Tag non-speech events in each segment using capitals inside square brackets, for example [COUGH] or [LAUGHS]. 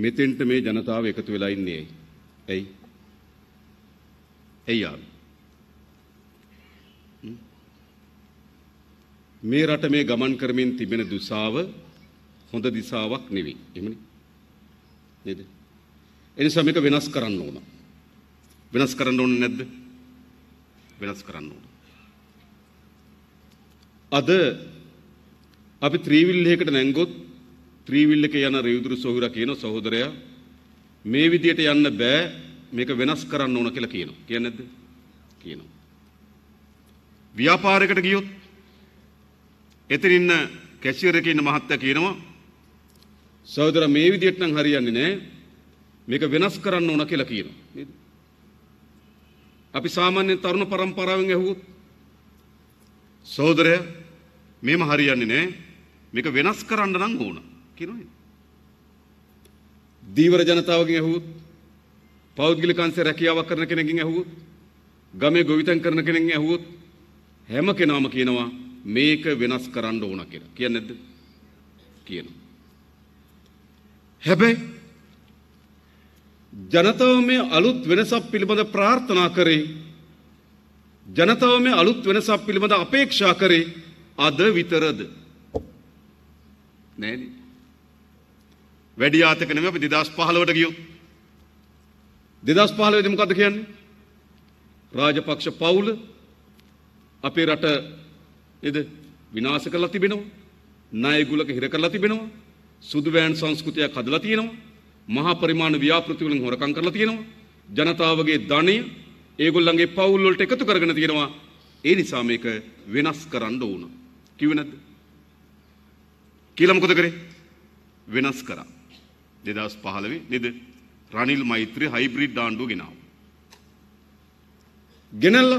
මෙතෙන්ට මේ ජනතාව එකතු වෙලා ඉන්නේ ඇයි? ඇයි? ඇයි ආවේ? මේ රට මේ ගමන් කරමින් තිබෙන දුසාව හොඳ දිසාවක් නෙවෙයි. එහෙමනේ. නේද? එනිසා මේක වෙනස් කරන්න ඕන. වෙනස් කරන්න ඕනේ නැද්ද? වෙනස් කරන්න ඕන. අද අපි ත්‍රිවිල් එකකට නැංගොත් ත්‍රීවිල් එක යන රවිදුරු සොහුරා කියන සහෝදරයා මේ විදියට යන්න බෑ මේක වෙනස් කරන්න ඕන කියලා කියනවා. කියන්නේ නැද්ද? කියනවා. ව්‍යාපාරයකට ගියොත් එතන ඉන්න කැෂියර් එකේ ඉන්න මහත්තයා කියනවා සහෝදරා මේ විදියට නම් හරියන්නේ නෑ. මේක වෙනස් කරන්න ඕන කියලා කියනවා. නේද? අපි සාමාන්‍ය තරුණ පරම්පරාවෙන් ඇහුවොත් සහෝදරයා මේම හරියන්නේ නෑ. මේක වෙනස් කරන්න නම් ඕන. කිරුනේ. දීවර ජනතාවගෙන් ඇහුවොත් පෞද්ගලික අංශේ රැකියාවක් කරන කෙනෙක්ගෙන් ඇහුවොත් ගමේ ගොවිතැන් කරන කෙනෙක්ගෙන් ඇහුවොත් හැම කෙනාම කියනවා මේක වෙනස් කරන්න ඕන කියලා. කියන්නේ නැද්ද? කියනවා. හැබැයි ජනතාව මේ අලුත් වෙනසක් පිළිබඳ ප්‍රාර්ථනා කරේ ජනතාව මේ අලුත් වෙනසක් පිළිබඳ අපේක්ෂා කරේ අද විතරද? නෑනේ. වැඩි ආතක නෙමෙයි අපි 2015ට ගියොත් 2015 දී මොකද්ද කියන්නේ? රාජපක්ෂ පවුල අපේ රට නේද විනාශ කරලා තිබෙනවා. ණය ගුලක හිර කරලා තිබෙනවා. සුදු වෑන් සංස්කෘතියක් හදලා තියෙනවා. මහා පරිමාණ ව්‍යාපෘති වලින් හොරකම් කරලා තියෙනවා. ජනතාවගේ ධනය ඒගොල්ලන්ගේ පවුල් වලට එකතු කරගෙන තියෙනවා. ඒ නිසා මේක වෙනස් කරන්න ඕන. කිව්වේ නැද්ද? කියලා මොකද කරේ? වෙනස් කරා. දෙදස් පහළවේ නේද රනිල් මෛත්‍රය හයිබ්‍රිඩ් ආණ්ඩුව ගෙනාව. ගෙනල්ල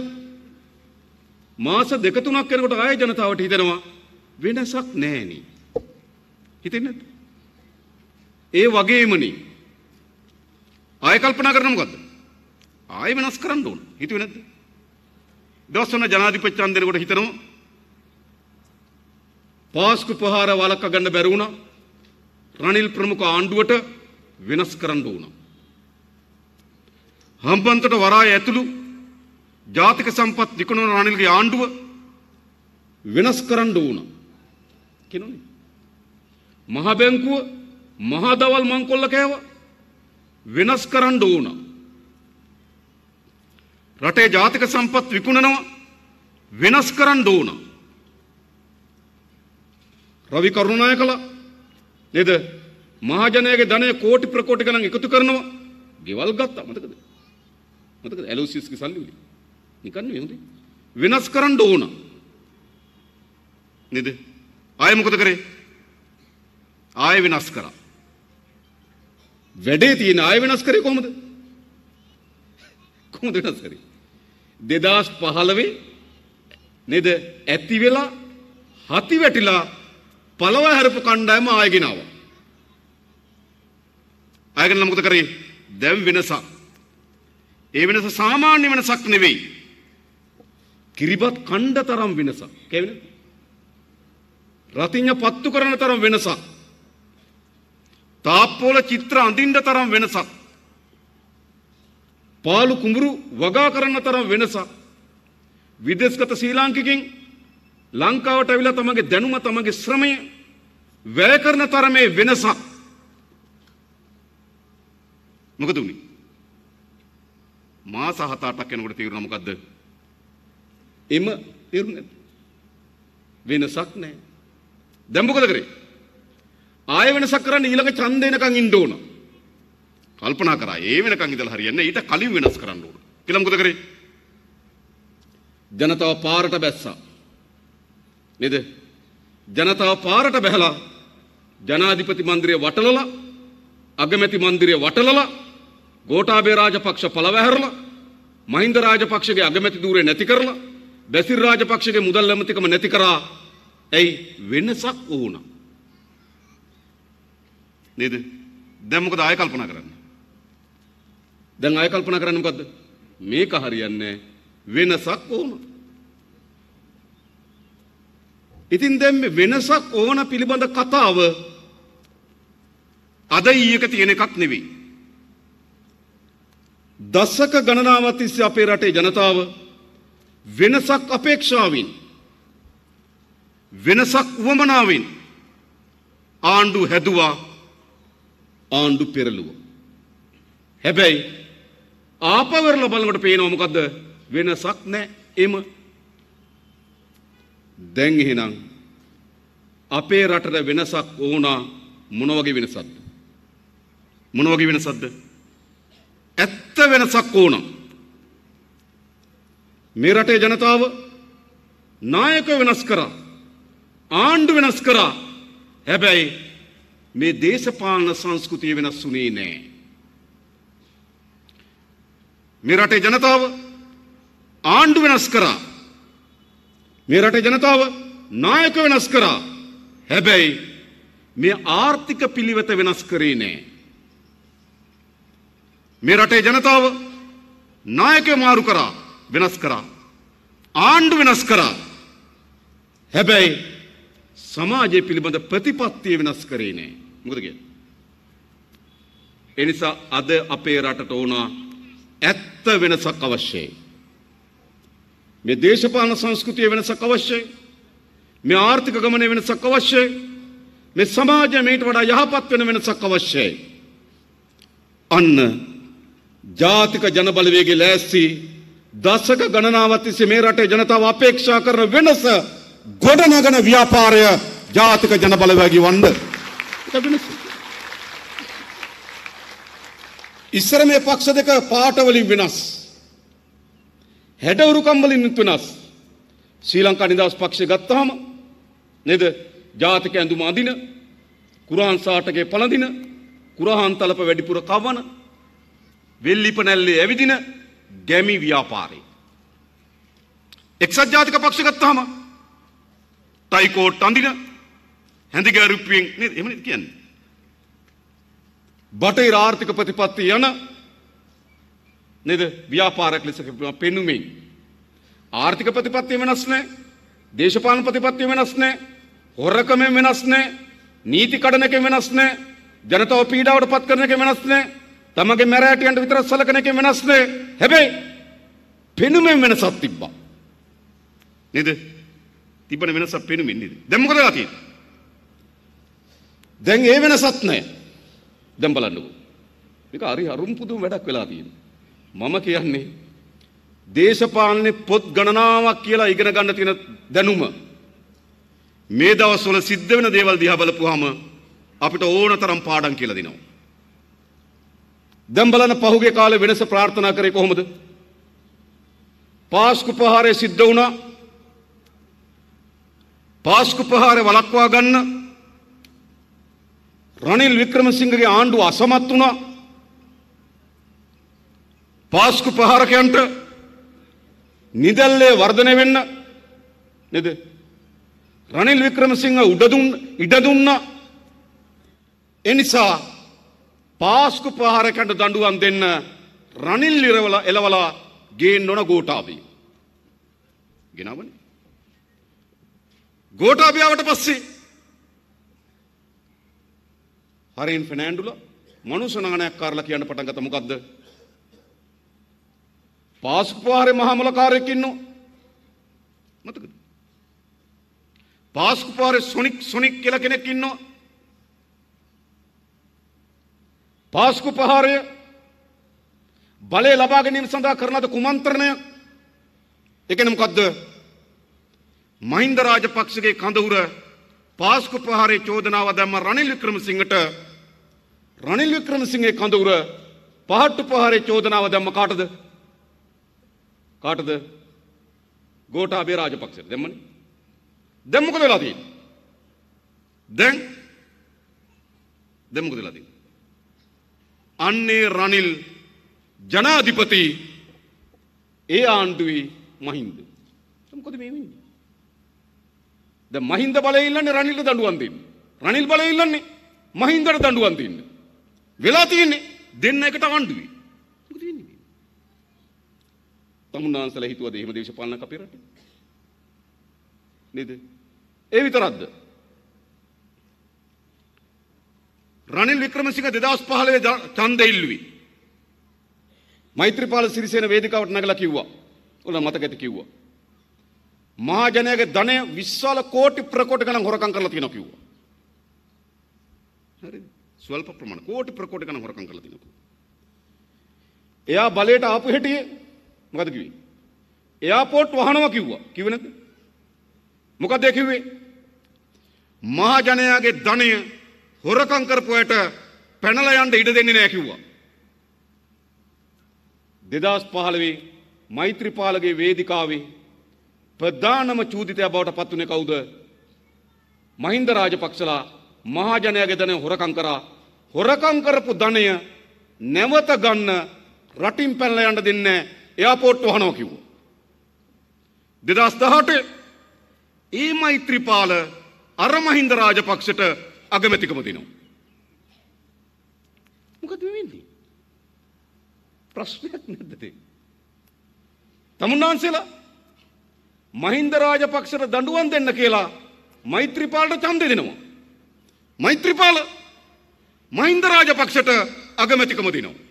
මාස දෙක තුනක් කරනකොට ආය ජනතාවට හිතනවා වෙනසක් නෑනේ. හිතෙන්නද? ඒ වගේමනේ. ආය කල්පනා කරන මොකද්ද? ආය වෙනස් කරන්න ඕන. හිතුවේ නැද්ද? දවස්වන ජනාධිපති චන්දරේකට හිතනවා පාස්කු ප්‍රහාර වළක්වා ගන්න බැරි වුණා. රනිල් ප්‍රමුඛ ආණ්ඩුවට වෙනස් කරන්න ඕන. හම්බන්තට වරාය ඇතුළු ජාතික සම්පත් විකුණන රනිල්ගේ ආණ්ඩුව වෙනස් කරන්න ඕන. කියනෝනේ. මහ බැංකුව මහ දවල් මංකොල්ල කෑවා වෙනස් කරන්න ඕන. රටේ ජාතික සම්පත් විකුණනවා වෙනස් කරන්න ඕන. රවි කරුණායකලා නේද? මහජනයාගේ ධනය කෝටි ප්‍රකෝටි ගණන් එකතු කරනවා. ගෙවල් ගත්තා මතකද? මතකද? ඇලෝසියස්ගේ සල්ලි වලින්. නිකන් නෙවෙයි හොඳේ. වෙනස් කරන්න ඕන. නේද? ආයෙ මොකද කරේ? ආයෙ වෙනස් කරා. වැඩේ තියෙන ආයෙ වෙනස් කරේ කොහොමද? කොහොමද වෙනස් කරේ? 2015 නේද? ඇති වෙලා හති වැටිලා පළව හැරපු කණ්ඩායම ආයගෙනාව. ආයගෙන මොකද කරේ? දැන් වෙනසක්. ඒ වෙනස සාමාන්‍ය වෙනසක් නෙවෙයි. කිරිබත් කණ්ඩ තරම් වෙනසක්. කැවෙන? රතිඤ්ඤ පත්තු කරන තරම් වෙනසක්. තාප්පෝල චිත්‍ර අඳින්න තරම් වෙනසක්. පාලු කුඹුරු වගා කරන තරම් වෙනසක්. විදේශගත ශ්‍රී ලාංකිකෙන් ලංකාවට ඇවිල තමගේ දැනුම තමගේ ශ්‍රමය වැය කරන තරමේ වෙනසක් මොකද වුණේ මාස හත අටක් යනකොට තීරණා මොකද්ද එම තීරණ වෙනසක් නැහැ දැන් මොකද කරේ ආය වෙනසක් කරන්න ඊළඟ ඡන්ද එනකන් ඉන්න ඕන කල්පනා කරා ඒ වෙනකන් ඉඳලා හරියන්නේ ඊට කලින් වෙනස් කරන්න ඕන කියලා මොකද කරේ ජනතාව පාරට බැස්සා නේද? ජනතාව පාරට බැහැලා ජනාධිපති මන්දිරය වටලලා අගමැති මන්දිරය වටලලා ගෝඨාභය රාජපක්ෂ පළවැහැරලා මහින්ද රාජපක්ෂගේ අගමැති ධූරය නැති කරලා බැසිල් රාජපක්ෂගේ මුදල් ඇමතිකම නැති කරා ඇයි වෙනසක් වුණා නේද දැන් මොකද ආය කල්පනා කරන්නේ දැන් ආය කල්පනා කරන්නේ මොකද්ද මේක හරියන්නේ වෙනසක් වුණා ඉතින් දැන් මේ වෙනසක් ඕන පිළිබඳ කතාව අද ඊයක තියෙන එකක් නෙවෙයි. දශක ගණනාවක් තිස්සේ අපේ රටේ ජනතාව වෙනසක් අපේක්ෂාවෙන් වෙනසක් වමනාවෙන් ආණ්ඩු හැදුවා ආණ්ඩු පෙරළුවා. හැබැයි ආපවරල බලනකොට පේනවා මොකද්ද වෙනසක් නැහැ. එම දැන් එහෙනම් අපේ රටට වෙනසක් ඕනා මොන වගේ වෙනසක්ද? මොන වගේ වෙනසක්ද? ඇත්ත වෙනසක් ඕන. මේ රටේ ජනතාව නායක වෙනස් කරා. ආණ්ඩු වෙනස් කරා. හැබැයි මේ දේශපාලන සංස්කෘතිය වෙනස් වුණේ නෑ. මේ රටේ ජනතාව ආණ්ඩු වෙනස් කරා. මේ රටේ ජනතාව නායක වෙනස් කරා. හැබැයි මේ ආර්ථික පිළිවෙත වෙනස් කරේ නෑ. මේ රටේ ජනතාව නායකය මාරු කරා වෙනස් කරා. ආණ්ඩු වෙනස් කරා. හැබැයි සමාජය පිළිබඳ ප්‍රතිපත්තිය වෙනස් කරේ නෑ. මොකද කියන්නේ? එනිසා අද අපේ රටට ඕනා ඇත්ත වෙනසක් අවශ්‍යයි. මේ දේශපාලන සංස්කෘතිය වෙනසක් අවශ්‍යයි. මේ ආර්ථික ගමනේ වෙනසක් අවශ්‍යයි. මේ සමාජය මේට වඩා යහපත් වෙන වෙනසක් අවශ්‍යයි. අන්න ජාතික ජනබලවේගේ ලෑස්ති දසක ගණනාවක් තිස්සේ මේ රටේ ජනතාව අපේක්ෂා කරන වෙනස ගොඩනගන ව්‍යාපාරය ජාතික ජනබලවේගී වන්ද. ඉස්සර මේ පක්ෂ දෙක පාටවලින් වෙනස්. හැඩවරුකම්වලින් වෙනස්. ශ්‍රී ලංකා නිදහස් පක්ෂය ගත්තාම නේද? ජාතික ඇඳුම අඳින, කුරාන් සාටකේ පළඳින, කුරාහන් තලප වැඩිපුර කවන, වෙල්ලිප නැල්ලේ ඇවිදින ගැමි ව්‍යාපාරේ. එක්සත් ජාතික පක්ෂ ගත්තාම ටයිකෝට් අඳින හැඳිගෑරුප්පියෙන් නේද? එහෙමනේ කියන්නේ. බටේ ආර්ථික ප්‍රතිපත්ති යන නේද ව්‍යාපාරයක් ලෙස පෙන්නුමින්. ආර්ථික ප්‍රතිපත්තිය වෙනස් නෑ දේශපාලන ප්‍රතිපත්තිය වෙනස් නෑ හොරකම වෙනස් නෑ නීති කඩන එක වෙනස් නෑ ජනතාව පීඩාවට පත් කරන එක වෙනස් නෑ තමගේ මැරෑටියන්ට විතර සලකන එක වෙනස් නෑ හැබැයි පෙනුමෙන් වෙනසක් තිබ්බා නේද තිබෙන වෙනසක් පෙනුමින් නේද දැන් මොකද වෙලා තියෙන්නේ දැන් ඒ වෙනසක් නෑ දැන් බලන්නකෝ මේක හරි හරුම් පුදුම වැඩක් වෙලා තියෙනවා මම කියන්නේ දේශපාලන පොත් ගණනාවක් කියලා ඉගෙන ගන්න තියෙන දැනුම මේ දවස්වල සිද්ධ වෙන දේවල් දිහා බලපුවාම අපිට ඕනතරම් පාඩම් කියලා දෙනවා. දැන් බලන්න පහුගිය කාලේ වෙනස ප්‍රාර්ථනා කරේ කොහොමද? පාස්කු ප්‍රහාරය සිද්ධ වුණා. පාස්කු ප්‍රහාරය වළක්වා ගන්න රනිල් වික්‍රමසිංහගේ ආණ්ඩුව අසමත් වුණා. පාස්කු ප්‍රහාරකයන්ට නිදැල්ලේ වර්ධනය වෙන්න නේද? රනිල් වික්‍රමසිංහ උඩදුන්න ඉඩ දුන්නා. ඒ නිසා පාස්කු ප්‍රහාරකයන්ට දඬුවම් දෙන්න රනිල් ඉරවල එලවලා ගේන්න ඕන ගෝඨාභය. ගෙනවනේ. ගෝඨාභයවට පස්සේ හරින් ෆිනෑන්ඩුලා මනුෂ්‍ය නාණයක් කාරලා කියන්න පටන් ගත්ත මොකද්ද? පාස්කුපාරි මහමලකාරයෙක් ඉන්නවා. මතකද? පාස්කුපාරි සොනික් සොනික් කියලා කෙනෙක් ඉන්නවා. පාස්කුපහාරය බලය ලබා ගැනීම සඳහා කරන අද කුමන්ත්‍රණය. ඒ කියන්නේ මොකද්ද? මහින්ද රාජපක්ෂගේ කඳවුර පාස්කු ප්‍රහාරයේ චෝදනාව දැම්ම රනිල් වික්‍රමසිංහට රනිල් වික්‍රමසිංහගේ කඳවුර පහට්ටු ප්‍රහාරයේ චෝදනාව දැම්ම කාටද? කාටද? ගෝඨාභය රාජපක්ෂට දෙම්මනේ. දැන් මොකද වෙලා තියෙන්නේ? දැන් දැන් මොකද වෙලා තියෙන්නේ? අන්නේ රනිල් ජනාධිපති ඒ ආණ්ඩුවේ මහින්ද. මොකද මේ වෙන්නේ? දැන් මහින්ද බලය ඉල්ලන්නේ රනිල්ට දඬුවම් දෙන්න. රනිල් බලය ඉල්ලන්නේ මහින්දට දඬුවම් දෙන්න. වෙලා තියෙන්නේ දෙන්න එකට ආණ්ඩුවේ. තමුන්නාන්සලා හිතුවද එහෙම දේශපාලනක් අපේ රටේ? නේද? ඒ විතරක්ද? රනිල් වික්‍රමසිංහ 2015 ඡන්දෙ ඉල්ලුවේ. මෛත්‍රීපාල සිරිසේන වේදිකාවට නගලා කිව්වා. ඔයාලා මතක ඇති කිව්වා. මහජනයාගේ ධනය විශාල කෝටි ප්‍රකෝටි ගණන් හොරකම් කරලා තියෙනවා කිව්වා. හරිද? ස්වල්ප ප්‍රමාණ කෝටි ප්‍රකෝටි ගණන් හොරකම් කරලා තියෙනවා. එයා බලයට ආපු හැටියේ මොකද කිව්වේ? එයාපෝට් වහනවා කිව්වා. කිව්වේ නැද්ද? මොකද ඒ කිව්වේ? මහජනයාගේ ධනය හොරකම් කරපු අයට පැනලා යන්න ඉඩ දෙන්නේ නැහැ කිව්වා. 2015 මෛත්‍රීපාලගේ වේදිකාවේ ප්‍රධානම චූදිතයා බවට පත් වුණේ කවුද? මහින්ද රාජපක්ෂලා මහජනයාගේ ධනය හොරකම් කරා. හොරකම් කරපු ධනය නැවත ගන්න රටින් පැනලා යන්න දෙන්නේ නැහැ. එයාපෝට්ටු හනෝ කිව්. දෙදස්දහට ඒ මෛත්‍රපාල අරමහින්ද රාජපක්ෂට අගමැතිකම දෙනවා. මොකද වෙන්නේ? ප්‍රශ්නයක් නැද්ද තේ? තමුන්නාන්සේලා මහින්ද රාජපක්ෂට දඬුවම් දෙන්න කියලා මෛත්‍රීපාලට ඡන්දය දෙනවා. මෛත්‍රීපාල මහින්ද රාජපක්ෂට අගමැතිකම දෙනවා.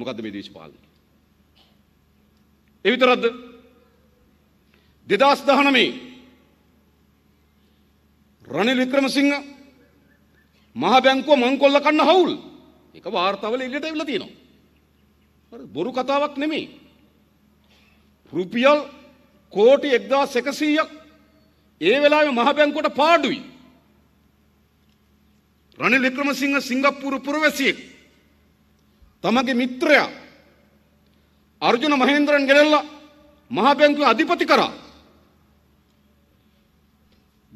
මොකද මේ දේශපාලන. එවිතරද්ද දෙදස් දහනමේ රනිල් වික්‍රමසිංහ මහ බැංකුව මංකොල්ල කන්න හවුල් එක වාර්තාවල එල්ලට ඇවිල්ලා තියෙනවා. බොරු කතාවක් නෙමෙයි. රුපියල් කෝටි 1100ක් ඒ වෙලාවේ මහ බැංකුවට පාඩුයි. රනිල් වික්‍රමසිංහ සිංගප්පූරු පුරවැසියෙක් ತಮಗೆ ಮಿತ್ರಯ ಅರ್ಜುನ ಮಹೇಂದ್ರನ್ಗೆಲ್ಲ ಮಹಾಬ್ಯಾಂಕ್ಲ ಅಧಿಪತಿಕರ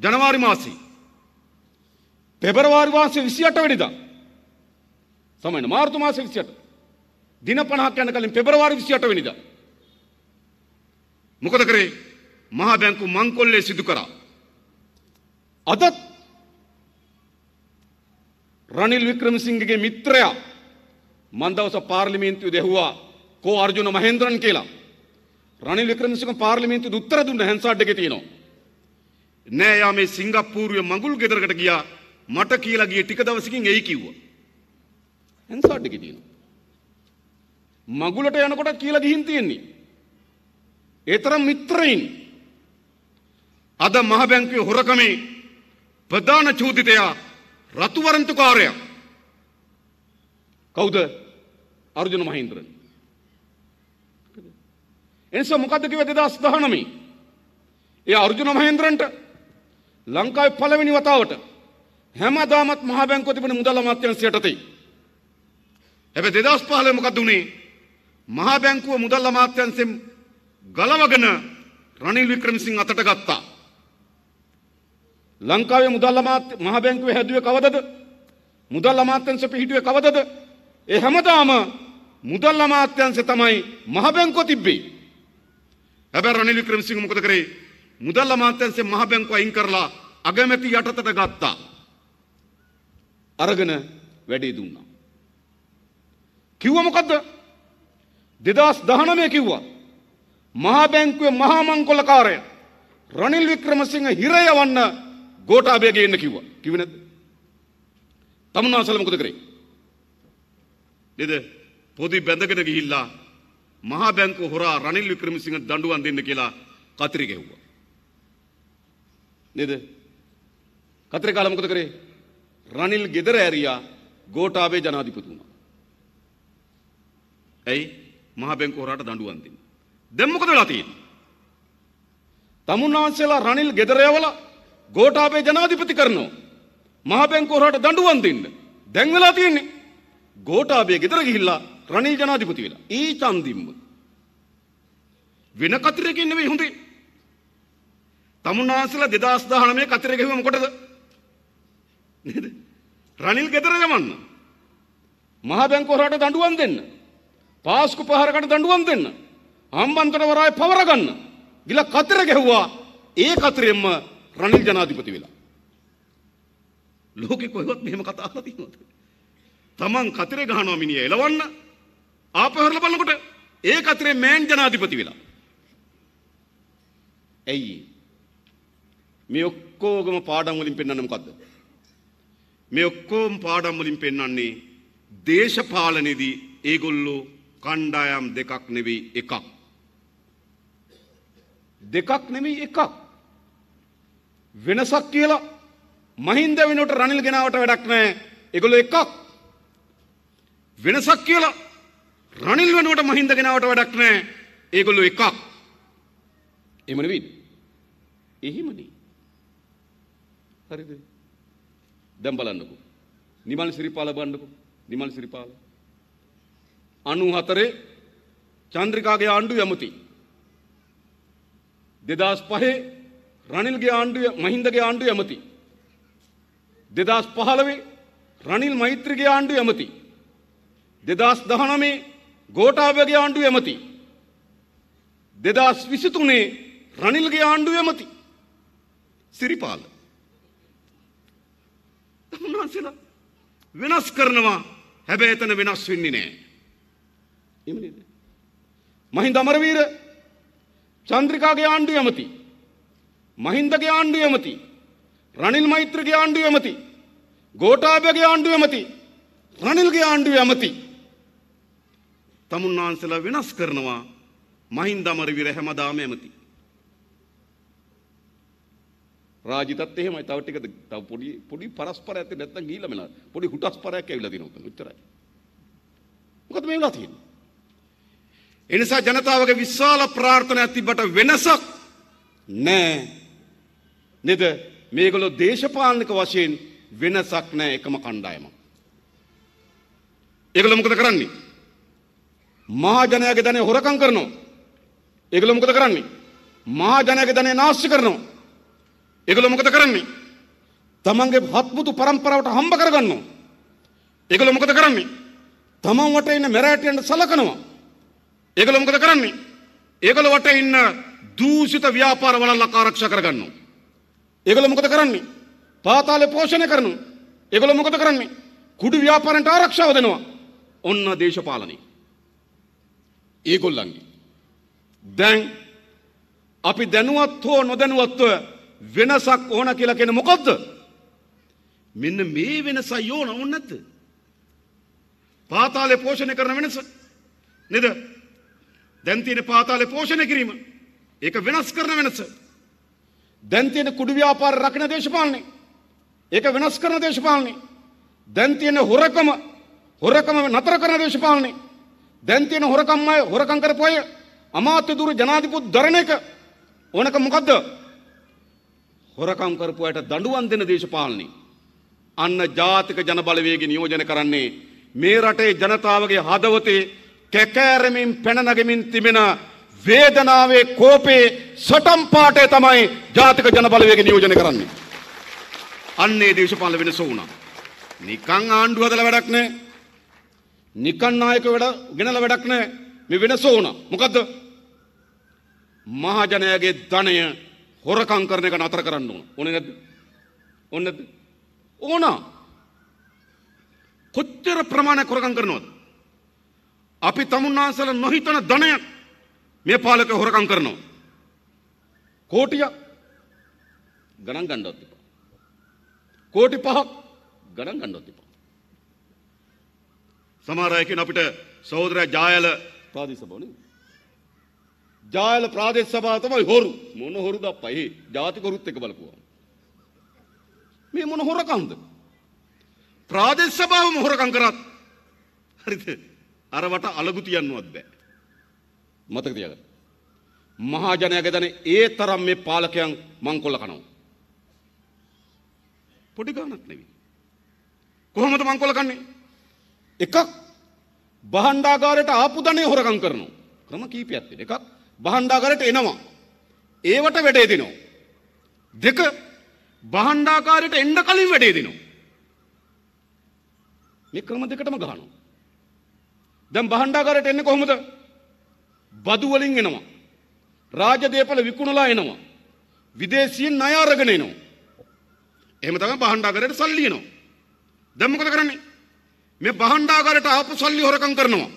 ಜನವರಿ ಮಾಸಿ ಫೆಬ್ರವರಿ ಮಾಸ ವಿಸಿಯಟ ಹಿಡಿದ ಸಮಯ ಮಾರುತು ಮಾಸ ವಿಸಿಯಟ ದಿನಪಣ ಹಾಕ್ಯಂಡ ಕಲಿನ ಫೆಬ್ರವರಿ ವಿಸಿಯಟ ವಿನಿದ මොකද කරේ මහා බැංකු මංකොල්ලේ සිදු කරා. අදත් රනිල් වික්‍රමසිංහගේ මිත්‍රයා මන් දවස පාර්ලිමේන්තුවේ දෙහුවා කෝ අර්ජුන මහේන්ද්‍රන් කියලා. රනිල් වික්‍රමසිංහ පාර්ලිමේන්තුවේ උත්තර දුන්න හැන්සාඩ් එකේ තියෙනවා. නෑ යා මේ සිංගප්පූරුවේ මඟුල් ගෙදරකට ගියා මට කියලා ගියේ ටික දවසකින් එයි කිව්වා. හැන්සාඩ් එකේ තියෙනවා. මගුලට යනකොට කියලා ගිහින් තියෙන්නේ. ඒ තරම් මිත්‍රයින්. අද මහ බැංකුවේ හොරකමේ ප්‍රධාන චෝදිතයා රතුවරන්තුකාරයා කවුද අර්ජුන මහින්ද්‍රන්. එනිසා මොකද කිව්වේ 2019? ඒ අර්ජුන මහින්ද්‍රන්ට ලංකාවේ පළවෙනි වතාවට හැමදාමත් මහා බැංකුව තිබුණේ මුදල් අමාත්‍යාංශයට තේ. හැබැයි 2015 මොකද උනේ? මහා බැංකුව මුදල් අමාත්‍යාංශයෙන් ගලවගෙන රනිල් වික්‍රමසිංහ අතට ගත්තා. ලංකාවේ මුදල් අමාත්‍ය මහා බැංකුවේ හැදුවේ කවදද? මුදල් අමාත්‍යාංශ පිහිටුවේ කවදද? ඒ හැමදාම මුදල් අමාත්‍යංශය තමයි මහ බැංකුව තිබ්බේ. හැබැයි රනිල් වික්‍රමසිංහ මොකද කරේ? මුදල් අමාත්‍යංශය මහ බැංකුව අයින් කරලා අගමැති යටතට ගත්තා. අරගෙන වැඩේ දුන්නා. කිව්වා මොකද්ද? 2019 කිව්වා. මහා බැංකුවේ මහා මංකොලකාරය රනිල් වික්‍රමසිංහ හිර යවන්න ගෝඨාභයගේ එන්න කිව්වා. කිව්වේ නැද්ද? තමුන්වන්සල මොකද කරේ? නේද? පොදි බැඳගෙන ගිහිල්ලා මහා බැංකුව හොරා රනිල් වික්‍රමසිංහ දඬුවම් දෙන්න කියලා කතරේ ගැහුවා. නේද? කතරේ කාලා මොකද කරේ? රනිල් ගෙදර ඇරියා ගෝඨාභය ජනාධිපතිතුමා. ඇයි? මහා බැංකුව හොරාට දඬුවම් දෙන්න. දැන් මොකද වෙලා තියෙන්නේ? තමුන්නාන්සේලා රනිල් ගෙදර යවලා ගෝඨාභය ජනාධිපති කරනවා. මහා බැංකුව හොරාට දඬුවම් දෙන්න. දැන් වෙලා තියෙන්නේ ගෝටාබය ගෙදර ගිහිල්ලා රනිල් ජනාධිපති වෙලා. ඒ ඡන්දින්ම වෙන කතරකින් නෙවෙයි හොඳේ. තමුන්නාන්සලා 2019 කතර ගහුවේ මොකටද? නේද? රනිල් ගෙදර යවන්න. මහා බැංකුව හරහට දඬුවම් දෙන්න. පාස්කු පහරකට දඬුවම් දෙන්න. හම්බන්තොට වරාය පවර ගන්න. ගිල කතර ගැහුවා. ඒ කතරෙම්ම රනිල් ජනාධිපති වෙලා. ලෝකෙ කොහෙවත් මෙහෙම කතා අහලා තියෙනවද? තමන් කතරේ ගහනවා මිනිහ එලවන්න ආපහරල බලනකොට ඒ කතරේ මෑන් ජනාධිපති වෙලා. ඇයි මේ ඔක්කෝගම පාඩම් වලින් පෙන්වන්නේ මොකද්ද? මේ ඔක්කොම පාඩම් වලින් පෙන්වන්නේ දේශපාලනයේදී ඒගොල්ලෝ කණ්ඩායම් දෙකක් නෙවෙයි එකක්. දෙකක් නෙවෙයි එකක්. වෙනසක් කියලා මහින්ද වෙනුවට රනිල් ගෙනාවට වැඩක් නැහැ. ඒගොල්ලෝ එකක්. වෙනසක් කියලා රනිල් වෙනුවට මහින්ද ගෙනාවට වැඩක් නෑ ඒගොල්ලෝ එකක් එහෙම නෙවෙයි එහෙමනේ හරිද දැන් බලන්නකෝ නිමල් සිරිපාල බලන්නකෝ නිමල් සිරිපාල 94 චන්ද්‍රිකාගේ ආණ්ඩුව යමුති 2005 රනිල්ගේ ආණ්ඩුව මහින්දගේ ආණ්ඩුව යමුති 2015 රනිල් මෛත්‍රීගේ ආණ්ඩුව යමුති 2016 දෙදස් දහනමේ ගෝටාවගේ ආණ්ඩුව ඇමති. දෙදස් විසිතුනේ රනිල්ගේ ආණ්ඩුව ඇමති. සිරිපාල. උන්වහන්සේලා වෙනස් කරනවා හැබැයි එතන වෙනස් වෙන්නේ නෑ. එහෙම නේද? මහින්ද අමරවීර චන්ද්‍රිකාගේ ආණ්ඩුව ඇමති. මහින්දගේ ආණ්ඩුව ඇමති. රනිල් මෛත්‍රගේ ආණ්ඩුව ඇමති. ගෝඨාභයගේ ආණ්ඩුව ඇමති. රනිල්ගේ ආණ්ඩුව ඇමති. තමුන් වහන්සලා වෙනස් කරනවා මහින්දමරවිර හැමදාම ඇමති. රාජිතත් එහෙමයි තව ටික තව පොඩි පොඩි පරස්පරයක් නැත්තම් ගිහිල්ලා මෙලා පොඩි හුටස්පරයක් ඇවිල්ලා තියෙනවා උතන උච්චරයි. මොකද මේ වෙලා තියෙන්නේ? ඒ නිසා ජනතාවගේ විශාල ප්‍රාර්ථනාවක් තිබ්බට වෙනසක් නැහැ. නේද? මේගොල්ලෝ දේශපාලනික වශයෙන් වෙනසක් නැහැ එකම කණ්ඩායමක්. ඒගොල්ලෝ මොකද කරන්නේ? මහජනයාගේ ධනය හොරකම් කරනවා. ඒගොල්ලෝ මොකද කරන්නේ? මහජනයාගේ ධනය නාස්ති කරනවා. ඒගොල්ලෝ මොකද කරන්නේ? තමන්ගේ හත්මුතු પરම්පරාවට හම්බ කරගන්නවා. ඒගොල්ලෝ මොකද කරන්නේ? තමන් වට ඉන්න මෙරටයන්ට සලකනවා. ඒගොල්ලෝ මොකද කරන්නේ? ඒගොල්ලෝ වට ඉන්න දූෂිත ව්‍යාපාර වලල්ලා ආරක්ෂා කරගන්නවා. ඒගොල්ලෝ මොකද කරන්නේ? පාතාලේ පෝෂණය කරනවා. ඒගොල්ලෝ මොකද කරන්නේ? කුඩු ව්‍යාපාරන්ට ආරක්ෂාව දෙනවා. ඔන්න දේශපාලනේ ඒගොල්ලන්ගේ. දැන් අපි දැනුවත් හෝ නොදැනුවත්ව වෙනසක් ඕන කියලා කෙන මොකොක්ද. මෙන්න මේ වෙනස යෝන ඔන්නත්ත. පාතාලය පෝෂණය කරන වෙනස නෙද දැන්තින පාතාලය පෝෂණය කිරීම ඒක වෙනස් කරන වෙනස. දැන්තියෙන කුඩු ව්‍යාපාර රකින දේශපාලනය ඒක වෙනස් කරන දේශපාලනය දැන්තියෙන හොරකම හොරකම නතර කරන දේශපාලනේ දැන් තියෙන හොරකම්මයි හොරකම් කරපු අය අමාත්‍ය දුරු ජනාධිපති දරණ එක ඕනක මොකද්ද? හොරකම් කරපු අයට දඬුවම් දෙන දේශපාලනේ. අන්න ජාතික ජනබලවේගය නියෝජනය කරන්නේ මේ රටේ ජනතාවගේ හදවතේ කැකෑරමින් පැනනගමින් තිබෙන වේදනාවේ කෝපේ සටම් පාටේ තමයි ජාතික ජනබලවේගය නියෝජනය කරන්නේ. අන්නේ දේශපාලන වෙනස වුණා. නිකං ආණ්ඩුව හදලා වැඩක් නැහැ. නිකන් නායක වැඩ ගෙනල වැඩක් නෑ මේ වෙනස ඕන මොකද්ද මහජනයාගේ ධනය හොරකම් කරන එක නතර කරන්න ඕන ඕනේ නැද්ද ඕනේ නැද්ද ඕන කොච්චර ප්‍රමාණයක් හොරකම් කරනවද අපි තමුන්නාසල නොහිතන ධනය මේ පාලක හොරකම් කරනවා කෝටිය ගණන් ගන්නවත් එපා කෝටි පහක් ගණන් ගන්නවත් එපා සමහර අය කියන අපිට සහෝදරයා ජායල ප්‍රාදේශ සභාව නේද? ජායල ප්‍රාදේශ සභාව තමයි හොරු. මොන හොරුද අප්පා? ඒ ජාතික හොරුත් එක බලපුවා. මේ මොන හොරකම්ද? ප්‍රාදේශ සභාවම හොරකම් කරත් හරිද? අර වට අලගු තියන්නවත් බෑ. මතක තියාගන්න. මහජනයාගේ දන ඒ තරම් මේ පාලකයන් මංකොල්ල කනවා. පොඩි ගානක් නෙවෙයි. කොහොමද මංකොල්ල කන්නේ? එකක් බහන්ඩාගාරයට ආපු ධනය හොරකම් කරනවා. ක්‍රම කීපයක් තියෙන එකක් බහන්ඩාගාරයට එනවා. ඒවට වැඩේ දෙනවා. දෙක බහන්ඩාකාරයට එන්න කලින් වැඩේ දෙනවා. මේ ක්‍රම දෙකටම ගහනවා. දැන් බහන්ඩාකාරයට එන්නේ කොහොමද? බදු වලින් එනවා. රාජදේපල විකුණලා එනවා. විදේශීය ණය අරගෙන එනවා. එහෙම තමයි බහන්ඩාකාරයට සල්ලි එනවා. දැන් මොකද කරන්නේ? මේ බහන්ඩාගරට ආපු සල්ලි හොරකම් කරනවා.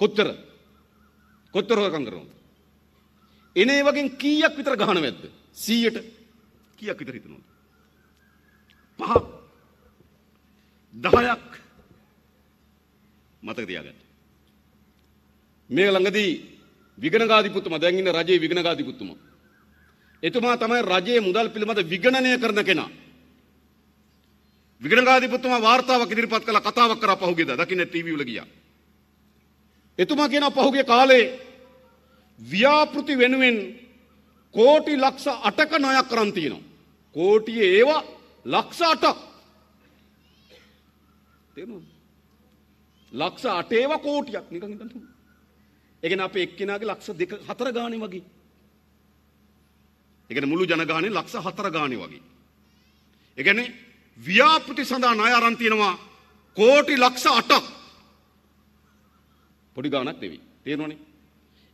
කොත්තර කොත්තර හොරකම් කරනවා. එනේ වගේ කීයක් විතර ගහන වැද්ද? 100ට කීයක් විතර හිතනවද? පහක් 10ක් මතක තියාගන්න. මේ ළඟදී විගණගාධිපතිතුමා දැන් ඉන්න රජයේ විගණගාධිපතිතුමා එතුමා තමයි රජයේ මුදල් පිළිබඳ විගණනය කරන කෙනා. විගණගාධිපතිතුමා වාර්තාවක් ඉදිරිපත් කළ කතාවක් කරා පහුගියද දකින්න ටීවී වල ගියා. එතුමා කියනවා පහුගිය කාලේ ව්‍යාපෘති වෙනුවෙන් කෝටි ලක්ෂ 8ක ණයක් කරන් තියෙනවා. කෝටියේ ඒවා ලක්ෂ 8ක්. තේරුණාද? ලක්ෂ 8 ඒවා කෝටියක් නිකන් හිතන්න. ඒ කියන්නේ අපේ එක්කෙනාගේ ලක්ෂ 2 4 ගානේ වගේ. ඒ කියන්නේ මුළු ජනගහනේ ලක්ෂ 4 ගානේ වගේ. ඒ කියන්නේ ව්‍යාපෘති සඳහා ණය අරන් තියෙනවා කෝටි ලක්ෂ 8ක්. පොඩි ගාණක් නෙවෙයි. තේරෙනවනේ?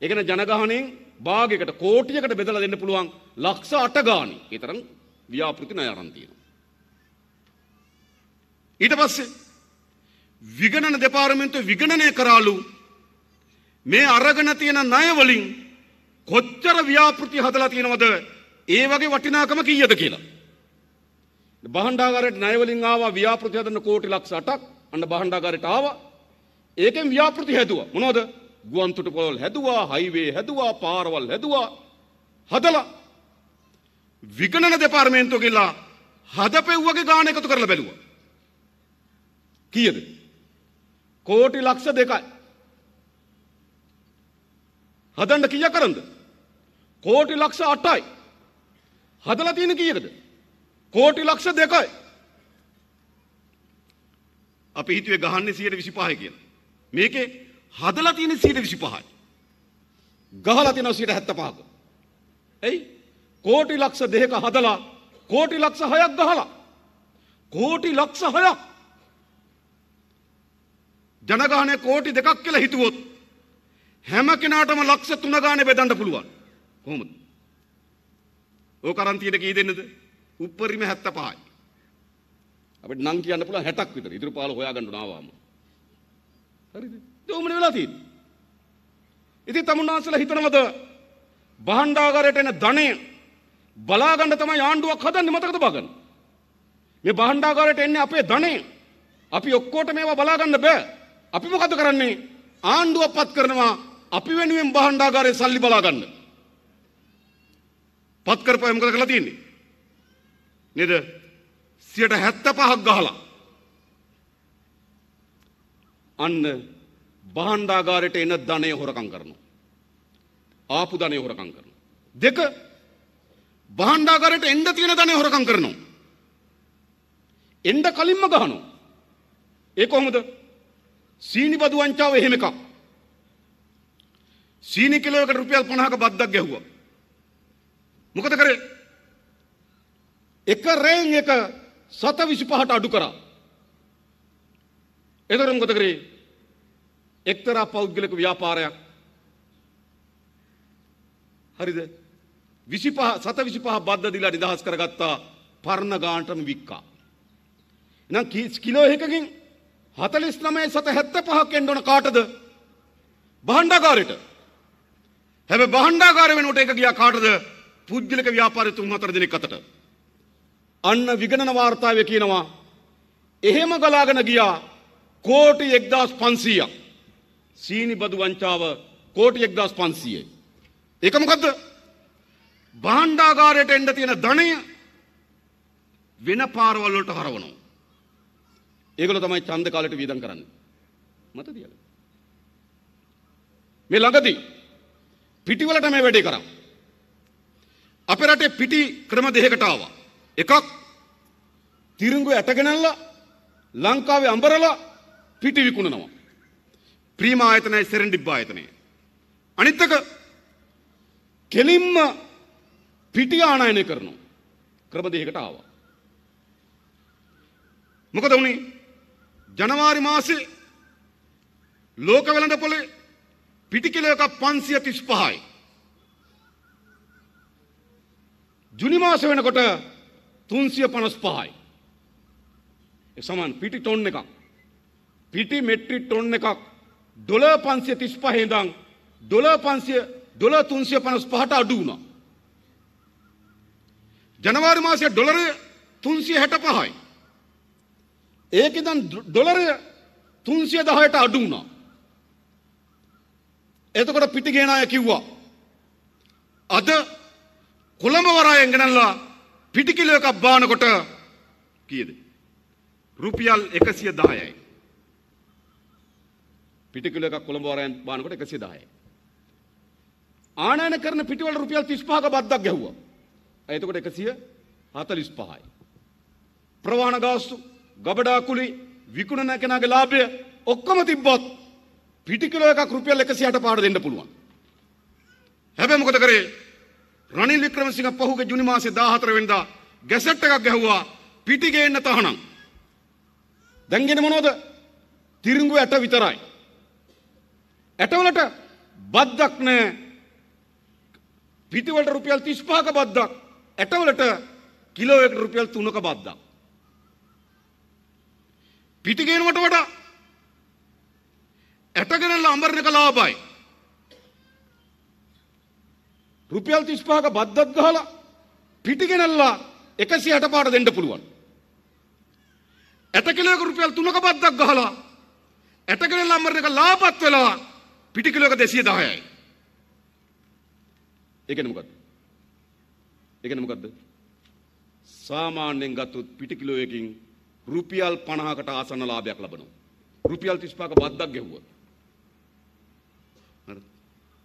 ඒ කියන්නේ ජනගහණයෙන් භාගයකට කෝටියකට බෙදලා දෙන්න පුළුවන් ලක්ෂ 8 ගාණි. ඒ තරම් ව්‍යාපෘති ණය අරන් තියෙනවා. ඊට පස්සේ විගණන දෙපාර්තමේන්තුව විගණනය කරාලු මේ අරගෙන තියෙන ණය වලින් කොච්චර ව්‍යාපෘති හදලා තියෙනවද? ඒ වගේ වටිනාකම කීයද කියලා. බහන්ඩාගරයට නයවලින් ආවා ව්‍යාපෘති හදන්න කෝටි ලක්ෂ 8ක් අන්න බහන්ඩාගරයට ආවා. ඒකෙන් ව්‍යාපෘති හැදුවා. මොනවද? ගුවන් තොටුපොළ හැදුවා, හයිවේ හැදුවා, පාරවල් හැදුවා. හදලා විගණන දෙපාර්තමේන්තුව ගිහලා හදපෙව්වගේ ගාණ එකතු කරලා බැලුවා. කීයද? කෝටි ලක්ෂ 2යි. හදන්න කීයක් කරන්ද? කෝටි ලක්ෂ 8යි. හදලා තියෙන කීයකද? කෝටි ලක්ෂ දෙකයි. අපි හිතුවේ ගහන්නේ 125 කියලා. මේකේ හදලා තියෙන 125යි. ගහලා තියෙන 175ක. එයි කෝටි ලක්ෂ දෙක හදලා කෝටි ලක්ෂ 6ක් ගහලා. කෝටි ලක්ෂ 6ක්. ජනගහනය කෝටි දෙකක් කියලා හිතුවොත් හැම කෙනාටම ලක්ෂ 3 ගානේ බෙදන්න පුළුවන්. කොහොමද? ඕක අරන් තියෙන කී දෙන්නද? උප්පරිම 75යි. අපිට නම් කියන්න පුළුවන් 60ක් විතර. ඉතුරු 15 හොයාගන්න ඕන ආවම. හරිද? දෝමනේ වෙලා තියෙන්නේ. ඉතින් තමුන්නාන්සලා හිතනවද භාණ්ඩාගාරයට එන ධනෙ බලාගන්න තමයි ආණ්ඩුවක් හදන්නේ මතකද බගන්න. මේ භාණ්ඩාගාරයට එන්නේ අපේ ධනෙ. අපි ඔක්කොට මේවා බලාගන්න බෑ. අපි මොකද කරන්නේ? ආණ්ඩුවක් පත් කරනවා අපි වෙනුවෙන් භාණ්ඩාගාරයේ සල්ලි බලාගන්න. පත් කරපුවා මොකද කරලා තියෙන්නේ? නේද සියට හැත්ත පහක් ගහලා. අන්න බහන්්ඩාගාරයට එන ධනය හොරකං කරනු. ආපු ධනය හොරකං කරනු. දෙක බහන්්ඩාගරයට එන්ඩ තියෙන ධනය හොරකං කරනු. එන්ඩ කලින්ම ගහනු. ඒ කොහොමද සීනි බදු වංචාව එහෙම එකක්. සීනි කිලෝකට රුපියල් පනහක බද්දක් ගැහුව. මොකද කරේ එක රේන් එක සත විසි පහට අඩු කරා. එදරම් ගොත කරේ එක්තරා පෞද්ගලක ව්‍යාපාරයක් හරිද විසිපහ සත විසිපහ බද්ධ දිලා නිදහස් කරගත්තා පරණ ගාන්ටම වික්කා. එනම් කිලෝ එකකින් හතලිස් නමය සත හැත්ත පහක් එන්ඩොන කාටද බහණ්ඩාකාරයට හැබ බහණ්ඩාකාර වෙනුවට එක ගියා කාටද පුද්ගලික ව්‍යාපාරය තුන් හතර දෙනෙක් අතට අන්න විගණන වාර්තාව කියනවා. එහෙම ගලාගෙන ගියා කෝටි එක්දස් පන්සීය. සීනි බදු වංචාව කෝටි එක්දස් පන්සියේ. එකමකදද බාණ්ඩාගාරයට එන්ඩ තියෙන ධනය වෙන පාරවල්ලට හරවනවා. ඒකල තමයි චන්ද කාලට වීදන් කරන්න. මත දියල. මේ ළඟදී පිටිවලට මේ වැඩේ කරා. අප රටේ පිටි ක්‍රම දෙහකටාවා. එකක් තිරිංගු ඇටගෙනල්ලා ලංකාවේ අඹරලා පිටි විකුණනවා. ප්‍රීම ආයතනයි සෙරෙන්ඩිබ් ආයතනය. අනිත් එක කෙලින්ම පිටි ආනයනය කරනවා. ක්‍රම දෙකකට ආවා. මොකද වුනේ? ජනවාරි මාසේ ලෝක වෙළඳ පොලේ පිටි කිලෝ එකක් 535යි. ජුනි මාස වෙනකොට තුන්සිය පනස් පහයි. සමන් පිටි ටොන්න එකක්. පිටි මෙට්‍රි ටොන්න එකක් දොල පන්සිය තිස් පහේදං දොල පන්සිය දොල තුන්සිය පනස් පහට අඩු වුණා. ජනවාරි මාසය ඩොලර තුන්සිය හැට පහයි. ඒකෙදන් ඩොලරය තුන්සිය දහයට අඩු වුණා. එතකොට පිටිගෙන අය කිව්වා. අද කොළඹ වරාය ගෙනල්ලා පිටිකිලයක් අබ්බානකොට කියද. රුපියල් එකසිය දායයි. පිටිකිලක් කොළඹවරයන් බානකොට එකසිය දායයි. ආනයන කරන පිටිවල රුපියල් තිස්පාක බද්දක් ගැහ්වා. ඇතකොට එකසිය හතලිස් පහයි. ප්‍රවාණ ගාස්තු ගබඩාකුලි විකුණන කෙනගේ ලාභය ඔක්කොම තිබ්බොත් පිටිකිලෝ එකක් රුපියල් 160ට පාඩ දෙන්න පුළුවන්. හැබැයි මොකද කරේ? රනිල් වික්‍රමසිංහ පහුගේ ජුනි මාසේ 14 වෙනිදා ගැසට් එකක් ගැහුවා පිටිගේන්න තහනම්. දැන් ගෙන මොනවද? තිරිඟු ඇට විතරයි. ඇටවලට බද්දක් නැහැ. පිටිවලට රුපියල් 35ක බද්දක්. ඇටවලට කිලෝ එකට රුපියල් 3ක බද්දක්. පිටිගේනවට වඩා ඇටගෙනලා අඹරණක ලාභයි. රුපියල් 35ක බද්දක් ගහලා පිටි ගෙනල්ලා 160 පාට දෙන්න පුළුවන්. ඇට කිලෝක රුපියල් 3ක බද්දක් ගහලා ඇට කිලෝ නම්බර් එක ලාපත් වෙලා පිටි කිලෝක 210යි. ඒ කියන්නේ මොකද්ද? ඒ කියන්නේ මොකද්ද? සාමාන්‍යයෙන් ගත්තොත් පිටි කිලෝ එකකින් රුපියල් 50කට ආසන්න ලාභයක් ලබනවා. රුපියල් 35ක බද්දක් ගෙවුවා. හරි.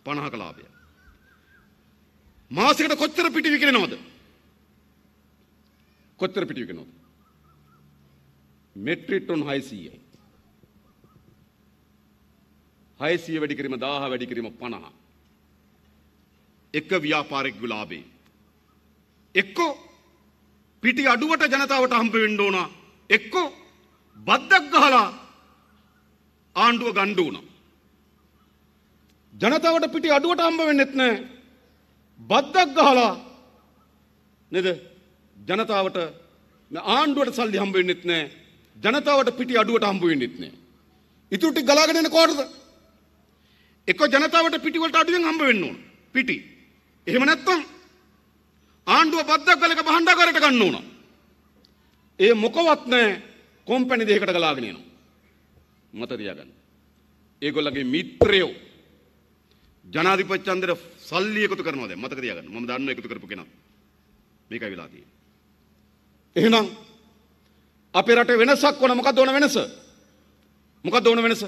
50ක ලාභයක්. මාසෙකට කොච්චර පිටි විකිරෙනවද? කොච්චර පිටි විකිරෙනවද? Metric ton 600යි. 600 වැඩි කිරීම 1000 වැඩි කිරීම 50. එක ව්‍යාපාරිකු ලාභේ. එක්කෝ පිටි අඩුවට ජනතාවට හම්බ වෙන්න ඕන. එක්කෝ බද්දක් ගහලා ආණ්ඩුව ගන්න ඕන. ජනතාවට පිටි අඩුවට හම්බ වෙන්නෙත් නැහැ. බද්දක් ගහලා නේද ජනතාවට ආණ්ඩුවට සල්ලි හම්බ වෙන්නෙත් නැහැ ජනතාවට පිටි අඩුවට හම්බ වෙන්නෙත් නැහැ ඉතුරු ටික ගලාගෙන එන කොටද එක ජනතාවට පිටි වලට අඩුවෙන් හම්බ වෙන්න ඕන පිටි එහෙම නැත්තම් ආණ්ඩුව බද්දක් ගලක බහණ්ඩාගාරයට ගන්න ඕන ඒ මොකවත් නැහැ කොම්පැනි දෙකකට ගලාගෙන එනවා මත තියාගන්න ඒගොල්ලගේ මිත්‍රයෝ ජනාධිපති චන්දර සල්ලි එකතු කරනවා දැන් මතක තියාගන්න. මම දන්නවා එකතු කරපු කෙනා. මේකයි වෙලා තියෙන්නේ. එහෙනම් අපේ රටේ වෙනසක් ඕන මොකක්ද ඕන වෙනස? මොකක්ද ඕන වෙනස?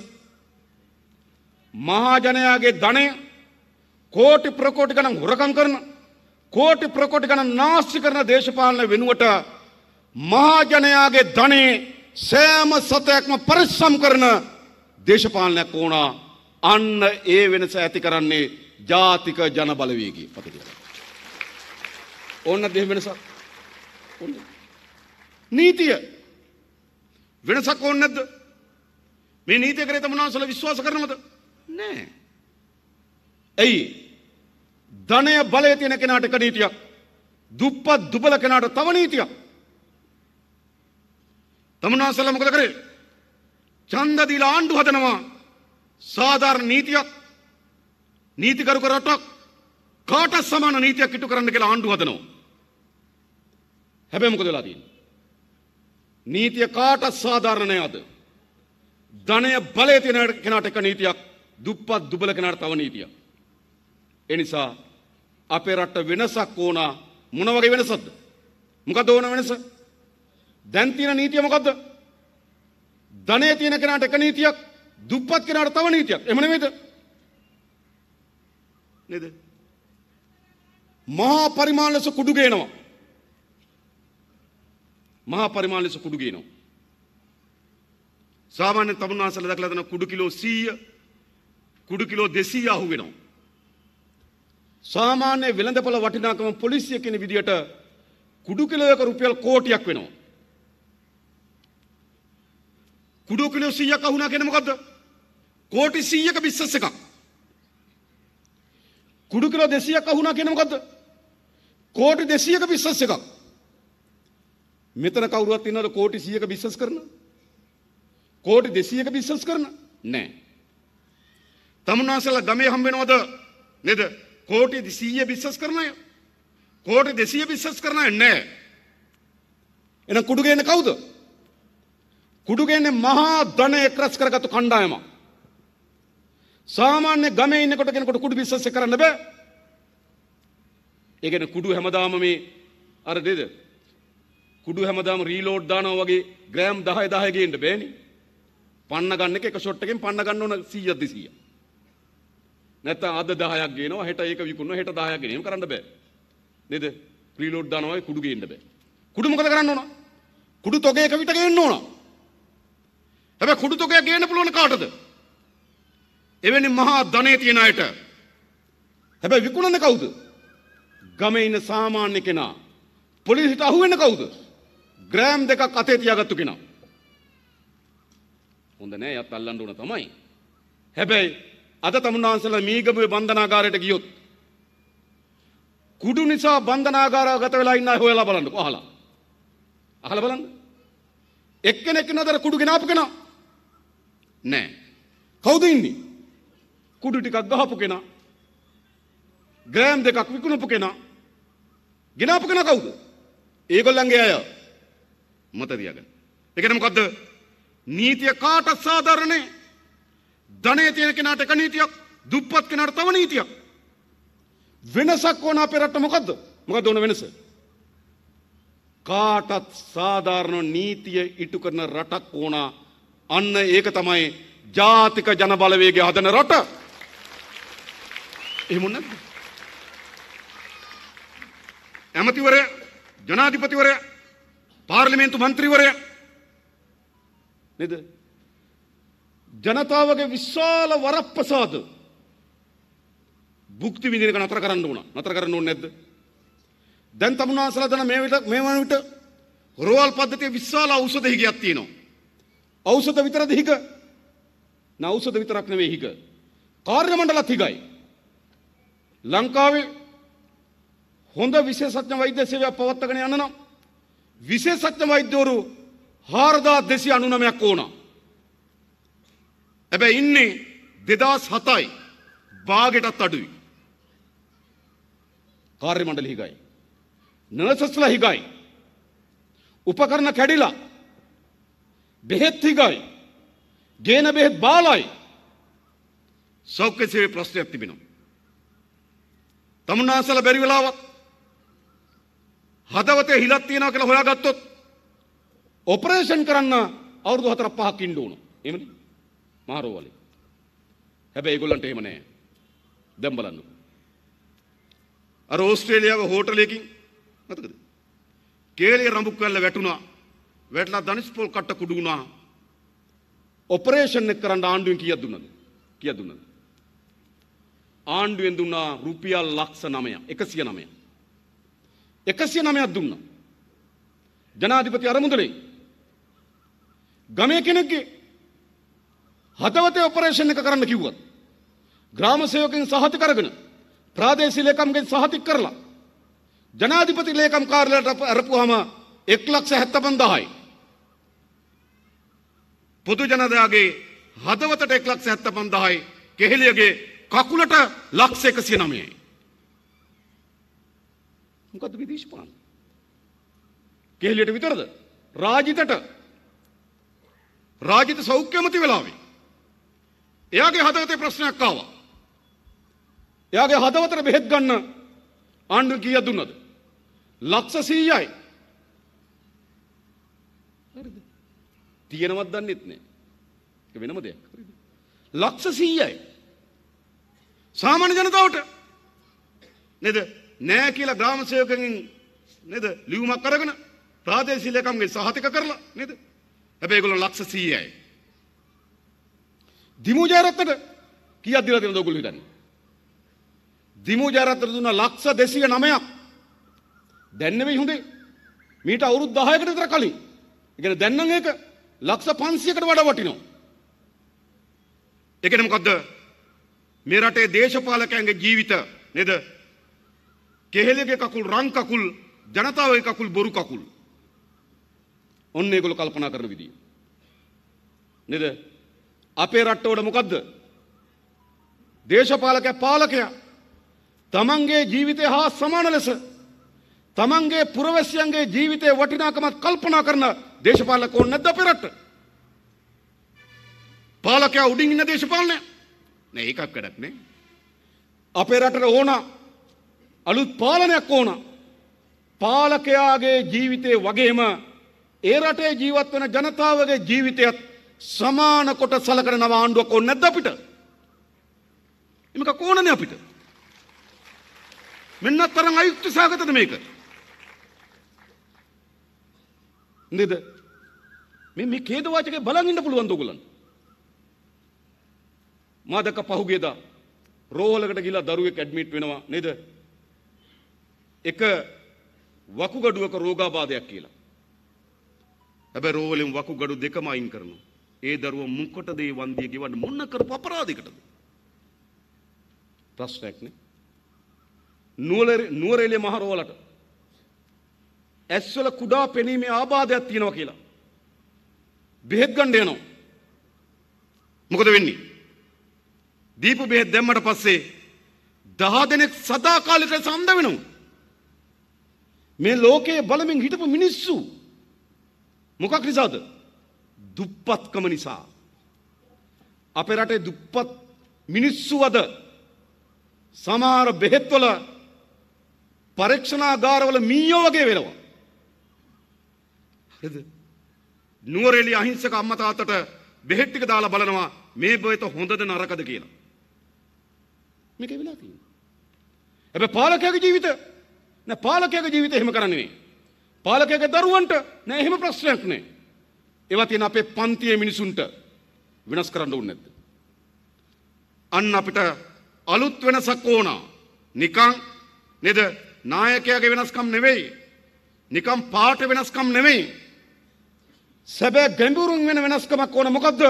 මහජනයාගේ ධනය කෝටි ප්‍රකෝටි ගණන් හොරකම් කරන කෝටි ප්‍රකෝටි ගණන් නාස්ති කරන දේශපාලන වෙනුවට මහජනයාගේ ධනේ සෑම සතයක්ම පරිස්සම් කරන දේශපාලනයක් ඕනා අන්න ඒ වෙනස ඇති කරන්නේ ජාතික ජනබලවේගේ පත කියලා. ඔන්න දෙහ වෙනසක්. නීතිය වෙනසක් ඕනේ නැද්ද? මේ නීතිය කරේ තමුනාසල විශ්වාස කරනවද? නෑ. ඇයි? ධනය බලය තියෙන කෙනාට එක නීතියක්. දුප්පත් දුබල කෙනාට තව නීතියක්. තමුනාසල මොකද කරේ? ඡන්ද දීලා ආණ්ඩු හදනවා. සාධාරණ නීතියක් නීතිකරු කරටක් කාට සමාන නීතියක් ඉටු කරන්න කියලා ආණ්ඩුව හදනවා. හැබැයි මොකද වෙලා තියෙන්නේ? නීතිය කාට සාධාරණ නැද්ද? ධනය බලය තියෙන කෙනාට එක නීතියක්, දුප්පත් දුබල කෙනාට තව නීතියක්. ඒ නිසා අපේ රට වෙනසක් ඕන මොන වගේ වෙනසක්ද? මොකද ඕන වෙනස? දැන් තියෙන නීතිය මොකද්ද? ධනය තියෙන කෙනාට එක නීතියක්, දුප්පත් කෙනාට තව නීතියක්. එහෙම නෙමෙයිද? නේද? මහා පරිමාණ ලෙස කුඩු ගේනවා. මහා පරිමාණ ලෙස කුඩු ගේනවා. සාමාන්‍ය තමුන් වහන්සේලා දක්ලා දෙන කුඩු කිලෝ 100 කුඩු කිලෝ 200 අහු වෙනවා. සාමාන්‍ය වෙළඳපොළ වටිනාකම පොලිසිය කියන විදියට කුඩු කිලෝයක රුපියල් කෝටියක් වෙනවා. කුඩු කිලෝ 100ක් අහුණා කියන්නේ මොකද්ද? කෝටි 100ක බිස්නස් එකක්. කුඩු කිලෝ 200ක් අහුණා කියන්නේ මොකද්ද? කෝටි 200ක බිස්නස් එකක්. මෙතන කවුරුවත් ඉන්නවද කෝටි 100ක බිස්නස් කරන? කෝටි 200ක බිස්නස් කරන? නැහැ. තමුන්වහන්සේලා ගමේ හම්බ වෙනවද? නේද? කෝටි 200 බිස්නස් කරන අය. කෝටි 200 බිස්නස් කරන අය නැහැ. එහෙනම් කුඩු ගේන්නේ කවුද? කුඩුගෙන්නේ මහා ධනය ක්‍රස් කරගත්තු කණ්ඩායම. සාමාන්‍ය ගමේ ඉන්නකොට කෙනෙකුට කුඩු බිස්නස් එක කරන්න බෑ. ඒ කියන්නේ කුඩු හැමදාම මේ අර දෙද කුඩු හැමදාම රීලෝඩ් දානවා වගේ ග්‍රෑම් 10 10 ගේන්න බෑනේ. පන්න ගන්න එක එක ෂොට් එකෙන් පන්න ගන්න ඕන 100ක් 200ක්. නැත්තම් අද 10ක් ගේනවා හෙට ඒක විකුණනවා හෙට 10ක් ගේනවා කරන්න බෑ. නේද? රීලෝඩ් දානවා කුඩු ගේන්න බෑ. කුඩු මොකද කරන්න ඕන? කුඩු තොගයක විතර ගේන්න ඕන. හැබැ කුඩු තොකයක් ගේන්න පුළුවන් කාටද? එවැනි මහා ධනෙ තියෙන අයට. හැබැයි විකුණන්නේ කවුද? ගමේ ඉන්න සාමාන්‍ය කෙනා. පොලිසියට අහු වෙන්න කවුද? ග්‍රෑම් දෙකක් අතේ තියාගත්තු කෙනා. හොඳ නෑ යත් අල්ලන්න ඕන තමයි. හැබැයි අද තමුන්නාන්සලා මීගමුවේ බන්ධනාගාරයට ගියොත් කුඩු නිසා බන්ධනාගාරගත වෙලා ඉන්න අය හොයලා බලන්නකෝ අහලා. අහලා බලන්න. එක්කෙනෙක් නතර කුඩු ගෙනාපු කෙනා නෑ. කවුද ඉන්නේ? කුඩු ටිකක් ගහපු කෙනා. ග්‍රෑම් දෙකක් විකුණපු කෙනා. ගෙනාපු කෙනා කවුද? ඒගොල්ලන්ගේ අය. මත තියාගන්න. ඒ කියන්නේ මොකද්ද? නීතිය කාට සාධාරණේ? ධනෙ තියෙන කෙනාට එක නීතියක්, දුප්පත් කෙනාට තව නීතියක්. වෙනසක් ඕන අපේ රට මොකද්ද? මොකද්ද ඕන වෙනස? කාටත් සාධාරණ නීතිය ඉටු කරන රටක් ඕනා අන්න ඒක තමයි ජාතික ජනබලවේගේ හදන රට. එහෙම නැද්ද? ඇමතිවරය, ජනාධිපතිවරය, පාර්ලිමේන්තු මන්ත්‍රීවරය නේද? ජනතාවගේ විශාල වරප්‍රසාද භුක්ති විඳින එක නතර කරන්න ඕන. නතර කරන්න ඕනේ නැද්ද? දැන් තමුනාසලා දන මේ මේ වන විට රෝවල් පද්ධතිය විශාල ඖෂධ හිගයක් තියෙනවා. ඖෂධ විතරද හිග? නෞෂධ විතරක් නෙවෙයි හිග. කාර්ය මණ්ඩලත් හිගයි. ලංකාවේ හොඳ විශේෂඥ වෛද්‍ය සේවයක් පවත්වාගෙන යන්න නම් විශේෂඥ වෛද්‍යවරු 4299ක් ඕන. හැබැයි ඉන්නේ 2007යි. භාගෙටත් අඩුයි. කාර්ය මණ්ඩල හිගයි. නර්සස්ලා හිගයි. උපකරණ කැඩිලා බෙහෙත් හිගයි. ගේන බෙහෙත් බාලයි. සෞඛ්‍ය සේවයේ ප්‍රශ්නයක් තිබෙනවා. තමුන්නාසල බැරි වෙලාවත් හදවතේ හිලක් තියෙනවා කියලා හොයාගත්තොත් ඔපරේෂන් කරන්න අවුරුදු 4 5ක් ඉන්න ඕන. එහෙමනේ. මහරෝවලේ. හැබැයි ඒගොල්ලන්ට එහෙම නෑ. දැන් බලන්න. අර ඕස්ට්‍රේලියාව හෝටලයකින් මතකද? කේලේ රඹුක් කරලා වැටුණා. වැටලා දනිස්පොල් කට්ට කුඩු වුණා ඔපරේෂන් එක කරන්න ආණ්ඩුවෙන් කීයක් දුන්නද? කීයක් දුන්නද? ආණ්ඩුවෙන් දුන්නා රුපියල් ලක්ෂ 9ක් 109ක් 109ක් දුන්නා ජනාධිපති අරමුදලෙන් ගමේ කෙනෙක්ගේ හතවතේ ඔපරේෂන් එක කරන්න කිව්වත් ග්‍රාම සේවකෙන් සහති කරගෙන ප්‍රාදේශීය ලේකම්ගෙන් සහති කරලා ජනාධිපති ලේකම් කාර්යාලයට අරපුවාම 1 ලක්ෂ 75000යි පොදුජනදයාගේ හදවතට එක් ලක්ෂ ඇත්ත පන්දායි කෙහෙලියගේ කකුලට ලක්ෂ එකසිය නමයයි. මොකද විදේශපාන. කෙහෙලියට විතරද. රාජිතට රාජිත සෞඛ්‍යමති වෙලාවේ. එයාගේ හදවතේ ප්‍රශ්නයක් ආවා. එයාගේ හදවතට බෙහෙත් ගන්න ආණ්ඩුව කීයක් දුන්නද? ලක්ෂ 100යි. තියෙනවත් දන්නෙත් නෑ. ඒක වෙනම දෙයක්. හරිද? ලක්ෂ 100යි. සාමාන්‍ය ජනතාවට නේද? නෑ කියලා ග්‍රාම සේවකගෙන් නේද? ලියුමක් අරගෙන ප්‍රාදේශීය ලේකම්ගෙන් සහතික කරලා නේද? හැබැයි ඒගොල්ලෝ ලක්ෂ 100යි. දිමු ජයරත්නට කීයක් දීලා තියෙනවද ඔයගොල්ලෝ හිතන්නේ? දිමු ජයරත්නට දුන්නා ලක්ෂ 209ක්. දැන් නෙමෙයි හොඳේ. මීට අවුරුදු 10කට විතර කලින්. ඒ කියන්නේ දැන් නම් ඒක ලක්ෂ 500කට වඩා වටිනවා. ඒ කියන්නේ මොකද්ද? මේ රටේ දේශපාලකයන්ගේ ජීවිත නේද? කෙහෙලගේ කකුල් රන් කකුල් ජනතාවගේ කකුල් බොරු කකුල්. ඔන්න ඒගොල්ලෝ කල්පනා කරන විදිය. නේද? අපේ රටවල මොකද්ද? දේශපාලකයා පාලකයා තමන්ගේ ජීවිතය හා සමාන ලෙස තමන්ගේ පුරවැසියන්ගේ ජීවිතයේ වටිනාකමත් කල්පනා කරන දේශපාලක ඕන නැද්ද අපේ රට? පාලකයා උඩින් ඉන්න දේශපාලනය. නෑ ඒකක් වැඩක් නෑ. අපේ රටට ඕන අලුත් පාලනයක් ඕන. පාලකයාගේ ජීවිතේ වගේම ඒ රටේ ජීවත් වන ජනතාවගේ ජීවිතයත් සමාන කොට සලකන නව ආණ්ඩුවක් ඕන නැද්ද අපිට? මේක කොහොනනේ අපිට? මෙන්න තරම් අයුක්ති සාගතද මේක? නේද? මේ මේ ඛේදවාචකේ බලන් ඉන්න පුළුවන් දෝගලන්. මා දැක්ක පහුගියදා රෝහලකට ගිහිලා දරුවෙක් ඇඩ්මිට් වෙනවා නේද? එක වකුගඩුවක රෝගාබාධයක් කියලා. හැබැයි රෝහලෙන් වකුගඩු දෙකම අයින් කරනවා. ඒ දරුවා මුකටද ඒ වන්දිය ගෙවන්න මොන කරපු අපරාධයකටද? ප්‍රශ්නයක් නේ. නුවර නුවරඑළිය මහ රෝහලට ඇස්වල කුඩා පෙනීමේ ආබාධයක් තියෙනවා කියලා. බෙහෙත් ගන්න යනවා. මොකද වෙන්නේ? දීප බෙහෙත් දැම්මට පස්සේ දහ දෙනෙක් සදාකාලික සම්ද වෙනවා. මේ ලෝකයේ බලමින් හිටපු මිනිස්සු මොකක් නිසාද? දුප්පත්කම නිසා. අපේ රටේ දුප්පත් මිනිස්සු අද සමහර බෙහෙත්වල පරීක්ෂණාගාරවල මීයෝ වගේ වෙනවා. නුවරෙලි අහිංසක අම්ම තාත්තට බෙහෙත් ටික දාලා බලනවා මේ බෙහෙත හොඳද නරකද කියලා. මේක වෙලා තියෙනවා. හැබැයි පාලකයාගේ ජීවිත නෑ පාලකයාගේ ජීවිත එහෙම කරන්නේ නෙවෙයි. පාලකයාගේ දරුවන්ට නෑ එහෙම ප්‍රශ්නයක් නෑ. ඒවා තියෙන අපේ පන්තියේ මිනිසුන්ට වෙනස් කරන්න ඕනේ නැද්ද? අන්න අපිට අලුත් වෙනසක් ඕන. නිකං නේද? නායකයාගේ වෙනස්කම් නෙවෙයි. නිකම් පාට වෙනස්කම් නෙවෙයි. සැබෑ ගැඹුරුන් වෙන වෙනස්කමක් ඕන මොකක්ද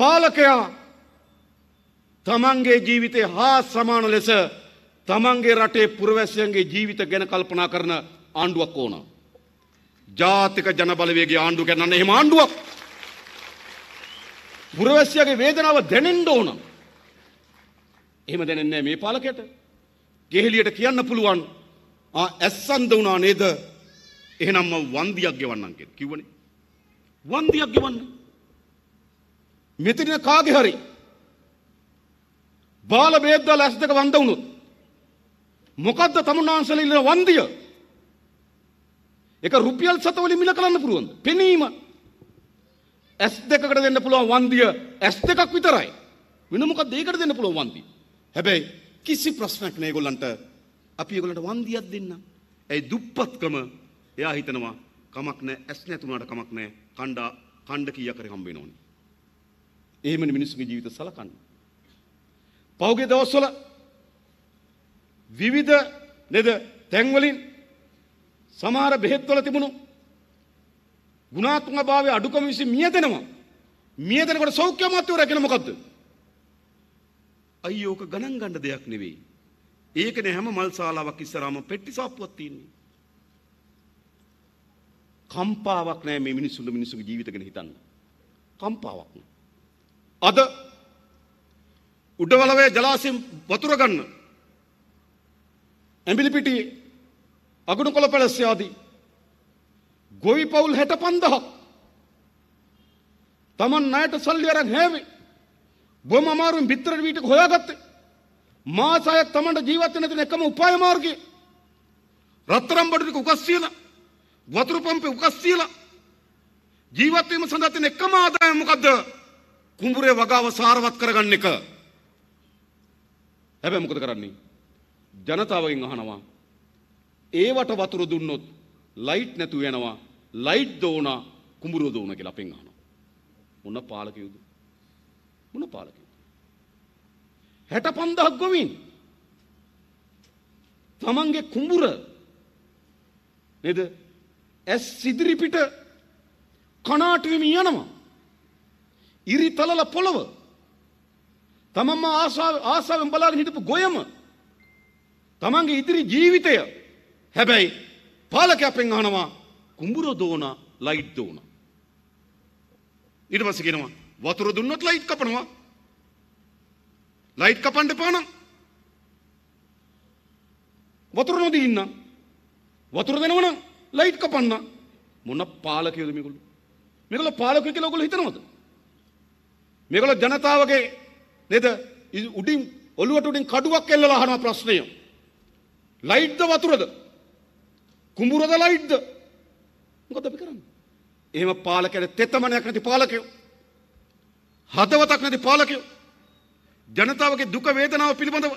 පාලකයා තමන්ගේ ජීවිතය හා සමාන ලෙස තමන්ගේ රටේ පුරවැසියන්ගේ ජීවිත ගැන කල්පනා කරන ආණ්ඩුවක් ඕන. ජාතික ජනබලවේගේ ආණ්ඩුව ගැන එහෙම ආණ්ඩුවක්. පුරවැසියාගේ වේදනාව දැනෙන්න ඕන. එහෙම දැනෙන්නේ මේ පාලකයට. ගෙහෙලියට කියන්න පුළුවන් ඇස්සන්ද වුණා නේද? එහෙනම් මම වන්දියක් ගෙවන්නම් කියලා කිව්වනේ. වන්දියක් ගෙවන්න. මෙතන කාගේ හරි බාල බේද්දාල ඇස් දෙක වන්ද වුණොත් මොකද්ද තමුන්නාන්සල ඉන්න වන්දිය? ඒක රුපියල් 7 වලින් මිල කරන්න පුළුවන්ද? පෙනීම ඇස් දෙකකට දෙන්න පුළුවන් වන්දිය ඇස් දෙකක් විතරයි. වෙන මොකක්ද ඒකට දෙන්න පුළුවන් වන්දිය? හැබැයි කිසි ප්‍රශ්නයක් නෑ ඒගොල්ලන්ට. අපි ඒගොල්ලන්ට වන්දියක් දෙන්නම්. ඒ දුප්පත්කම එයා හිතනවා කමක් නෑ ඇස් නැතුණාට කමක් නෑ කණ්ඩා කණ්ඩ කීයක් හරි හම්බ වෙනවනේ. එහෙමනේ මිනිස්සුගේ ජීවිත සලකන්නේ. පහුගිය දවස්වල විවිධ නේද තැන්වලින් සමහර බෙහෙත්වල තිබුණු ගුණාත්මක භාවයේ අඩුකම විසින් මියදෙනවා. මියදෙනකොට සෞඛ්‍ය අමාත්‍යවරයා කියන මොකද්ද? අයියෝක ගණන් ගන්න දෙයක් නෙවෙයි. ඒකනේ හැම මල් ශාලාවක් ඉස්සරහම පෙට්ටි සාප්පුවක් තියෙන්නේ. කම්පාවක් නෑ මේ මිනිස්සුන්ට මිනිස්සුගේ ජීවිත ගැන හිතන්න. කම්පාවක් නෑ. අද උඩවලවේ ජලාශයෙන් වතුර ගන්න ඇඹිලිපිටි අගුණකොළ පැලස්ස ආදී ගොවි පවුල් 65000ක් Taman ණයට සල්ලි අරන් හැවේ. බොහොම අමාරුවෙන් පිටරට වීට හොයාගත්තේ. මාස 6ක් Tamanට ජීවත් වෙන්න තියෙන එකම උපාය මාර්ගය. රත්තරන් බඩුටික උකස් කියලා වතුරු පම්පේ උකස් තියලා ජීවත් වීම සඳහා තියෙන එකම ආදායම මොකද්ද? කුඹුරේ වගාව සාරවත් කරගන්න එක. හැබැයි මොකද කරන්නේ? ජනතාවගෙන් අහනවා. ඒවට වතුර දුන්නොත් ලයිට් නැතුව යනවා. ලයිට් දෝනා කුඹුරෝ දෝනා කියලා අපෙන් අහනවා. මොන පාලකයෝද? මොන පාලකයෝද? 65000ක් ගොවින් තමන්ගේ කුඹුර නේද ඇස් සිදිරිපිට කනාටුවමි යනවා. ඉරි තලල පොළොව තමම්ම ආසාාවෙන් බලාගෙන හිටපු ගොයම තමන්ගේ ඉදිරි ජීවිතය හැබැයි පාලක අපෙන් අනවා කුඹුර දෝන ලයිට් දෝන. ඉට පස කෙනවා වතුර දුන්නත් ලයිට් කපනවා ලයිට් කපන්ඩ පානම් වතුර නොදී ඉන්න වතුර දෙනවනම් ලයිට් කපන්න මොන පාලකයද මේගොල්ලෝ මේගොල්ලෝ පාලකයෝ කියලා ඔයගොල්ලෝ හිතනවද මේගොල්ලෝ ජනතාවගේ නේද උඩින් ඔළුවට උඩින් කඩුවක් එල්ලලා අහන ප්‍රශ්නය ලයිට්ද වතුරද කුඹුරද ලයිට්ද මොකද අපි කරන්නේ එහෙම පාලකයන්ට තෙතමනයක් නැති පාලකයෝ හදවතක් නැති පාලකයෝ ජනතාවගේ දුක වේදනාව පිළිබඳව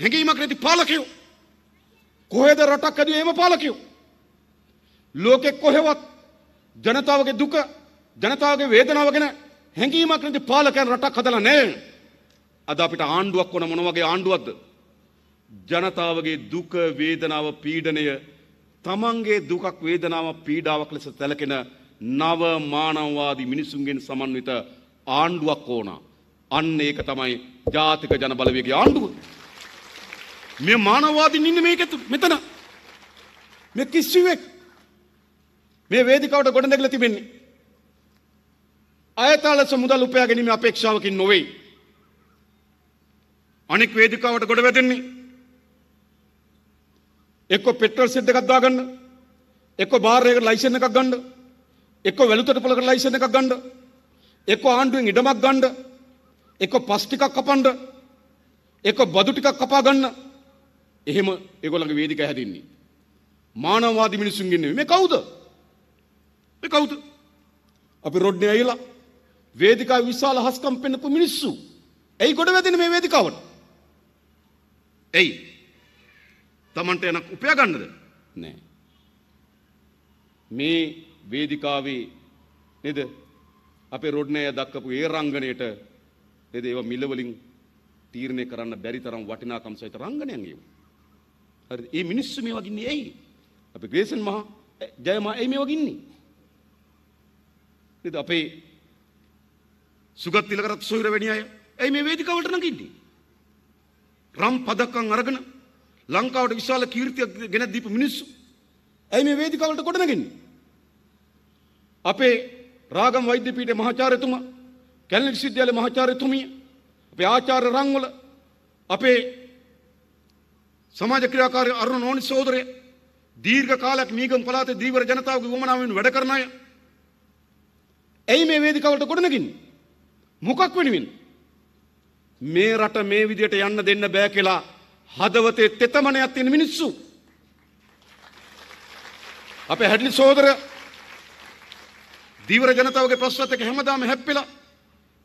හැඟීමක් නැති පාලකයෝ කොහෙද රටක් ඇදුවේ එහෙම පාලකයෝ ලෝකෙ කොහෙවත් ජනතාවගේ දුක ජනතාවගේ වේදනාව ගැන හැඟීමක් නැති පාලකයන් රටක් හදලා නැහැ. අද අපිට ආණ්ඩුවක් ඕන මොන වගේ ආණ්ඩුවක්ද? ජනතාවගේ දුක වේදනාව පීඩනය තමන්ගේ දුකක් වේදනාව පීඩාවක් ලෙස සැලකෙන නව මානවවාදී මිනිසුන්ගෙන් සමන්විත ආණ්ඩුවක් ඕන. අන්න ඒක තමයි ජාතික ජන බලවේගයේ ආණ්ඩුව. මේ මානවවාදීන් ඉන්නේ මේක මෙතන. මේ කිසිවෙක් මේ වේදිකාවට ගොඩනැගිලා තිබෙන්නේ. අයතාලස මුදල් උපයා ගැනීම අපේක්ෂාවකින් නොවේ. අනෙක් වේදිකාවට ගොඩ වැදෙන්නේ එක්ක පෙට්‍රල් සෙට් එකක් දාගන්න එක්ක බාර් එකකට ලයිසන් එකක් ගන්න එක්ක වැලුතට පොලකට ලයිසන් එකක් ගන්න එක්ක ආණ්ඩුවෙන් ඉඩමක් ගන්න එක්ක පස් ටිකක් කපන්න එක්ක බදු ටිකක් කපා ගන්න එහෙම ඒගොල්ලන්ගේ වේදිකා හැදින්නේ මානවවාදී මිනිසුන්ගෙන් නෙවෙයි මේ කවුද කවුද අපි රොඩ්නේ ඇයිලා වේදිකා විශාල හස්කම් පෙන්නපු මිනිස්සු ඇයි ගොඩ වැදෙන මේ වේදිකාවට ඇයි තමන්ට යනක් උපයා ගන්නද නෑ මේ වේදිකාවේ නේද අපේ රොඩ්නය දක්කපු ඒ රංගනයට නේද ඒවා මිලවලින් තීරණය කරන්න බැරි තරම් වටිනාකම් සහිත රංගනයන් ඒවා හරි මේ මිනිස්සු මේවා ගින්නේ ඇයි අපි ග්‍රේසන් මහා ජයමා ඇයි මේවා ගින්නේ නේද අපේ සුගත් තිලකරත් සොයුර වැනි අය ඇයි මේ වේදිකාවට නගින්නේ රම් පදක්කම් අරගෙන ලංකාවට විශාල කීර්තියක් ගෙන දීපු මිනිස්සු ඇයි මේ වේදිකාවට කොට නගින්නේ අපේ රාගම් වෛද්‍ය පීඨේ මහාචාර්යතුමා කැලණි විශ්වවිද්‍යාලයේ මහාචාර්යතුමිය අපේ ආචාර්ය රංගවල අපේ සමාජ ක්‍රියාකාරී අරුණ නෝනි සහෝදරය දීර්ඝ කාලයක් මීගම් පළාතේ දීවර ජනතාවගේ වමනාවෙන් වැඩ කරන අය ඇයි මේ වේදිකවට ගොඩනගින් මොකක් වෙනුවෙන් මේ රට මේ විදියට යන්න දෙන්න බෑ කියලා හදවතේ තෙතමනයක් තියෙන මිනිස්සු අපේ හැඩලි සෝදර දීවර ජනතාවගේ ප්‍රශ්නත් එක්ක හැමදාම හැප්පෙලා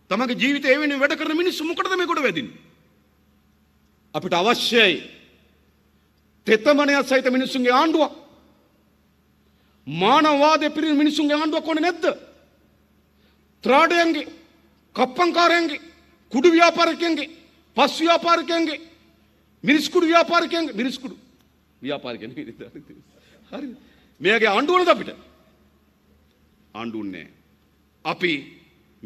තමගේ ජීවිතය ඒ වෙනුවෙන් වැඩ කරන මිනිස්සු මොකටද මේ කොට වැදින්නේ අපිට අවශ්‍යයි තෙතමනයක් සහිත මිනිස්සුන්ගේ ආණ්ඩුවක් මානවවාදය පිරින මිනිසුන්ගේ ආණ්ඩුවක් ඕනේ නැද්ද ತ್ರಾಡು ಹೆಂಗೆ ಕಪ್ಪಂಕಾರ ಹೆಂಗೆ ಕುಡು ವ್ಯಾಪಾರಕ್ಕೆ ಹೆಂಗೆ ಪಸ್ ವ್ಯಾಪಾರಕ್ಕೆ ಹೆಂಗೆ ಮಿನಿಸ್ಕುಡು ವ್ಯಾಪಾರಕ್ಕೆ ಹೆಂಗೆ ಮಿನಿಸ್ಕುಡು ವ್ಯಾಪಾರಕ್ಕೆ ಮೇಗೆ ಆಂಡೂಣ ತಪ್ಪಿಟ ආණ්ඩුන්නේ. අපි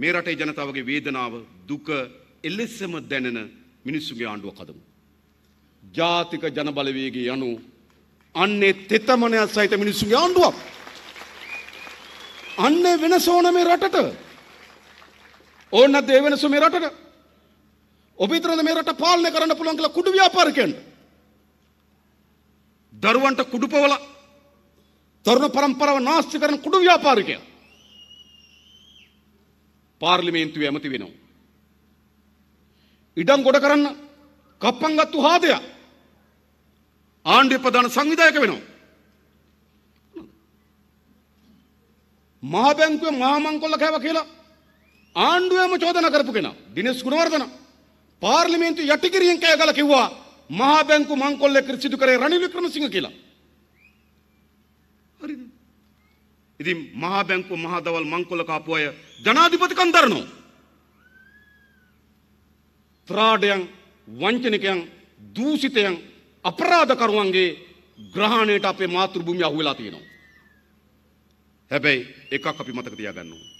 මේ රටේ ජනතාවගේ වේදනාව දුක එලෙසම දැනෙන මිනිස්සුගේ ආණ්ඩුව කදමු. ජාතික ජනබලවේගේ යනු අන්නේ තෙතමනයක් සහිත මිනිස්සුගේ ආණ්ඩුවක්. අන්නේ වෙනස ඕන මේ රටට. ඕනත් ඒ වෙනසු මේ රටට. ඔබ විතරද මේ රට පාලනය කරන්න පුළුවන් කියලා කුඩු ව්‍යාපාරිකයන්ට. දරුවන්ට කුඩුපවලා තරුණ පරම්පරාව නාස්ති කරන කුඩු ව්‍යාපාරිකයන්. පාර්ලිමේන්තුවේ ඇමති වෙනවා. ඉඩම් ගොඩ කරන්න කප්පන්ගත්තු හාදය ආණ්ඩ්‍ය ප්‍රධාන සංවිධායක වෙනවා. මහා බැංකුවේ මහා මංකොල්ල කෑවා කියලා ආණ්ඩුවම චෝදනා කරපු කෙනා දිනේශ් ගුණවර්ධන පාර්ලිමේන්තු යටිකිරියෙන් කෑ ගල කිව්වා මහා බැංකු මංකොල්ලෙක් සිදු කරේ රනිල් වික්‍රමසිංහ කියලා. හරිද? ඉතින් මහා බැංකු මහා දවල් මංකොල්ල කාපු අය ජනාධිපතිකම් දරනවා. ත්‍රාඩයන් වංචනිකයන් දූෂිතයන් අපරාධකරුවන්ගේ ග්‍රහණයට අපේ මාතෘභූමිය අහු වෙලා තියෙනවා. හැබැයි එකක් අපි මතක තියාගන්න ඕනේ.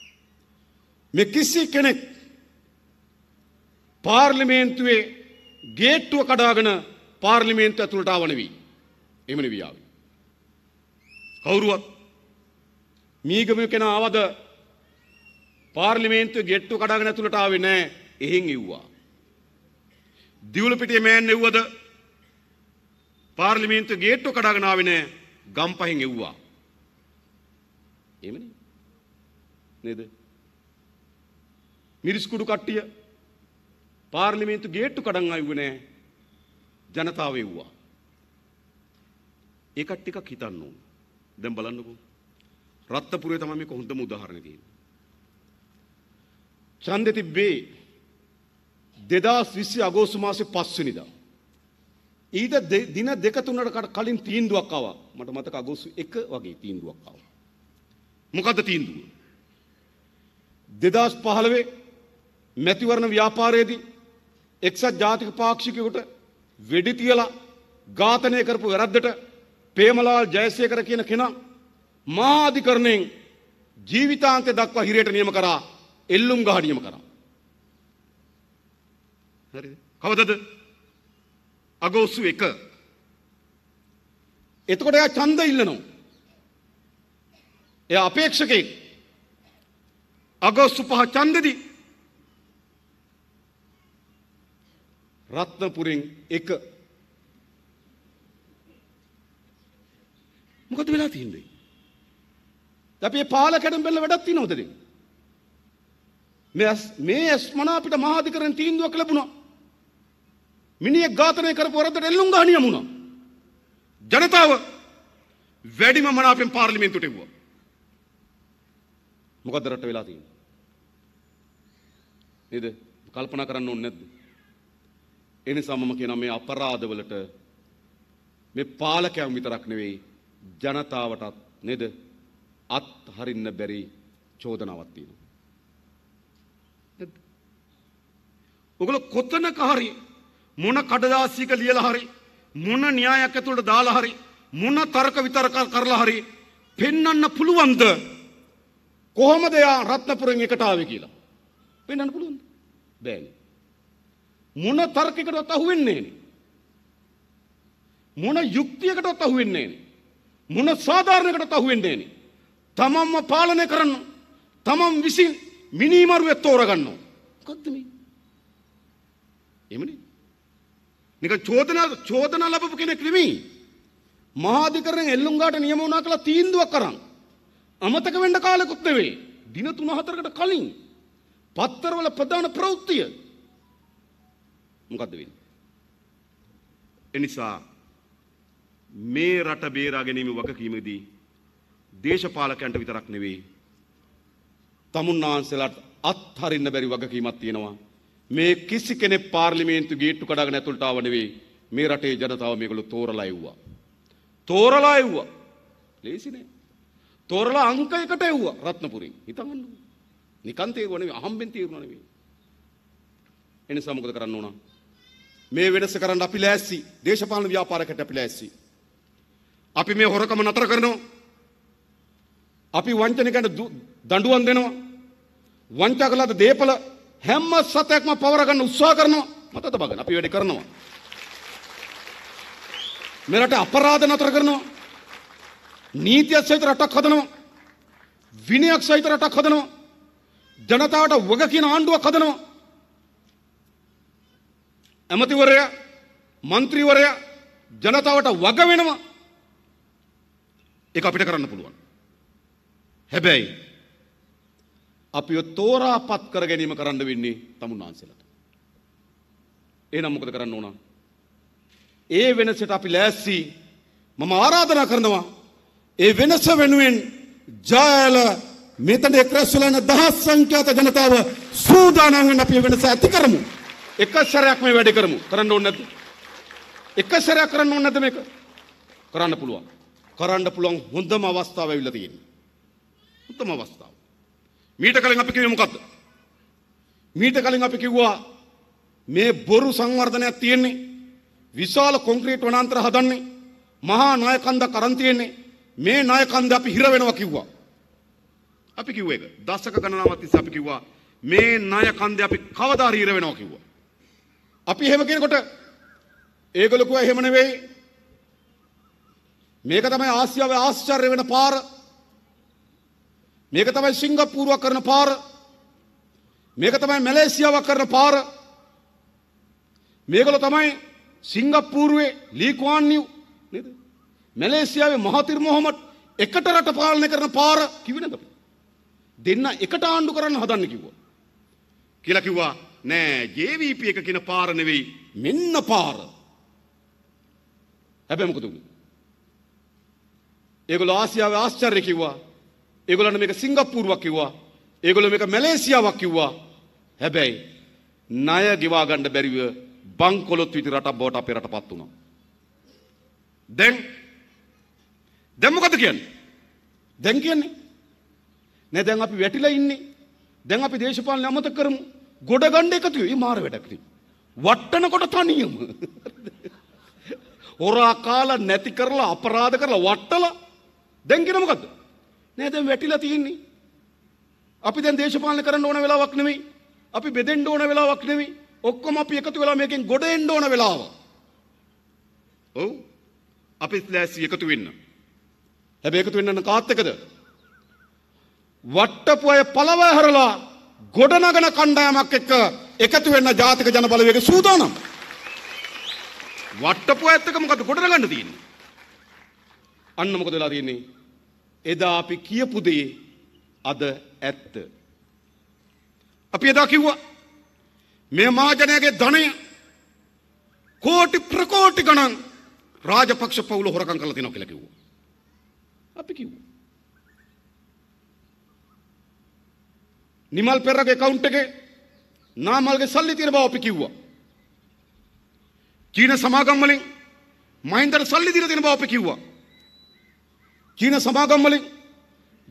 මේ කිසි කෙනෙක් පාර්ලිමේන්තුවේ ගේට්ටුව කඩාගෙන පාර්ලිමේන්තු ඇතුළට ආවනවී. එම නිවියාව. කවුරුවත් මීගම කෙන ආවද පාර්ලිමේන්තු ගෙට්ටු කඩාගෙන ඇතුළට ආවේ නෑ එහෙන් ඉව්වා. දිවුලපිටිය මෑන් එව්වද පාර්ලිමේන්තු ගේට්ටු කඩාගෙනාව නෑ ගම් පහින් එව්වා. එමනි නේද? මිරිස්කුඩු කට්ටිය පාර්ලිමේන්තු ගේට්ටු කඩන් අයුවේ නෑ ජනතාව එව්වා. ඒකත් ටිකක් හිතන්න ඕන. දැන් බලන්නකෝ. රත්තරපුරේ තමයි මේක හොඳම උදාහරණය තියෙන්නේ. ඡන්දෙ තිබ්බේ 2020 අගෝස්තු මාසේ 5 වෙනිදා. ඊට දින දෙක තුනකට කලින් තීන්දුවක් ආවා. මට මතක අගෝස්තු 1 වගේ තීන්දුවක් ආවා. මොකද්ද තීන්දුව? 2015 මැතිවරණ ව්‍යාපාරයේදී එක්සත් ජාතික පාක්ෂිකයකුට වෙඩි තියලා ඝාතනය කරපු වැරද්දට ප්‍රේමලාල් ජයසේකර කියන කෙනා මහා අධිකරණයෙන් ජීවිතාන්තය දක්වා හිරයට නියම කරා එල්ලුම් ගහ නියම කරා. හරිද? කවදද? අගෝස්තු 1. එතකොට එයා ඡන්ද ඉල්ලනවා. එයා අපේක්ෂකෙක්. අගෝස්තු 5 ඡන්දෙදී රත්නපුරෙන් එක මොකද වෙලා තියෙන්නේ අපි මේ පාලකයන් බෙල්ල වැඩක් තියෙනවද දැන් මේ මේ ස්මන අපිට මහාධිකරණ තීන්දුවක් ලැබුණා මිනිහෙක් ඝාතනය කරපු වරදට එල්ලුම් ගහ නියමුණා ජනතාව වැඩිම මනාපෙන් පාර්ලිමේන්තුවට එවුවා මොකද රට වෙලා තියෙන්නේ නේද කල්පනා කරන්න ඕනේ නැද්ද එනිසා මම කියනවා මේ අපරාධවලට මේ පාලකයන් විතරක් නෙවෙයි ජනතාවටත් නේද අත් හරින්න බැරි චෝදනාවක් තියෙනවා. ඔයගොල්ලෝ කොතනක හරි මොන කඩදාසියක ලියලා හරි මොන න්‍යායක් ඇතුළට දාලා හරි මොන තර්ක විතර්ක කරලා හරි පෙන්වන්න පුළුවන්ද කොහොමද යා රත්නපුරෙන් එකට ආවේ කියලා පෙන්වන්න පුළුවන්ද බෑනේ මොන තර්කයකටවත් අහු වෙන්නේ මොන යුක්තියකටවත් අහු වෙන්නේ මොන සාධාරණයකටවත් අහු වෙන්නේ තමන්ම පාලනය කරන්න තමන් විසින් මිනිමරුවෙක් තෝරගන්නවා මොකද්ද මේ එහෙමනේ නිකන් චෝදනා චෝදනා ලැබපු කෙනෙක් නෙමෙයි මහාධිකරණයෙන් එල්ලුම්ගාට නියම වුණා කියලා තීන්දුවක් කරන් අමතක වෙන්න කාලෙකුත් නෙවෙයි දින 3-4කට කලින් පත්තරවල ප්‍රධාන ප්‍රවෘත්තිය මොකක්ද වෙන්නේ? එනිසා මේ රට බේරා ගැනීම වගකීමදී දේශපාලකයන්ට විතරක් නෙවෙයි තමුන්නාන්සලාට අත්හරින්න බැරි වගකීමක් තියෙනවා. මේ කිසි කෙනෙක් පාර්ලිමේන්තු ගේට්ටු කඩාගෙන ඇතුළට ආව නෙවෙයි මේ රටේ ජනතාව මේගොල්ලෝ තෝරලා එව්වා. තෝරලා එව්වා. ලේසි නෑ. තෝරලා අංක එකට එව්වා රත්නපුරින්. හිතන්න. නිකන් තේරුණා නෙවෙයි අහම්බෙන් තේරුණා නෙවෙයි. එනිසා මොකද කරන්න ඕනා? මේ වෙනස කරන්න අපි ලෑස්ති දේශපාලන ව්‍යාපාරකට අපි ලෑස්ති. අපි මේ හොරකම නතර කරනවා. අපි වංචනිකයන්ට දඬුවම් දෙනවා. වංචා කළාද දේපල හැම සතෙක්ම පවර ගන්න උත්සාහ කරනවා. මතද බගන අපි වැඩ කරනවා. මෙරට අපරාධ නතර කරනවා. නීතියක් සහිත රටක් හදනවා. විනයක් සහිත රටක් හදනවා. ජනතාවට වග කියන ආණ්ඩුවක් හදනවා. ඇමතිවරයා මන්ත්‍රීවරයා ජනතාවට වග වෙනවා ඒක අපිට කරන්න පුළුවන්. හැබැයි අපිව තෝරාපත් කර ගැනීම කරන්න වෙන්නේ තමුන්නාන්සේලට. එහෙනම් මොකද කරන්න ඕන? ඒ වෙනසට අපි ලෑස්ති මම ආරාධනා කරනවා ඒ වෙනස වෙනුවෙන් ජයල මෙතන එක්රැස් වෙලා ඉන්න දහස් සංඛ්‍යාත ජනතාව සූදානම් වෙන අපි වෙනස ඇති කරමු. එක සැරයක් මේ වැඩ කරමු කරන්න ඕනේ නැද්ද? එක සැරයක් කරන්න ඕනේ නැද්ද මේක? කරන්න පුළුවන්. කරන්න පුළුවන් හොඳම අවස්ථාව ඇවිල්ලා තියෙනවා. උත්තම අවස්ථාව. මීට කලින් අපි කිව්වේ මොකද්ද? මීට කලින් අපි කිව්වා මේ බොරු සංවර්ධනයක් තියෙන්නේ. විශාල කොන්ක්‍රීට් වනාන්තර හදන්නේ. මහා නායකන්දක් අරන් තියෙන්නේ. මේ නායකන්ද අපි හිර වෙනවා කිව්වා. අපි කිව්ව එක. දශක ගණනාවක් තිස්සේ අපි කිව්වා මේ ණය කන්දේ අපි කවදා හරි ඉර වෙනවා කිව්වා. අපි එහෙම කෙනකොට ඒගොලකුව එහෙමනවෙයි මේක තමයි ආසියාව ආශ්චර්ය වෙන පාර මේක තමයි සිංගප්පූරුවක් කරන පාර මේක තමයි මැලේසියාවක් කරන පාර මේගොල්ලෝ තමයි සිංගප්පූරුවේ ලී කුවන් නිව් නේද මැලේසියාවේ මහතිර් මොහොමඩ් එකට රට පාලනය කරන පාර කිව්වේ නේද දෙන්න එකට ආණ්ඩු කරන්න හදන්න කිව්වා කියලා කිව්වා නෑ ජේවීප එක කියන පාර නෙවෙයි මෙන්න පාර. හැබැයි මොකද උනේ? ඒගොල්ලෝ ආසියාවේ ආශ්චර්ය කිව්වා. ඒගොල්ලන්ට මේක සිංගප්පූරුවක් කිව්වා. ඒගොල්ලෝ මේක මැලේසියාවක් කිව්වා. හැබැයි ණය ගෙවා ගන්න බැරිව බංකොලොත් විතර රටක් බවට අපේ රටපත් වුණා. දැන් දැන් මොකද කියන්නේ? දැන් කියන්නේ නෑ දැන් අපි වැටිලා ඉන්නේ. දැන් අපි දේශපාලන අමතක කරමු. ගොඩ ගණ්ඩ එකතු ඒ මාර වැඩක්ති. වට්ටනකොට තනියම. හොරා කාලා නැති කරලා අපරාධ කරලා වට්ටලා දැන්ගෙන මොකද. නෑදැන් වැටිලා තියෙන්නේ. අපි දැන් දේශපාලන කරන්න ඕන වෙලාවක් නෙමෙයි. අපි බෙදෙන්න ඕන වෙලාවක් නෙමෙයි. ඔක්කොම අපි එකතු වෙලා මේකෙන් ගොඩ එන්න ඕන වෙලාව. ඔව්. අපි ලෑස්ති එකතු වෙන්න. හැබැයි එකතු වෙන්න කාත් එකද? වට්ටපු අය පළව හැරලා ගොඩනගන කණ්ඩායමක් එක්ක එකතු වෙන්න ජාතික ජන බලවේග සූදානම්. වට්ටපුව ඇත්තක මොකද ගොඩනගන්න තියෙන්නේ? අන්න මොකද වෙලා තියෙන්නේ? එදා අපි කියපු දේ අද ඇත්ත. අපි එදා කිව්වා මේ මහජනයාගේ ධනය කෝටි ප්‍රකෝටි ගණන් රාජපක්ෂ පවුල හොරකම් කරලා තියෙනවා කියලා කිව්වා. අපි කිව්වා නිමල් පෙරගේ කවුන්ට් එකේ නාමල්ගේ සල්ලි තියෙන බව අපි කිව්වා. චීන සමාගම් වලින් මහින්දට සල්ලි දීලා තියෙන බව අපි කිව්වා. චීන සමාගම් වලින්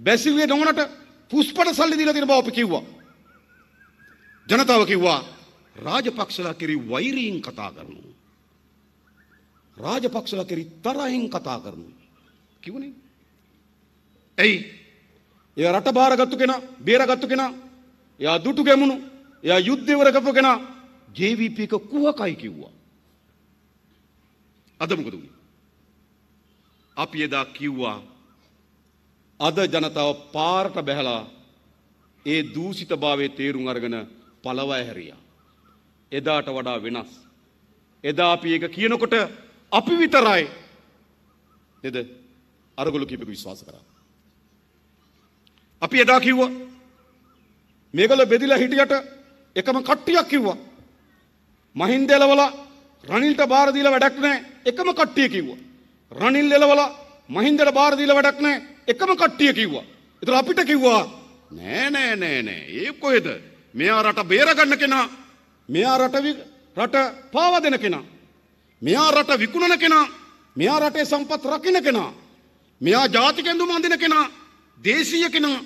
බැසිවියේ නොවනට පුෂ්පට සල්ලි දීලා තියෙන බව අපි කිව්වා. ජනතාව කිව්වා රාජපක්ෂලා කිරි වෛරීන් කතා කරනවා. රාජපක්ෂලා කිරි තරහින් කතා කරනවා. කිව්වනේ. එයි ඒ රට බාරගත්තු කෙනා බේරගත්තු කෙනා එයා දුටු ගැමුණු එයා යුද්ධෙවර කරපු කෙනා ජේවිපීක කුහකයි කිව්වා. අද මොකද වුනේ? අපි එදා කිව්වා අද ජනතාව පාරට බැහැලා ඒ දූෂිතභාවයේ තේරුම් අරගෙන පළවය හැරියා. එදාට වඩා වෙනස්. එදා අපි ඒක කියනකොට අපි විතරයි නේද? අරගොල්ලෝ කියපේක විශ්වාස කරා. අපි එදා කිව්වා මේගොල්ලෝ බෙදිලා හිටියට එකම කට්ටියක් කිව්වා. මහින්ද එලවලා රනිල්ට බාර දීලා වැඩක් නැහැ. එකම කට්ටිය කිව්වා. රනිල් එලවලා මහින්දට බාර දීලා වැඩක් නැහැ. එකම කට්ටිය කිව්වා. ඒතර අපිට කිව්වා නෑ නෑ නෑ නෑ. ඒ කොහෙද? මෙයා රට බේරගන්න කෙනා. මෙයා රට රට පාවා දෙන කෙනා. මෙයා රට විකුණන කෙනා. මෙයා රටේ සම්පත් රකින්න කෙනා. මෙයා ජාතික ඇඳුම් අඳින කෙනා. දේශීය කෙනා.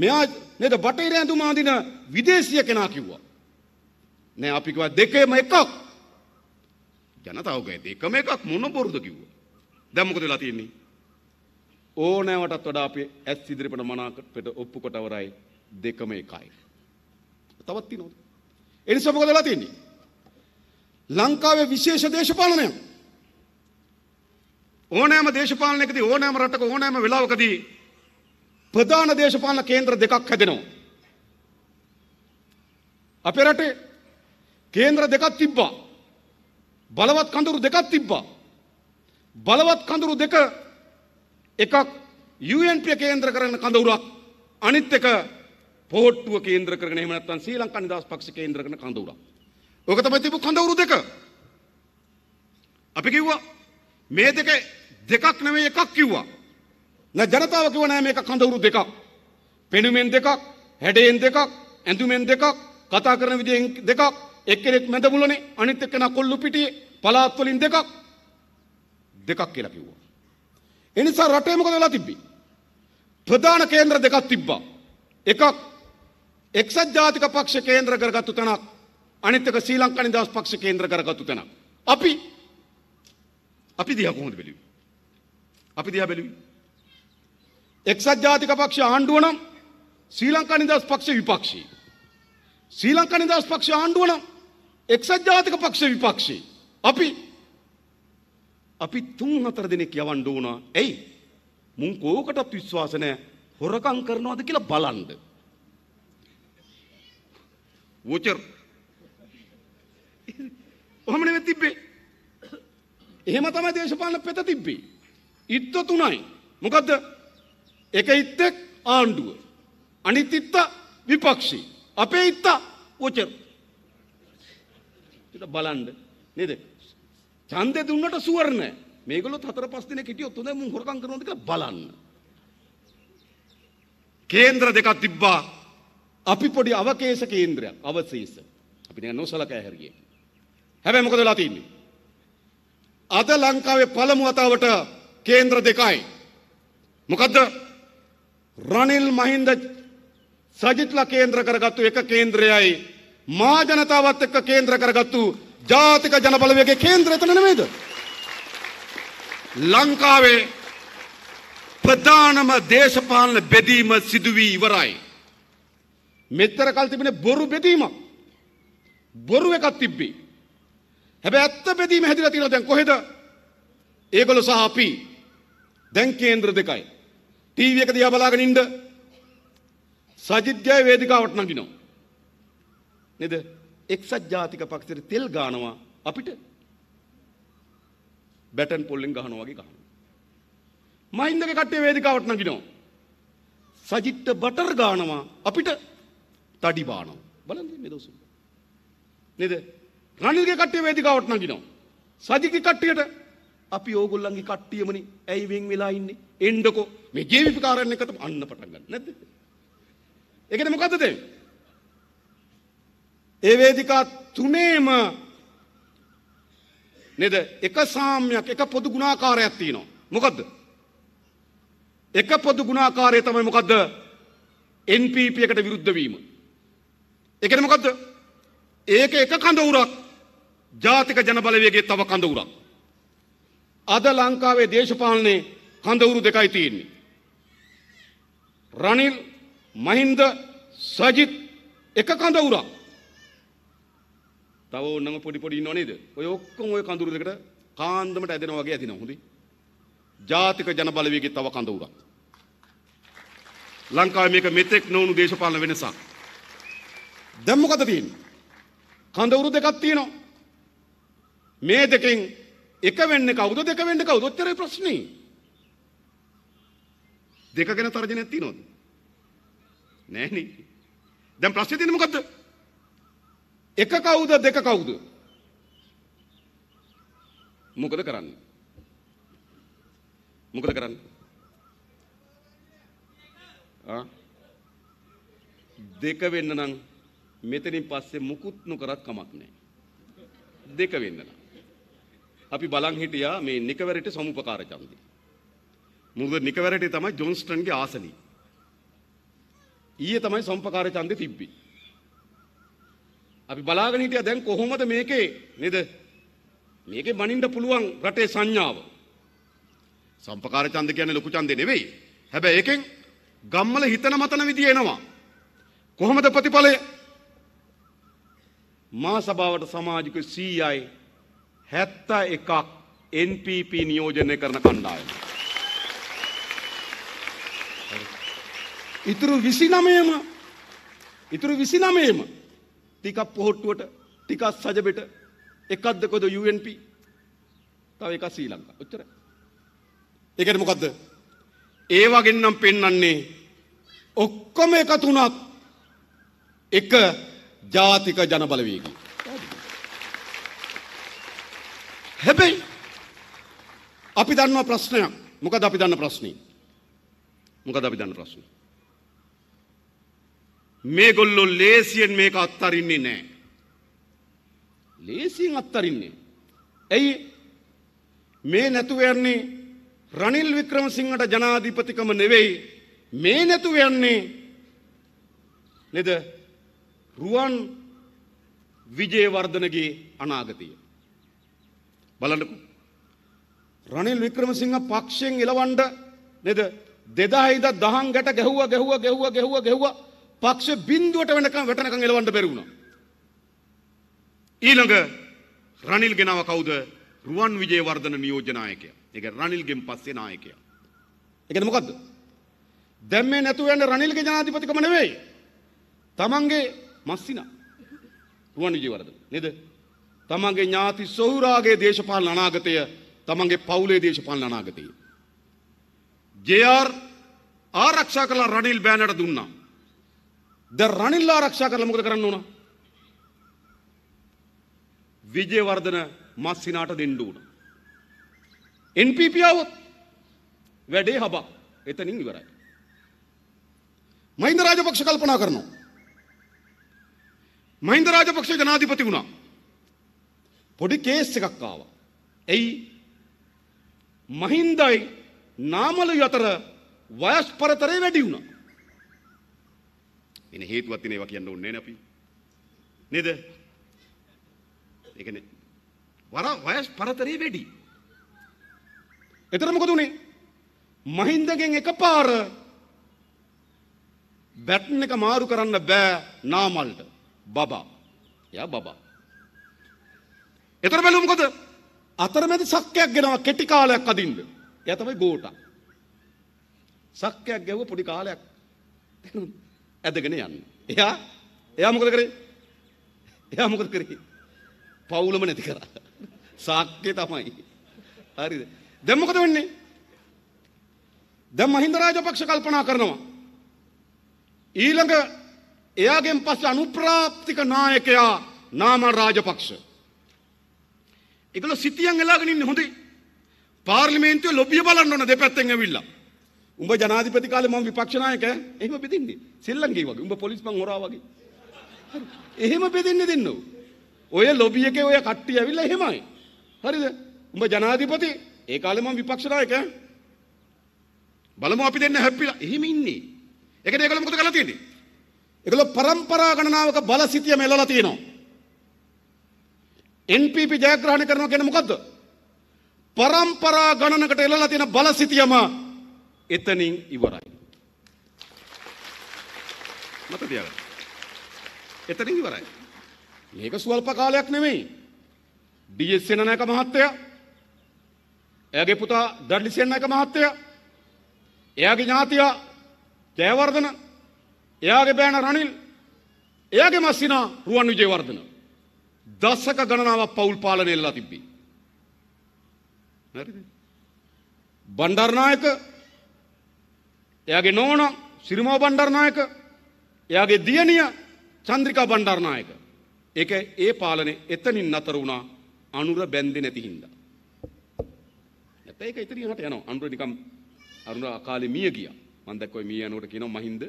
මෙයා නේද බටහිර ඇඳුම අඳින විදේශීය කෙනා කිව්වා. නෑ අපි කිව්වා දෙකේම එකක්. ජනතාවගේ දෙකම එකක් මොන බොරුද කිව්වා. දැන් මොකද වෙලා තියෙන්නේ? ඕනෑවටත් වඩා අපි ඇස් ඉදිරිපිට මනාකට ඔප්පු කොට අවරයි දෙකම එකයි. තවත් තියෙනවද? ඒ නිසා මොකද වෙලා තියෙන්නේ? ලංකාවේ විශේෂ දේශපාලනයක් ඕනෑම දේශපාලනයකදී ඕනෑම රටක ඕනෑම වෙලාවකදී ප්‍රධාන දේශපාලන කේන්ද්‍ර දෙකක් හැදෙනවා. අපේ රටේ කේන්ද්‍ර දෙකක් තිබ්බා. බලවත් කඳුරු දෙකක් තිබ්බා. බලවත් කඳුරු දෙක එකක් UNP කේන්ද්‍ර කරන කඳවුරක් අනිත් එක පොහොට්ටුව කේන්ද්‍ර කරගෙන එහෙම නැත්නම් ශ්‍රී ලංකා නිදහස් පක්ෂ කේන්ද්‍ර කරන කඳවුරක්. ඔක තමයි තිබු කඳවුරු දෙක. අපි කිව්වා මේ දෙක දෙකක් නෙවෙයි එකක් කිව්වා. න ජනතාව කිවනෑ මේක කඳවුරු දෙකක්. පෙනුමෙන් දෙකක් හැඩයෙන් දෙකක් ඇඳුමෙන් දෙකක් කතා කරන විදියෙන් දෙකක් එක්කෙනෙක් මැදමුලනේ අනිත් එක්කෙනා කොල්ලු පිටියේ පළාත් වලින් දෙකක් දෙකක් කියලා කිව්වා. ඒ නිසා රටේ මොකද වෙලා තිබ්බේ? ප්‍රධාන කේන්ද්‍ර දෙකක් තිබ්බා. එකක් එක්සත් ජාතික පක්ෂ කේන්ද්‍ර කරගත්තු තැනක් අනිත් එක ශ්‍රී ලංකා නිදහස් පක්ෂ කේන්ද්‍ර කරගත්තු තැනක්. අපි අපි දිහා කොහොමද බැලුවේ? අපි දිහා බැලුවේ එක්සත් ජාතික පක්ෂ ආණ්ඩුව නම් ශ්‍රී ලංකා නිදහස් පක්ෂ විපක්ෂී. ශ්‍රී ලංකා නිදහස් පක්ෂ ආණ්ඩුව නම් එක්සත් ජාතික පක්ෂ විපක්ෂී. අපි අපි තුන් හතර දෙනෙක් යවන්න ඕන. එයි මුන් කෝකටත් විශ්වාස නැහැ. හොරකම් කරනවද කියලා බලන්න. වෝචර්. ඔහම නෙවෙයි තිබ්බේ. එහෙම තමයි දේශපාලන පෙත තිබ්බේ. ඉත්ත තුනයි. මොකද්ද? එක ඉත්තෙක් ආණ්ඩුව. අනිත් ඉත්ත විපක්ෂී. අපේ ඉත්ත ඕචර. බලන්ඩ නේද. චන්දය දුන්නට සුවරණ මේගොලොත් හතර පස් දින හිටියොත් හොඳයි මුන් හොරකම් කරනවද කියලා බලන්න. කේන්ද්‍ර දෙකක් තිබ්බා. අපි පොඩි අවකේශ කේන්ද්‍රයක් අවශේෂ. අපි නිකන් නොසලකා හැරියේ. හැබැයි මොකද වෙලා තින්නේ? අද ලංකාවේ පළමු වතාවට කේන්ද්‍ර දෙකයි. මොකද්ද? රනිල් මහින්ද සජිත්ලා කේන්ද්‍ර කරගත්තු එක කේන්ද්‍රයයි මා ජනතාවත් එක්ක කේන්ද්‍ර කරගත්තු ජාතික ජනබලවේගයේ කේන්ද්‍රය එතන නෙමෙයිද? ලංකාවේ ප්‍රධානම දේශපාලන බෙදීම සිදු වී ඉවරයි. මෙතර කල් තිබෙන බොරු බෙදීමක්. බොරු එකක් තිබ්බේ. හැබැයි ඇත්ත බෙදීම හැදිලා තියෙනවා දැන් කොහෙද? ඒගොල්ලෝ සහ අපි දැන් කේන්ද්‍ර දෙකයි. ටීවී එක දිහා බලාගෙන ඉන්න සජිත් ජය වේදිකාවට නගිනවා නේද එක්සත් ජාතික පක්ෂයට තෙල් ගානවා අපිට බැටන් පොල්ලෙන් ගහනවා වගේ ගහනවා මහින්දගේ කට්ටිය වේදිකාවට නගිනවා සජිත්ට බටර් ගානවා අපිට තඩි බානවා බලන්න මේ දවස්වල නේද රනිල්ගේ කට්ටිය වේදිකාවට නගිනවා සජිත්ගේ කට්ටියට අපි ඕගොල්ලන්ගේ කට්ටියමනි ඇයි වෙන් වෙලා ඉන්නේ එන්ඩකෝ මේ ජීවිපකාරන්න එකතම අන්න පටන් ගන්න නැද්ද ඒකට මොකද්ද දෙන්නේ ඒ වේදිකා තුනේම නේද එක සාම්‍යයක් එක පොදු ගුණාකාරයක් තියෙනවා මොකද්ද එක පොදු ගුණාකාරය තමයි මොකද්ද NPP එකට විරුද්ධ වීම ඒකට මොකද්ද ඒක එක කඳවුරක් ජාතික ජනබලවේගයේ තව කඳවුරක් අද ලංකාවේ දේශපාලනේ කඳවුරු දෙකයි තියෙන්නේ. රනිල් මහින්ද සජිත් එක කඳවුරක්. තව ඕනම පොඩි පොඩි ඉන්නව නේද? ඔය ඔක්කොම ඔය කඳවුරු දෙකට කාන්දමට ඇදෙනවා වගේ ඇතිනවා. හොඳයි. ජාතික ජන බලවේගයේ තව කඳවුරක්. ලංකාවේ මේක මෙතෙක් නොවුණු දේශපාලන වෙනසක්. දැන් මොකද තියෙන්නේ? කඳවුරු දෙකක් තියෙනවා. මේ දෙකෙන් එක වෙන්න කවුද දෙක වෙන්න කවුද ඔච්චරයි ප්‍රශ්නේ. දෙක ගැන තර්ජනයක් තියනවද? නෑනේ. දැන් ප්‍රශ්නේ තියෙන්නේ මොකද්ද? එක කවුද දෙක කවුද? මොකද කරන්නේ? මොකද කරන්නේ? ආ දෙක වෙන්න නම් මෙතනින් පස්සේ මුකුත් නොකරත් කමක් නැහැ. දෙක වෙන්න නම් අපි බලන් හිටියා මේ නිකවැරටි සමුපකාර ඡන්දය. මොකද නිකවැරටි තමයි ජොන්ස්ටන්ගේ ආසනිය. ඊයේ තමයි සම්පකාර ඡන්දෙ තිබ්බේ. අපි බලාගෙන හිටියා දැන් කොහොමද මේකේ නේද? මේකේ බනින්න පුළුවන් රටේ සංඥාව. සම්පකාර ඡන්ද කියන්නේ ලොකු ඡන්දේ නෙවෙයි. හැබැයි ඒකෙන් ගම්මල හිතන මතන විදිය එනවා. කොහොමද ප්‍රතිඵලය? මා සභාවට සමාජික 100යි හැත්ත එකක් NPP නියෝජනය කරන කණ්ඩායම. ඉතුරු විසිනමයම ඉතුරු විසිනමයම ටිකක් පොහොට්ටුවට ටිකක් සජබෙට එකක්දකොද UNP තව එකක් ශ්‍රී ලංකා. ඔච්චරයි. ඒකට මොකද්ද? ඒ වගේනම් පෙන්වන්නේ ඔක්කොම එකතුණක් එක ජාතික ජනබලවේගී හැබැයි අපි දන්නවා ප්‍රශ්නයක් මොකද අපි දන්න ප්‍රශ්නී මොකද අපි දන්න ප්‍රශ්න මේගොල්ලො ලේසියෙන් මේක අත්තරින්නේ නෑ ලේසියෙන් අත්තරින්නේ ඇයි මේ නැතුවයන්නේ රනිල් වික්‍රම සිංහට ජනාධීපතිකම නෙවෙයි මේ නැතුවයන්නේ නෙද රුවන් විජේවර්ධනගේ අනාගතය බලන්නකු. රනිල් වික්‍රමසිංහ පක්ෂයෙන් එලවන්ඩ නෙද දෙදාහිද දහන් ගැට ගැහුව ගැහුව ගැහුව ගැහුව ගැහුව පක්ෂ බින්දුවට වෙනකම් වැටනකම් එලවන්ඩ බැරුණා. ඊළඟ රනිල් ගෙනාව කවුද රුවන් විජේවර්ධන නියෝජනායකය. ඒක රනිල්ගෙන් පස්සේ නායකයා. ඒකද මොකද්ද? දැන් මේ නැතුව යන රනිල්ගේ ජනාධිපතිකම නෙවෙයි. තමන්ගේ මස්සිනා රුවන් විජේවර්ධන නේද? තමන්ගේ ඥාති සොහුරාගේ දේශපාලන අනාගතය තමන්ගේ පවුලේ දේශපාලන අනාගතය. ජේආර් ආරක්ෂා කළ රනිල් බෑනට දුන්නා. ද රනිල් ආරක්ෂා කරලා මොකද කරන්න ඕන? විජේවර්ධන මස්සිනාට දෙන්න ඕන. NPP આવොත් වැඩේ හබා. එතනින් ඉවරයි. මහින්ද රාජපක්ෂ කල්පනා කරනවා. මහින්ද රාජපක්ෂ ජනාධිපති වුණා. පොඩි කේස් එකක් ආවා. එයි මහින්දයි නාමලු අතර වයස් පරතරය වැඩි වුණා. එන හේතුවත් තියෙන ඒවා කියන්න ඕනේ නේ අපි. නේද? ඒ කියන්නේ වර වයස් පරතරය වැඩි. එතන මොකද උනේ? මහින්දගෙන් එකපාර බැටන් එක මාරු කරන්න බෑ නාමල්ට. බබා. යා බබා. එතර බැලුම්කොද අතරමැද සක්කයක් ගෙනවා කෙටි කාලයක් අදින්ද. ඇතමයි ගෝට. සක්කයක් ගැව පොඩි කාලයක් ඇදගෙන යන්න. එයා එයා මොකද කරේ එයා මොකද කරේ පවුලම නැති කරා සාක්කේ තමයි හරිද දැන් මොකද වෙන්නේ දැන් මහින්ද රාජපක්ෂ කල්පනා කරනවා ඊළඟ එයාගෙන් පස්සේ අනුප්‍රාප්තික නායකයා නාම රාජපක්ෂ එකල සිතියන් එලාගෙන ඉන්න හොඳයි. පාර්ලිමේන්තුවේ ලොබිය බලන්න ඕන දෙපැත්තෙන් ඇවිල්ලා. උඹ ජනාධිපති කාලේ මම විපක්ෂ නායක එහෙම බෙදින්නේ. සෙල්ලම්ගේ වගේ. උඹ පොලිස් මං හොරා වගේ. හරි. එහෙම බෙදෙන්න දෙන්නෝ. ඔය ලොබි එකේ ඔය කට්ටිය ඇවිල්ලා එහෙමයි. හරිද? උඹ ජනාධිපති ඒ කාලේ මම විපක්ෂ නායක බලමු අපි දෙන්න හැප්පිලා එහෙම ඉන්නේ. ඒකද ඒගොල්ලෝ මොකද කරලා තියෙන්නේ? ඒගොල්ලෝ પરම්පරා ගණනාවක බලසිතිය මෙලලා තියෙනවා. එන්පප ජයග්‍රහණ කරන ගැන මොකක්ද. පරම්පරා ගණනකට එලලා තියෙන බලසිතියම එතනින් ඉවරයි. මත තියාගන්න. එතනින් ඉවරයි. මේක සුවල්ප කාලයක් නෙමෙයි. ඩීඑස් සේනානායක මහත්තයා එයාගේ පුතා ඩඩ්ලි සේනානායක මහත්තයා එයාගේ ඥාතියා ජයවර්ධන එයාගේ බෑන රනිල් එයාගේ මස්සිනා රුවන් විජේවර්ධන දසක ගණනාවක් පවුල් පාලනය වෙලා තිබ්බේ. හරිද? බණ්ඩාරනායක එයාගේ නෝනා සිරිමා බණ්ඩාරනායක එයාගේ දියණිය චන්ද්‍රිකා බණ්ඩාරනායක. ඒක ඒ පාලනේ එතනින් නතර වුණා අනුර බැන්දේ නැති හින්දා. නැත්නම් ඒක ඉතින් හට යනවා. අනුර නිකම් අරුණ අකාලේ මිය ගියා. මම දැක්කෝ මිය යනකොට කියනවා මහින්ද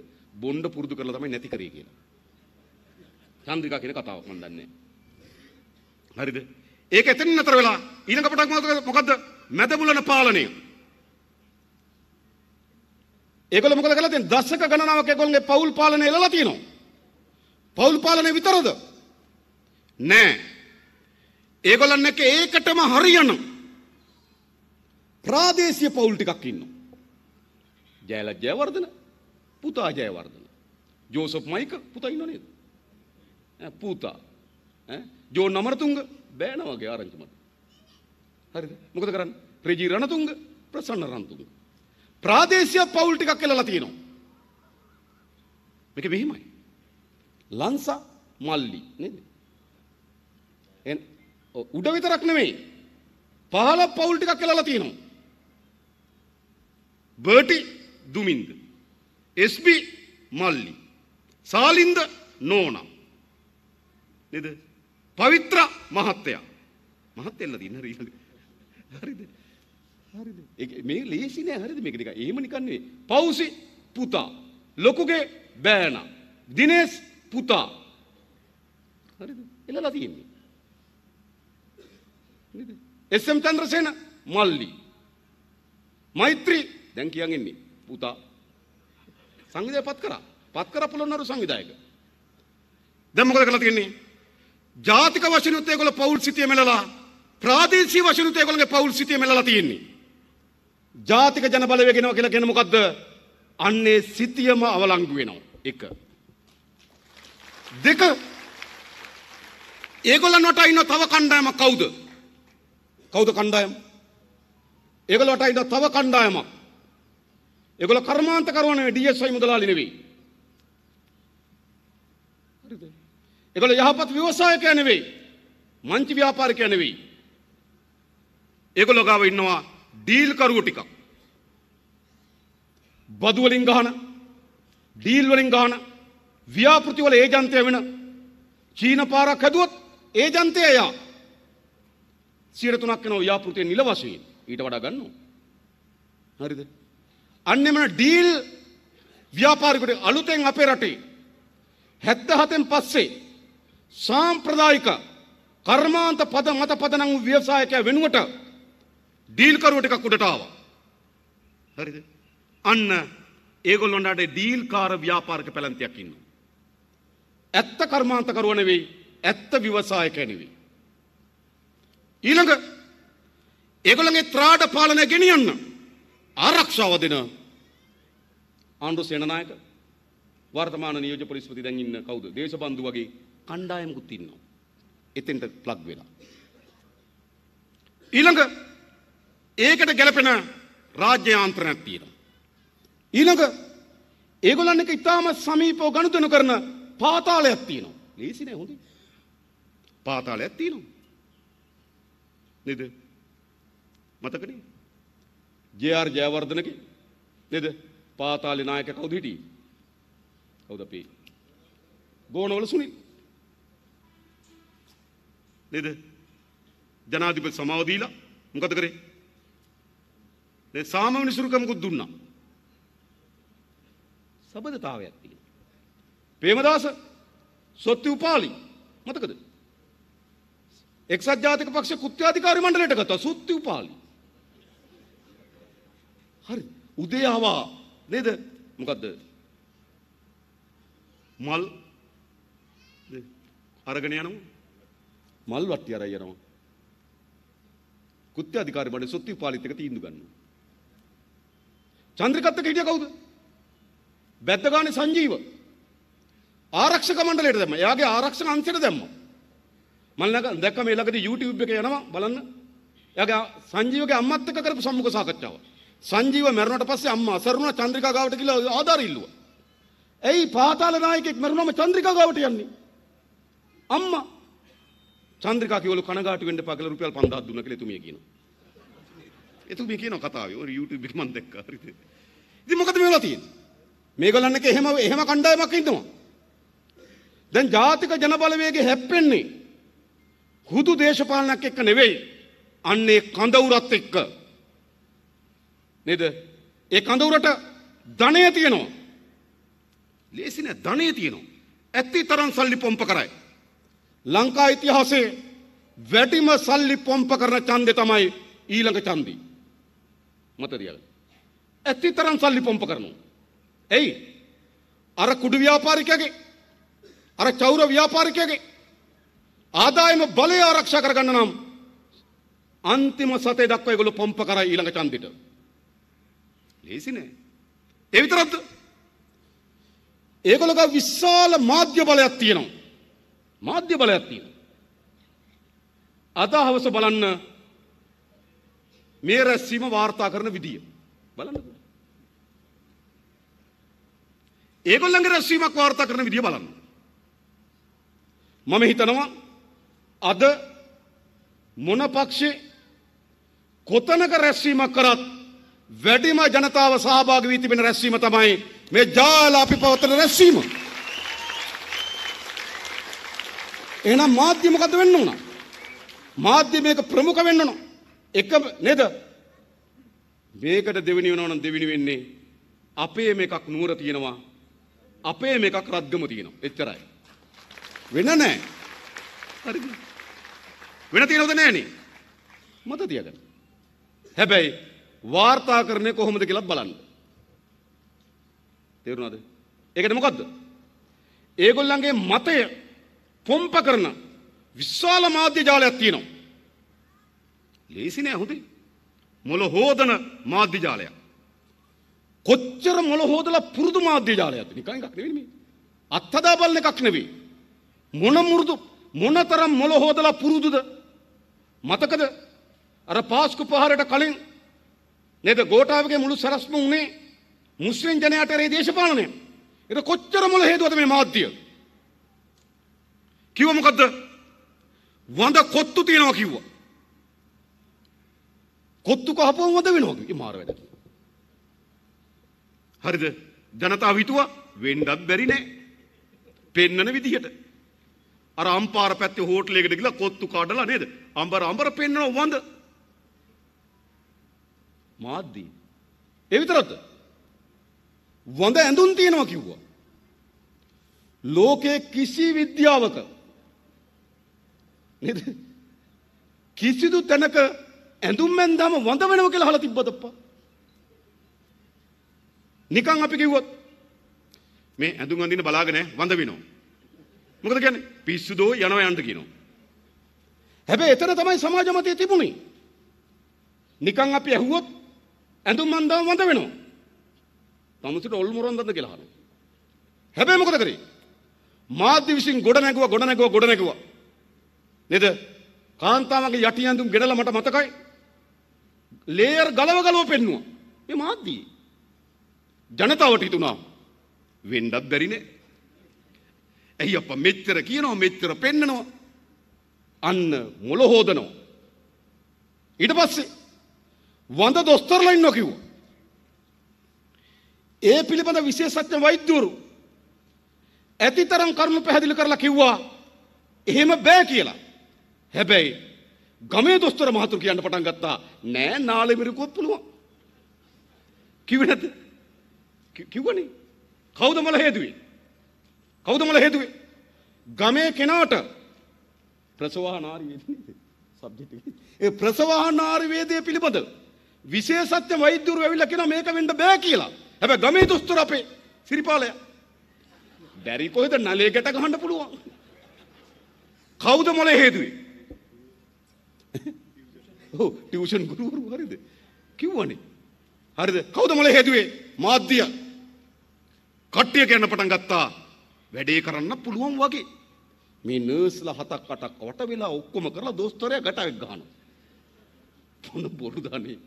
බොණ්ඩ පුරුදු කරලා තමයි නැති කරේ කියලා. චන්ද්‍රිකා කියන කතාවක් මම දන්නේ නැහැ. හරිද? ඒක එතනින් නතර වෙලා ඊළඟ කොටක් මොකද්ද? මැද බුලන පාලනය. ඒගොල්ලෝ මොකද කරලා තියෙන්නේ? දශක ගණනාවක් ඒගොල්ලන්ගේ පෞල් පාලනය එළලා තියෙනවා. පෞල් පාලනය විතරද? නෑ. ඒගොල්ලන් එක්ක ඒකටම හරියන ප්‍රාදේශීය පෞල් ටිකක් ඉන්නවා. ජයලත් ජයවර්ධන පුතා ජයවර්ධන. ජෝසප් මයික පුතා ඉන්නව නේද? පුතා ජෝන් අමරතුංග බෑන වගේ ආරංචි මට. හරිද? මොකද කරන්නේ? රෙජි රණතුංග ප්‍රසන්න රණතුංග. ප්‍රාදේශීය පවුල් ටිකක් කියලා තියෙනවා. මේක මෙහෙමයි. ලංසා මල්ලි නේද? එන් උඩ විතරක් නෙමෙයි. පහළ පවුල් ටිකක් කියලා තියෙනවා. බර්ටි දුමින්ද එස්බි මල්ලි සාලින්ද නෝනා නේද පවිත්‍ර මහත්තයා. මහත් වෙන්න තියෙන හරි හරිද? හරිද? මේ ලේසි නෑ හරිද මේක නිකන් එහෙම නිකන් නෙවෙයි. පෞසි පුතා. ලොකුගේ බෑනා. දිනේෂ් පුතා. හරිද? එළලා තියෙන්නේ. නේද? එස්.එම්. චන්ද්‍රසේන මල්ලි. මෛත්‍රී දැන් කියන් ඉන්නේ පුතා. සංවිධායකපත් කරා. පත් කරපු ලොන්නරු සංවිධායක. දැන් මොකද කරලා තියෙන්නේ? ජාතික වශයෙන් උත් ඒගොල්ලෝ පෞල් සිතිය මෙලලා ප්‍රාදේශීය වශයෙන් උත් ඒගොල්ලන්ගේ පෞල් සිතිය මෙලලා තියෙන්නේ. ජාතික ජන බලවේග එනවා කියලා කියන්නේ මොකද්ද? අන්නේ සිතියම අවලංගු වෙනවා. එක. දෙක ඒගොල්ලන් වටා ඉන්න තව කණ්ඩායමක් කවුද? කවුද කණ්ඩායම? ඒගොල්ලෝ වටා ඉන්න තව කණ්ඩායමක්. ඒගොල්ලෝ කර්මාන්ත කරවන්නේ DSI මුදලාලි නෙවෙයි. එකළ යහපත් ව්‍යවසායකය නෙවෙයි. මංචි ව්‍යාපාරිකය නෙවෙයි. ඒකොල ගාව ඉන්නවා ඩීල්කරුව ටිකක්. බදුවලින් ගාන ඩීල්වලින් ගාන ව්‍යාපෘතිවල ඒජන්තය වෙන චීන පාරක් හැදුවොත් ඒජන්තය එයා සිරතුනක් වෙනවා ව්‍යාපෘතිය නිල වශයෙන් ඊට වඩා ගන්නවා. හරිද? අන්නෙම ඩීල් ව්‍යාපාරිකට අලුතෙන් අපේ රටේ 77න් පස්සේ සාම්ප්‍රදායික කර්මාන්ත පද මත පද නම් ව්‍යවසායකයා වෙනුවට ඩීල් කරුව ටිකක් උඩට ආවා. හරිද? අන්න ඒගොල්ලොන්ට ඩීල් කාර ව්‍යාපාරික පැලැන්තියක් ඉන්නවා. ඇත්ත කර්මාන්ත කරුව නෙවෙයි, ඇත්ත ව්‍යවසායකයා නෙවෙයි. ඊළඟ ඒගොල්ලන්ගේ ත්‍රාඩ පාලනය ගෙනියන්න ආරක්ෂාව දෙන ආණ්ඩු සේනනායක වර්තමාන නියෝජ්‍ය පොලිස්පති දැන් ඉන්න කවුද? දේශබන්දු වගේ කණ්ඩායමකුත් ඉන්නවා. එතෙන්ට ප්ලග් වෙලා. ඊළඟ ඒකට ගැලපෙන රාජ්‍ය යාන්ත්‍රණයක් තියෙනවා. ඊළඟ ඒගොල්ලන් එක ඉතාම සමීපව ගනුදෙනු කරන පාතාලයක් තියෙනවා. ලේසි නෑ හොඳයි. පාතාලයක් තියෙනවා. නේද? මතකනේ? ජේ.ආර් ජයවර්ධනගේ නේද? පාතාලේ නායක කවුද හිටියේ? කවුද අපි? ගෝනවල සුනිල් නේද ජනාධිපති සමාව දීලා මොකද කරේ දැන් සාමාන්‍ය සුරුකමකුත් දුන්නා සබඳතාවයක් තියෙනවා ප්‍රේමදාස සොත්ති උපාලි මතකද එක්සත් ජාතික පක්ෂ කෘත්‍යාධිකාරී මණ්ඩලයට ගත්තා සොත්ති උපාලි හරි උදේ ආවා නේද මොකද්ද මල් අරගෙන යනවා මල් වට්ටි අරයි යනවා. කුත්‍ය අධිකාරී මඩේ සොත්ති පාලිත් එක තීන්දුව ගන්නවා. චන්ද්‍රකත්තක හිටිය කවුද? බැද්දගානේ සංජීව. ආරක්ෂක මණ්ඩලයට දැම්ම. එයාගේ ආරක්ෂක අංශයට දැම්ම. මම දැක්ක මේ ළඟදී YouTube එකේ යනවා බලන්න. එයාගේ සංජීවගේ අම්මත් එක්ක කරපු සම්මුඛ සාකච්ඡාව. සංජීව මැරුණට පස්සේ අම්මා අසරුණ චන්ද්‍රිකා ගාවට ගිහලා ආධාර ඉල්ලුවා. ඇයි පාතාල නායකයෙක් මැරුණාම චන්ද්‍රිකා ගාවට යන්නේ? අම්මා චන්ද්‍රිකා කියවලු කනගාටු වෙන්න පගල රුපියල් 5000ක් දුන්නා කියලා එතුමිය කියනවා. එතුමිය කියනවා කතාවේ ඔය YouTube එකේ මම දැක්කා හරිද? ඉතින් මොකද මේ වෙලා තියෙන්නේ? මේගොල්ලන් එක එහෙම එහෙම කණ්ඩායමක් ඉන්නවා. දැන් ජාතික ජනබලවේගය හැප්පෙන්නේ හුදු දේශපාලනයක් එක්ක නෙවෙයි. අන්නේ කඳවුරත් එක්ක. නේද? ඒ කඳවුරට ධනය තියෙනවා. ලේසි නෑ ධනය තියෙනවා. ඇත්ති තරම් සල්ලි පොම්ප කරයි. ලංකා ඉතිහාසේ වැටිම සල්ලි පොම්ප කරන ඡන්දේ තමයි ඊළඟ ඡන්දි. මතදියල්. ඇතිතරම් සල්ලි පොම්ප කරනවා. එයි අර කුඩු ව්‍යාපාරිකයගේ අර චෞර ව්‍යාපාරිකයගේ ආදායම බලය ආරක්ෂා කරගන්න නම් අන්තිම සතේ දක්වා ඒගොල්ලෝ පොම්ප කරා ඊළඟ ඡන්දෙට. ලේසි නෑ. ඒ විතරක්ද? ඒගොල්ලෝ ගා විශාල මාධ්‍ය බලයක් තියෙනවා. මාධ්‍ය බලයක් තියෙනවා. අද හවස බලන්න මේ රැස්වීම වාර්තා කරන විදිය. බලන්න. ඒගොල්ලන්ගේ රැස්වීමක් වාර්තා කරන විදිය බලන්න. මම හිතනවා අද මොන පක්ෂේ කොතනක රැස්වීමක් කරත් වැඩිම ජනතාව සහභාගී වී තිබෙන රැස්වීම තමයි මේ ජාල අපි පවත්වන රැස්වීම. එහෙනම් මාධ්‍ය මොකද වෙන්න ඕන? මාධ්‍ය මේක ප්‍රමුඛ වෙන්න ඕන. එක නේද? මේකට දෙවෙනි වෙනවා නම් දෙවෙනි වෙන්නේ අපේ මේකක් නුවර තියෙනවා. අපේ මේකක් රත්ගම තියෙනවා. එච්චරයි. වෙන නැහැ. හරිද? වෙන තියෙනවද නැහනේ? මත තියාගන්න. හැබැයි වාර්තා කරන්නේ කොහොමද කියලා බලන්න. තේරුණාද? ඒකට මොකද්ද? ඒගොල්ලන්ගේ මතය පොම්ප කරන විශාල මාධ්‍ය ජාලයක් තියෙනවා. ලේසි නෑ හොඳේ. මොළ හෝදන මාධ්‍ය ජාලයක්. කොච්චර මොළ හෝදලා පුරුදු මාධ්‍ය ජාලයක්ද? නිකන් එකක් නෙවෙයි මේ. අත්හදා බලන එකක් නෙවෙයි. මොන මුරුදු මොනතරම් මොළ හෝදලා පුරුදුද? මතකද? අර පාස්කු පහරට කලින් නේද ගෝඨාවගේ මුළු සරස්ම උනේ මුස්ලිම් ජනයාට ඒ දේශපාලනය. ඒක කොච්චර මොළ හේතුවද මේ මාධ්‍ය? කිව්ව මොකද්ද? වඳ කොත්තු තියනවා කිව්වා. කොත්තු කහපුවම වඳ වෙනවා කිව්වා. මාර වැඩ. හරිද? ජනතාව හිතුවා වෙන්නත් බැරි නෑ. පෙන්නන විදිහට. අර අම්පාර පැත්තේ හෝටලයකට ගිහලා කොත්තු කඩලා නේද? අඹර අඹර පෙන්නනවා වඳ. මාද්දී. ඒ විතරක්ද? වඳ ඇඳුම් තියනවා කිව්වා. ලෝකයේ කිසි විද්‍යාවක නේද? කිසිදු තැනක ඇඳුම් ඇඳාම වඳ වෙනවා කියලා අහලා තිබ්බද අප්පා? නිකන් අපි කිව්වොත් මේ ඇඳුම් අඳින්න බලාගෙන වඳ විනවා. මොකද කියන්නේ? පිස්සු දෝ යනවා යන්න කියනවා. හැබැයි එතන තමයි සමාජ මතය තිබුණේ. නිකන් අපි ඇහුවොත් ඇඳුම් අඳාම වඳ වෙනවා. තමුසුට ඔල් මොරොන්දන්ද කියලා අහනවා. හැබැයි මොකද කරේ? මාධ්‍ය විසින් ගොඩ නැගුවා ගොඩ නැගුවා ගොඩ නැගුවා නේද? කාන්තාවගේ යටි ඇඳුම් ගෙඩලා මට මතකයි. ලේයර් ගලව ගලව පෙන්නුවා. මේ මාධ්‍යයේ. ජනතාවට හිතුණා වෙන්නත් බැරිනේ. ඇයි අප්පා මෙච්චර කියනවා මෙච්චර පෙන්නනවා. අන්න මොළ හොදනවා. ඊට පස්සේ වඳ දොස්තරලා ඉන්නවා කිව්වා. ඒ පිළිබඳ විශේෂඥ වෛද්‍යවරු ඇතිතරම් කරුණු පැහැදිලි කරලා කිව්වා එහෙම බෑ කියලා. හැබැයි ගමේ දොස්තර මහතුරු කියන්න පටන් ගත්තා නෑ නාලේ මිරිකුවත් පුළුවන්. කිව්වේ නැද්ද? කිව්වනේ. කවුද මල හේතුවේ? කවුද මල හේතුවේ? ගමේ කෙනාට ප්‍රසවාහනාරි වේදනේ සබ්ජෙක්ට් එක. ඒ ප්‍රසවාහනාරි වේදේ පිළිබඳ විශේෂත්ව වෛද්‍යවරු ඇවිල්ලා කියනවා මේක වෙන්න බෑ කියලා. හැබැයි ගමේ දොස්තර අපේ සිරිපාලයා බැරි කොහෙද නලේ ගැට ගහන්න පුළුවන්. කවුද මොලේ හේතුවේ? ඔව් ටියුෂන් ගුරුවරු හරිද? කිව්වනේ. හරිද? කවුද මොලේ හේතුවේ? මාධ්‍ය. කට්ටිය කියන්න පටන් ගත්තා. වැඩේ කරන්න පුළුවන් වගේ. මේ නර්ස්ලා හතක් අටක් වට වෙලා ඔක්කොම කරලා දොස්තරයා ගැටයක් ගහනවා. මොන බොරු දානේ.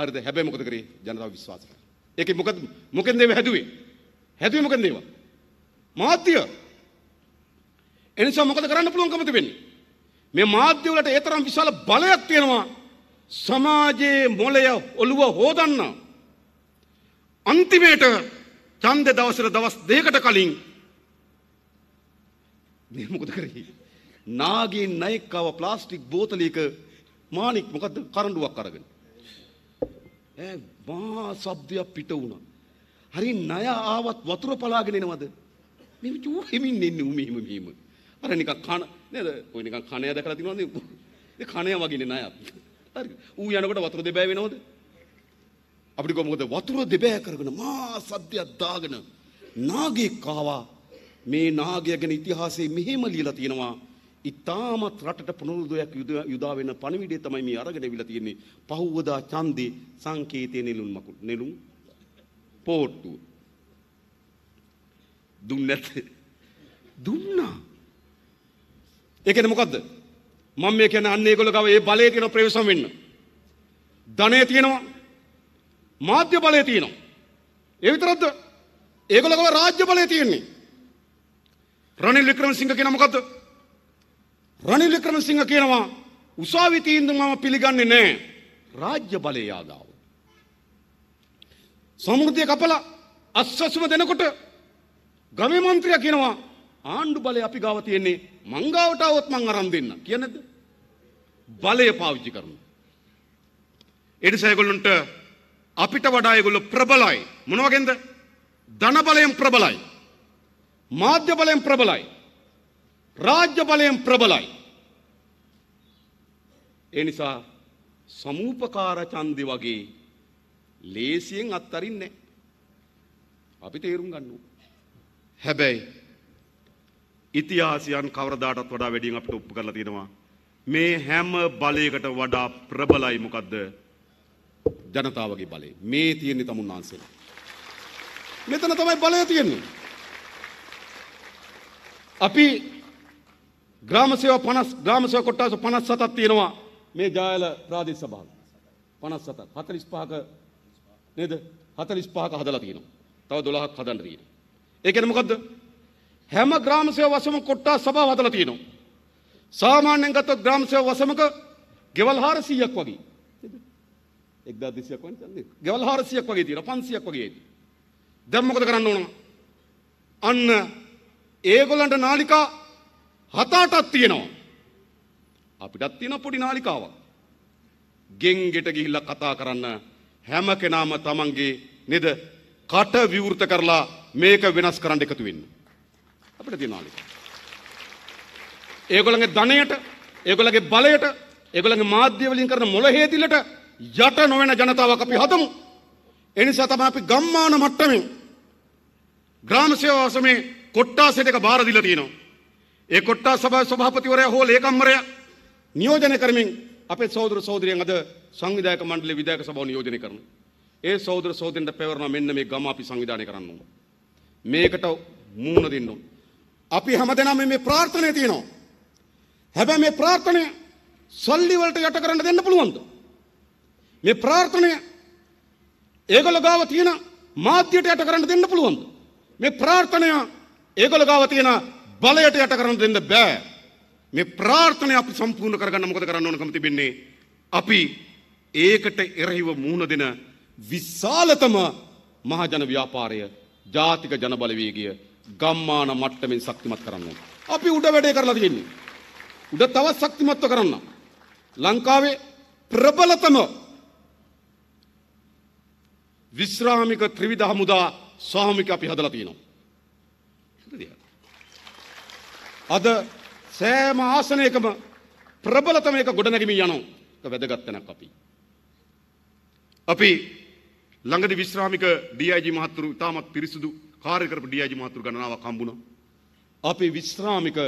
හරිද? හැබැයි මොකද කරේ? ජනතාව විශ්වාස කරා. ඒකේ මොකද මොකෙන්ද ඒව හැදුවේ? හැදුවේ මොකෙන්ද ඒවා? මාධ්‍ය. එනිසා මොකද කරන්න පුළුවන්කම තිබෙන්නේ? මේ මාධ්‍යවලට ඒ තරම් විශාල බලයක් තියෙනවා සමාජයේ මොළය ඔළුව හොදන්න. අන්තිමේට ඡන්ද දවසට දවස් දෙකකට කලින් මේ මොකද කරේ? නාගින් නයිකාව ප්ලාස්ටික් බෝතලයක මාණික් මොකද්ද කරඬුවක් අරගෙන. ඈ මහා શબ્දයක් පිට වුණා. හරි ණය ආවත් වතුර පලාගෙන එනවද? මේ චූ හිමින් එන්නේ උමෙහිම මෙහිම. අර නිකන් කන නේද? ඔය නිකන් කණය දැකලා තියෙනවද? ඒ කණය වගේ නේ අය. හරි. ඌ යනකොට වතුර දෙබෑ වෙනවද? අපිට කොහොමද වතුර දෙබෑ කරගෙන මා සද්දයක් දාගෙන නාගයෙක් ආවා. මේ නාගයා ගැන ඉතිහාසයේ මෙහෙම ලියලා තියෙනවා. ඉතාමත් රටට පුනරුදයක් යුදා වෙන පණිවිඩය තමයි මේ අරගෙන ඇවිල්ලා තියෙන්නේ. පහුවදා ඡන්දේ සංකේතයේ නෙළුම් මකුල් නෙළුම් පෝට්ටුව. දුන්නේ නැත්තේ. දුන්නා. ඒකෙන මොකක්ද මම මේ කියන අන්න ඒගොල්ලෝ ගාව ඒ බලය තියෙන ප්‍රවේශම් වෙන්න. ධනෙ තියෙනවා. මාධ්‍ය බලය තියෙනවා. ඒ විතරක්ද? ඒගොල්ලෝ ගාව රාජ්‍ය බලය තියෙන්නේ. රනිල් වික්‍රමසිංහ කියන මොකද්ද? රනිල් වික්‍රමසිංහ කියනවා උසාවි තීන්දුව මම පිළිගන්නේ නැහැ. රාජ්‍ය බලය ආදාව. සමෘද්ධිය කපලා අස්සසුම දෙනකොට ගමේ මන්ත්‍රියා කියනවා ආණ්ඩු බලය අපි ගාව තියෙන්නේ මංගාවට આવොත් මං අරන් දෙන්න කියනද බලය පාවිච්චි කරනවා ඒ නිසා ඒගොල්ලන්ට අපිට වඩා ඒගොල්ලෝ ප්‍රබලයි මොන වගේද ධන බලයෙන් ප්‍රබලයි මාධ්‍ය බලයෙන් ප්‍රබලයි රාජ්‍ය බලයෙන් ප්‍රබලයි ඒ නිසා සමූපකාර ඡන්දෙ වගේ ලේසියෙන් අත්තරින්නේ අපි තේරුම් ගන්න හැබැයි ඉතිහාසයන් කවරදාටත් වඩා වැඩියෙන් අපිට ඔප්පු කරලා තියෙනවා. මේ හැම බලයකට වඩා ප්‍රබලයි මොකද්ද? ජනතාවගේ බලය. මේ තියෙන්නේ තමුන්නාන්සේලා. මෙතන තමයි බලය තියෙන්නේ. අපි ග්‍රාම සේවා 50 ග්‍රාම සේවා කොට්ටාස 57ක් තියෙනවා මේ ජායල ප්‍රාදේශ සභාව. 57ක් 45ක නේද? 45ක හදලා තියෙනවා. තව 12ක් හදන්න තියෙනවා. ඒ කියන්නේ මොකද්ද? හැම ග්‍රාම සේව වසම කොට්ටා සභාව හදලා තියෙනවා. සාමාන්‍යයෙන් ගත්තොත් ග්‍රාම සේව වසමක ගෙවල් 400ක් වගේ. 1200ක් වань ඡන්දේ. ගෙවල් 400ක් වගේ තියෙනවා 500ක් වගේ. දැන් මොකද කරන්න ඕන? අන්න ඒගොල්ලන්ට නාලිකා හත අටක් තියෙනවා. අපිටත් තියෙන පොඩි නාලිකාවක්. ගෙන් ගෙට ගිහිල්ලා කතා කරන්න හැම කෙනාම තමන්ගේ නේද කට විවෘත කරලා මේක වෙනස් කරන්න එකතු වෙන්න. අපිට තියනවාලි. ඒගොල්ලන්ගේ ධනයට, ඒගොල්ලන්ගේ බලයට, ඒගොල්ලන්ගේ මාධ්‍ය වලින් කරන මොළහේතිලට යට නොවන ජනතාවක් අපි හදමු. ඒ නිසා තමයි අපි ගම්මාන මට්ටමින් ග්‍රාම සේවා සමයේ කොට්ටාසෙට එක බාර දීලා තියෙනවා. ඒ කොට්ටාස සභාවේ සභාපතිවරයා හෝ ලේකම්වරයා නියෝජනය කරමින් අපේ සහෝදර සහෝදරියන් අද සංවිධායක මණ්ඩලයේ විධායක සභාව නියෝජනය කරනවා. ඒ සහෝදර සහෝදරින්ට පැවරන මෙන්න මේ ගම අපි සංවිධානය කරන්න ඕන. මේකට මූණ දෙන්න ඕන. අපි හැමදෙනාම මේ ප්‍රාර්ථනය තියෙනවා. හැබැයි මේ ප්‍රාර්ථනය සල්ලි වලට යට කරන්න දෙන්න පුළුවන්ද? මේ ප්‍රාර්ථනය ඒගොල්ලෝ ගාව තියෙන මාධ්‍යයට යට කරන්න දෙන්න පුළුවන්ද? මේ ප්‍රාර්ථනය ඒගොල්ලෝ ගාව තියෙන බලයට යට කරන්න දෙන්න බෑ. මේ ප්‍රාර්ථනය අපි සම්පූර්ණ කරගන්න මොකද කරන්න ඕනකම තිබෙන්නේ? අපි ඒකට එරෙහිව මුහුණ දෙන විශාලතම මහජන ව්‍යාපාරය ජාතික ජනබලවේගය ගම්මාන මට්ටමින් ශක්තිමත් කරන්න. අපි උඩ වැඩේ කරලා තියෙන්නේ. උඩ තවත් ශක්තිමත්ව කරන්න. ලංකාවේ ප්‍රබලතම විශ්‍රාමික ත්‍රිවිධ හමුදා සාමික අපි හදලා තියෙනවා. අද සෑම ආසනයකම ප්‍රබලතම එක ගොඩනැගිමින් යනවා. ඒක වැදගත් තැනක් අපි. අපි ළඟදී විශ්‍රාමික ඩීఐජි මහතුරු ඉතාමත් පිරිසුදු කාර්ය කරපු ඩීජී මහතුරු ගණනාවක් හම්බුණා. අපේ විශ්‍රාමික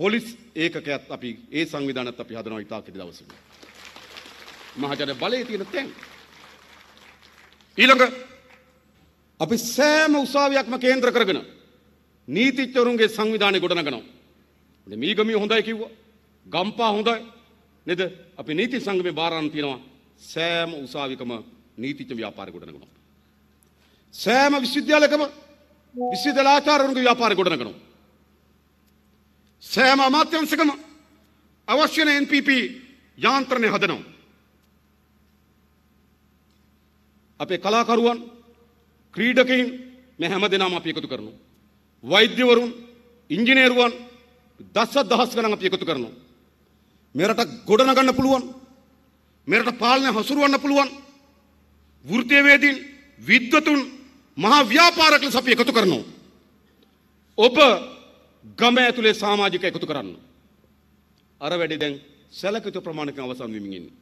පොලිස් ඒකකයත් අපි ඒ සංවිධානයත් අපි හදනවා ඉතා කෙටි දවසක. මහජන බලයේ තියෙන තැන්. ඊළඟ අපි සෑම උසාවියක්ම කේන්ද්‍ර කරගෙන නීතිච්චවරුන්ගේ සංවිධානය ගොඩනගනවා. මීගමිය හොඳයි කිව්වා. ගම්පා හොඳයි. නේද? අපි නීති සංගමේ බාරන් තියනවා සෑම උසාවිකම නීතිච්ච ව්‍යාපාර ගොඩනගනවා. සෑම විශ්වවිද්‍යාලයකම විශ්වවිද්‍යාලාචාර්යවරුන්ගේ ව්‍යාපාරය ගොඩනගනවා. සෑම අමාත්‍යංශකම අවශ්‍ය වෙන NPP යාන්ත්‍රණය හදනවා. අපේ කලාකරුවන් ක්‍රීඩකයින් මේ හැම දෙනාම අපි එකතු කරනවා. වෛද්‍යවරුන් ඉංජිනේරුවන් දස දහස් ගණන් අපි එකතු කරනවා. මේ රට ගොඩනගන්න පුළුවන්. මේ රට පාලනය හසුරවන්න පුළුවන්. වෘත්තීයවේදීන් විද්වතුන් මහා ව්‍යාපාරක ලෙස අපි එකතු කරනවා. ඔබ ගම ඇතුලේ සමාජික එකතු කරන්න. අර වැඩි දැන් සැලකිතු ප්‍රමාණකින් අවසන් වෙමින් ඉන්නේ.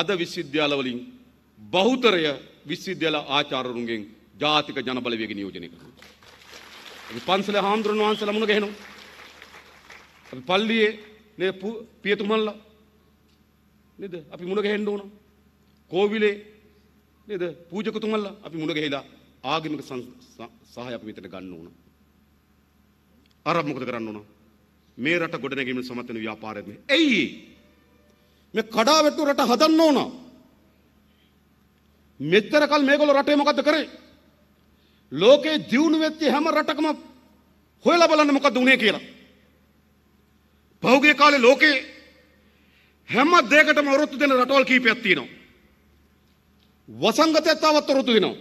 අද විශ්වවිද්‍යාලවලින් බහුතරය විශ්වවිද්‍යාල ආචාර්යවරුන්ගෙන් ජාතික ජනබලවේග නියෝජනය කරනවා. අපි පන්සල හාමුදුරන් වහන්සේලා මුණ ගැහෙනවා. අපි පල්ලියේ නේ පියතුමන්ලා නේද අපි මුණ ගැහෙන්න ඕන. කෝවිලේ නේද පූජකතුමන්ලා අපි මුණ ගැහිලා ආගමික සහාය අපි මෙතන ගන්න ඕන. අර මොකද කරන්න ඕන? මේ රට ගොඩනැගීම සමත් වෙන ව්‍යාපාරයක් මේ. එයි මේ කඩාවැටු රට හදන්න ඕන. මෙතර කල මේගොල්ලෝ රටේ මොකද්ද කරේ? ලෝකේ දියුණු වෙච්ච හැම රටකම හොයලා බලන්න මොකද්ද උනේ කියලා. පහුගිය කාලේ ලෝකේ හැම දෙයකටම ඔරොත්තු දෙන රටවල් කීපයක් තියෙනවා. වසංගතයත් තවත් ඔරොත්තු දෙනවා.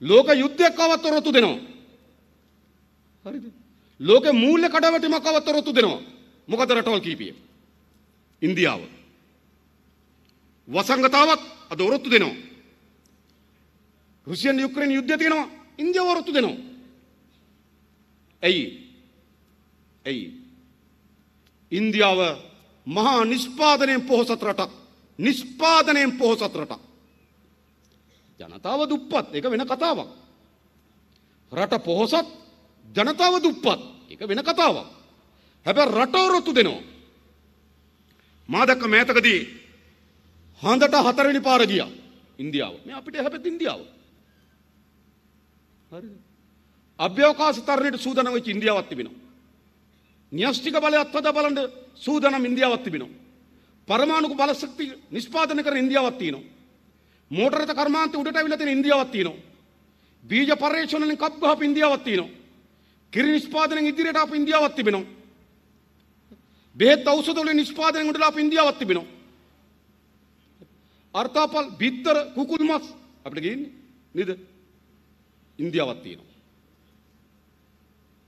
ලෝක යුද්ධයක් අවතරොතු දෙනවා. හරිද? ලෝක මූල්‍ය කඩවැටීමක් අවතරොතු දෙනවා. මොකද රටවල් කීපිය. ඉන්දියාව. වසංගතාවක් අද ඔරොත්තු දෙනවා. රුසියන් යුක්‍රේන යුද්ධය තියෙනවා. ඉන්දියාව ඔරොත්තු දෙනවා. ඇයි? ඇයි? ඉන්දියාව මහා නිෂ්පාදනයෙන් පොහොසත් රටක්. නිෂ්පාදනයෙන් පොහොසත් රටක්. ජනතාව දුප්පත් එක වෙන කතාවක්. රට පොහොසත් ජනතාව දුප්පත් එක වෙන කතාවක්. හැබැ රටවරොත්තු දෙනවා. මාදක්ක මෑතකදී හඳට හතරනි පාරගිය ඉන්දියාව මේ අපිට හැපැත් ඉන්දියාව. අභ්‍යෝකාසිතරණයට සූදනව ඉන්දියාවත් තිබෙනවා. න්‍යෂ්ටික බලය අත්වද බලන්ට සූදනම් ඉන්දියාවත් තිබෙනවා. පරමාණුක බලශක්ති නිෂ්පාදන කර ඉන්දියාවත් තියෙනවා. මෝටරත කර්මාන්තය උඩට ඇවිල්ලා තියෙන ඉන්දියාවක් තියෙනවා. බීජ පර්යේෂණවලින් කප් ගහපු ඉන්දියාවක් තියෙනවා. කිරි නිෂ්පාදනයෙන් ඉදිරියට ආපු ඉන්දියාවක් තිබෙනවා. බෙහෙත් ඖෂධ වලින් නිෂ්පාදනයෙන් උඩට ආපු ඉන්දියාවක් තිබෙනවා. අර්ථාපල් බිත්තර කුකුල් මස් අපිට ගේන්නේ නේද? ඉන්දියාවක් තියෙනවා.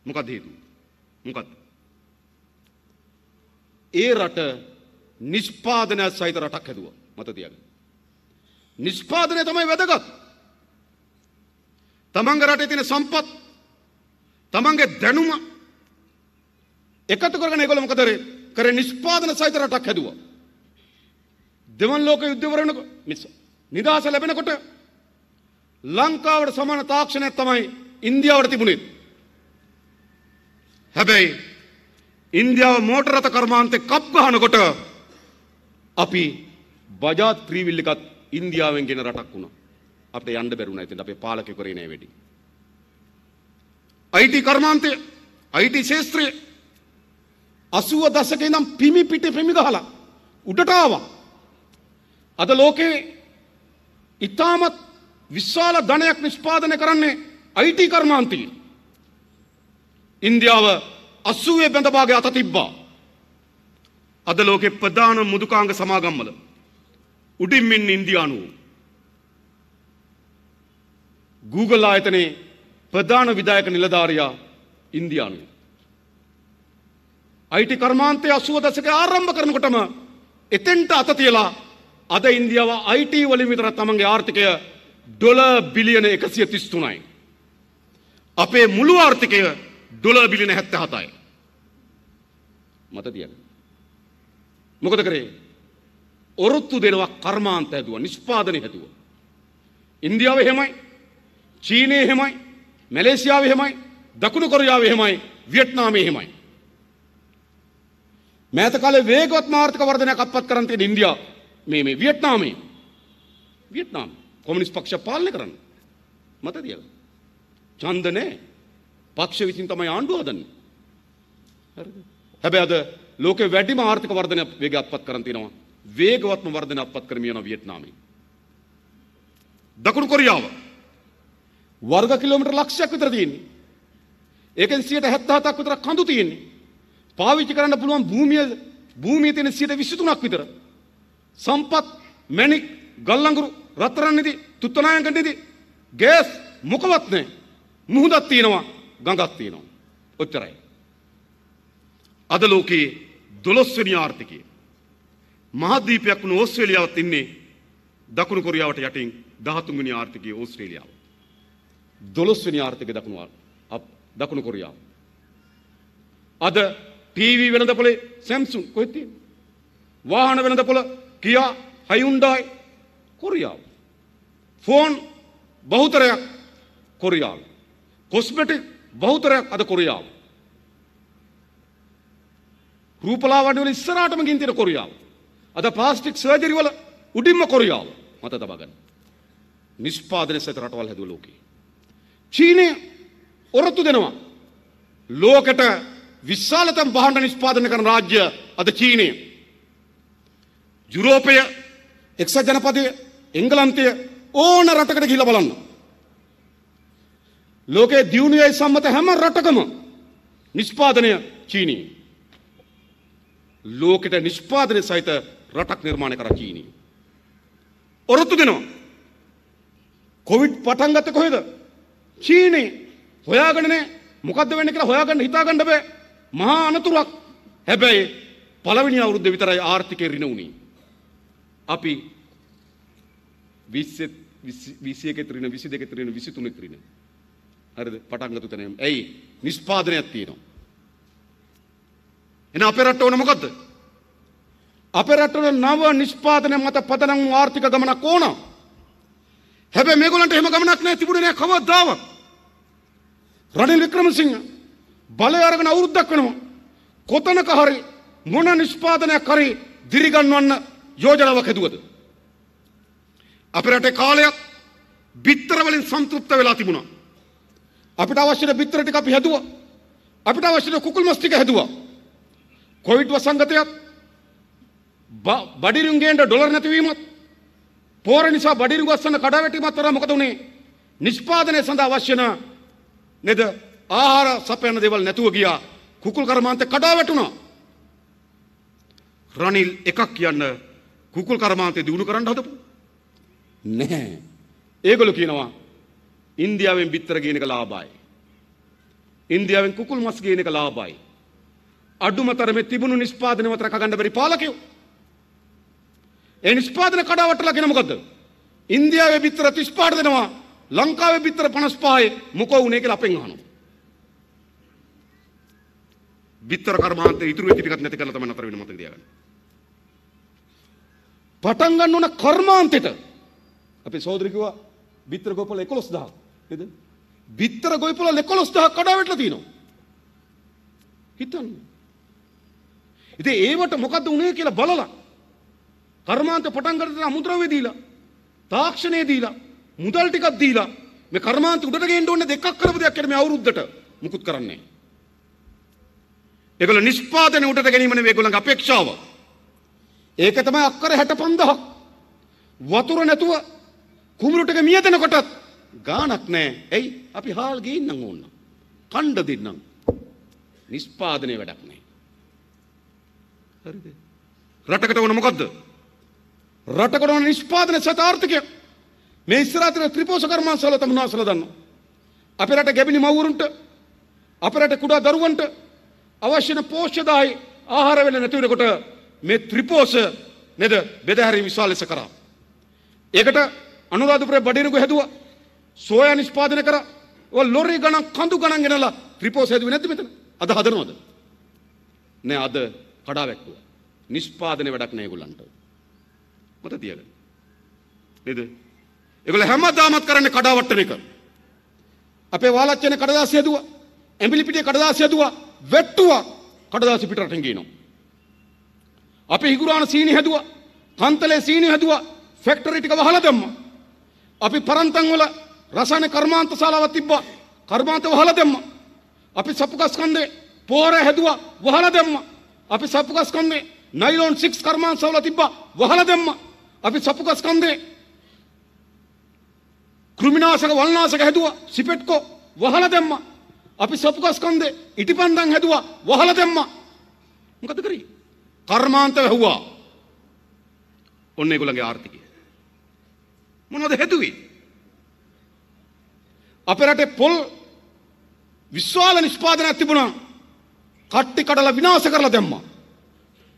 මොකද හේතුව? මොකද? ඒ රට නිෂ්පාදනය සහිත රටක් හැදුවා. මත තියාගන්න. නිෂ්පාදනය තමයි වැදගත්. තමන්ගේ රටේ තියෙන සම්පත් තමන්ගේ දැනුම එකතු කරගෙන ඒගොල්ලෝ මොකද කරේ? කරේ නිෂ්පාදන සහිත රටක් හැදුවා. දෙවන ලෝක යුද්ධ වරණ මිස නිදාස ලැබෙනකොට ලංකාවට සමාන තාක්ෂණයක් තමයි ඉන්දියාවට තිබුණේ. හැබැයි ඉන්දියාව මෝටරත කර්මාන්තේ කප් ගහනකොට අපි බජාත් ප්‍රීවිල් එකත් ඉන්දියාවෙන් ගෙන රටක් වුණා. අපිට යන්න බැරුණා. ඉතින් අපේ පාලකේ කරේ නෑ වැඩි. IT කර්මාන්තය, IT ශාස්ත්‍රය 80 දශකේ ඉඳන් පිමි පිටේ පිමි ගහලා උඩට ආවා. අද ලෝකේ ඉතාමත් විශාල ධනයක් නිෂ්පාදනය කරන්නේ IT කර්මාන්තය. ඉන්දියාව 80 බඳ භාගය අත තිබ්බා. අද ලෝකේ ප්‍රධාන මුදුකාංග සමාගම්වල උඩින්මින් ඉන්දියානුවෝ. Google ආයතනයේ ප්‍රධාන විදායක නිලධාරයා ඉන්දියානුව. අයිටි කර්මාන්තය අසුව දසක ආරම්භ කරනකොටම එතෙන්ට අත තියලා අද ඉන්දියාව අයිට වලින් විතර තමන්ගේ ආර්ථිකය ඩොල බිලියන එකසිය තිස්තුනයි. අපේ මුළු ආර්ථිකය ඩොල බිලින හැත්ත හතයි. මත තියන. මොකද කරේ ඔරොත්තු දෙනවා කර්මාන්ත හැදුව නිෂ්පාදනය හැදුව. ඉන්දියාව හෙමයි චීනය හෙමයි මැලේසියාව හෙමයි දකුණු කොරයාව හෙමයි වියට්නාමය හෙමයි. මෑතකාල වේගොත් මාර්ථක වර්ධනයක් අපත් කරන්තය ඉන්දියා මේ මේ වියට්නාමේ වියට්නාම් කොමිනිස් පක්ෂ පාලන කරන්න මත දියල. චන්දනෑ පක්ෂ විසින් තමයි ආණ්ඩුවදන්න. හැබැ අද ලෝක වැඩි මාර්ථක වර්ධනයක් වේග අපත් කරන්තිනවා වේගවත්ම වර්ධනයක්පත් කරමින් යන වියට්නාමය. දකුණු කොරියාව වර්ග කිලෝමීටර් ලක්ෂයක් විතර තියෙන්නේ. ඒකෙන් 177ක් විතර කඳු තියෙන්නේ. පාවිච්චි කරන්න පුළුවන් භූමිය භූමියේ තියෙන 123ක් විතර. සම්පත්, මණික්, ගල්ලංගුරු, රත්තරන් නිදි, තුත්තනායක නිදි, ගෑස් මොකවත් නැහැ. මුහුදක් තියෙනවා, ගඟක් තියෙනවා. ඔච්චරයි. අද ලෝකයේ 12 වෙනි ආර්ථිකය මහදීපයක් වුණු ඕස්ට්‍රේලියාවත් ඉන්නේ දකුණු කොරියාවට යටින් 13 වෙනි ආර්ථිකයේ ඕස්ට්‍රේලියාව. 12 වෙනි ආර්ථිකය දකුණු දකුණු කොරියාව. අද ටීවී වෙළඳපොලේ Samsung කොහෙද තියෙන්නේ? වාහන වෙළඳපොල Kia, Hyundai කොරියාව. ෆෝන් බහුතරයක් කොරියාව. කොස්මටික් බහුතරයක් අද කොරියාව. රූපලාවන්‍ය වල ඉස්සරහටම ගින් තියෙන කොරියාව. අද පාස්ටික් සර්ජරි වල උඩින්ම කොරියාව මත තබා ගන්න. නිෂ්පාදනය සහිත රටවල් හැදුව ලෝකේ. චීනය ඔරොත්තු දෙනවා. ලෝකෙට විශාලතම භාණ්ඩ නිෂ්පාදනය කරන රාජ්‍ය අද චීනය. යුරෝපය එක්සත් ජනපදය එංගලන්තය ඕන රටකට ගිහිල්ලා බලන්න. ලෝකේ දියුණුවයි සම්මත හැම රටකම නිෂ්පාදනය චීනය. ලෝකෙට නිෂ්පාදනය සහිත රටක් නිර්මාණය කරා චීනය. ඔරොත්තු දෙනවා. කොවිඩ් පටන් ගත්තේ කොහෙද? චීනේ. හොයාගන්න නෑ. මොකද්ද වෙන්නේ කියලා හොයාගන්න හිතාගන්න බෑ. මහා අනතුරක්. හැබැයි පළවෙනි අවුරුද්දේ විතරයි ආර්ථිකය රින උනේ. අපි 20 21 ත්‍රින 22 ත්‍රින 23 ත්‍රින හරිද පටන් ගත්ත තැනම. ඇයි? නිෂ්පාදනයක් තියෙනවා. එහෙනම් අපේ රට ඕන මොකද්ද? අප රටට නව නිෂ්පාදනය මත පදනම් ආර්ථික ගමනක් ඕන. හැබැ මේගොලන්ට හෙම ගමනක් නෑ තිබුණනෑ කවදාව. රනිල් වික්‍රමසිංහ බලය අරගෙන අවුරුද්දක් වෙනවා. කොතනක හරි මොන නිෂ්පාදනයක් කරි දිරිගන්වන්න යෝජනාවක් හැදුවද. අප රටේ කාලයක් බිත්තරවලින් සම්තෘප්ත වෙලා තිබුණා. අපිට අවශ්‍යන බිත්තර ටික අපි හැදුවා. අපිට අවශ්‍යන කුකුල් මස් ටික හැදුවා. කොවිඩ් වසංගතයක් බඩිරුන්ගේන්ට ඩොලර් නැතිවීමත් පෝර නිසා බඩිරු ගස්සන්න කඩාවැටීමත් තර මොකද වුණේ නිෂ්පාදනය සඳහා අවශ්‍යන නේද ආහාර සපයන දේවල් නැතුව ගියා කුකුල් කර්මාන්ත කඩාවැටුණා රනිල් එකක් කියන්න කුකුල් කර්මාන්තය දිනු කරන්න හදපු නැහැ ඒගොල්ලෝ කියනවා ඉන්දියාවෙන් බිත්තර ගේන එක ලාභයි ඉන්දියාවෙන් කුකුල් මස් ගේන එක ලාභයි අඩුම තරමේ තිබුණු නිෂ්පාදනය වතර කගන්න බැරි පාලකයෝ ඒ නිෂ්පාදන කඩාවටලා කෙන මොකද. ඉන්දියාවේ බිත්තර තිස්්පාට දෙනවා ලංකාවේ බිත්තර පනස්පාය මොක වුණේ කියලා අපෙන් අහනවා. බිත්තර කර්මාන්තය ඉතුරු වෙච්ච ටිකක් නැති කරලා තමයි නතර වෙන මතක තියාගන්න. පටන් ගන්න ඕන කර්මාන්තෙට අපේ සහෝදරය කිව්වා බිත්තර ගොයිපල 11000 නේද? බිත්තර ගොයිපල 11000 කඩාවැටලා තියෙනවා. හිතන්න. ඉතින් ඒවට මොකද්ද උනේ කියලා බලලා කර්මාන්ත පටන් ගන්න අමුද්‍රව්‍ය දීලා තාක්ෂණය දීලා මුදල් ටිකක් දීලා මේ කර්මාන්ත උඩට ගේන්න ඕනේ දෙකක් කරපු දෙයක් කියන්නේ මේ අවුරුද්දට මුකුත් කරන්නේ නැහැ. ඒගොල්ලෝ නිෂ්පාදනය උඩට ගැනීම නෙවෙයි ඒගොල්ලන්ගේ අපේක්ෂාව. ඒක තමයි අක්කර 65000ක්. වතුර නැතුව කුඹුරු ටික මියදෙනකොටත් ගාණක් නැහැ. එයි අපි හාල් ගේන්නම් ඕන. කණ්ඩ දෙන්නම්. නිෂ්පාදනයේ වැඩක් නැහැ. හරිද? රටකට ඕන මොකද්ද? රටකට ඕන නිෂ්පාදන සතාර්ථකය මේ ඉස්සරහට ත්‍රිපෝෂ කර්මාන්තවල තම නාසල දන්නවා. අපේ රට ගැබිලි මව්වරුන්ට අපේ රට කුඩා දරුවන්ට අවශ්‍ය වෙන පෝෂ්‍යදායි ආහාර වෙල නැති වෙනකොට මේ ත්‍රිපෝෂ නේද බෙදා හැරීම විශාල ලෙස කරා. ඒකට අනුරාධපුරේ බඩිරුග හැදුවා. සෝයා නිෂ්පාදනය කරා. ඔය ලොරි ගණන් කඳු ගණන් ගෙනලා ත්‍රිපෝෂ හැදුවේ නැද්ද මෙතන? අද හදනවද? නෑ අද කඩාවැක්කුවා. නිෂ්පාදනය වැඩක් නෑ ඒගොල්ලන්ට. මත තියගෙන. නේද? ඒගොල්ලෝ හැමදාමත් කරන්නේ කඩාවට්ටන එක. අපේ වාලච්චනේ කඩදාසි හදුවා. ඇඹිලි පිටියේ කඩදාසි හදුවා. වැට්ටුවා. කඩදාසි පිට රටින් ගිනව. අපේ හිගුරාණ සීනි හදුවා. කන්තලේ සීනි හදුවා. ෆැක්ටරි ටික වහලා දැම්මා. අපි පරන්තන් වල රසායන කර්මාන්ත ශාලාවක් තිබ්බා. කර්මාන්ත වහලා දැම්මා. අපි සපුකස්කන්දේ පෝර හැදුවා. වහලා දැම්මා. අපි සපුකස්කන්දේ නයිලොන් 6 කර්මාන්ත ශාලාව තිබ්බා. වහලා දැම්මා. අපි සපුකස්කන්දේ කෘමිනාශක වල්නාශක හැදුවා සිපෙට්කෝ වහලා දැම්මා. අපි සපුකස්කන්දේ ඉටිපන්දන් හැදුවා වහලා දැම්මා. මොකද කරේ? කර්මාන්ත වැහුවා. ඔන්න ඒගොල්ලන්ගේ ආර්ථිකය. මොනවද හැදුවේ? අපේ රටේ පොල් විශ්වාල නිෂ්පාදනයක් තිබුණා. කට්ටි කඩලා විනාශ කරලා දැම්මා.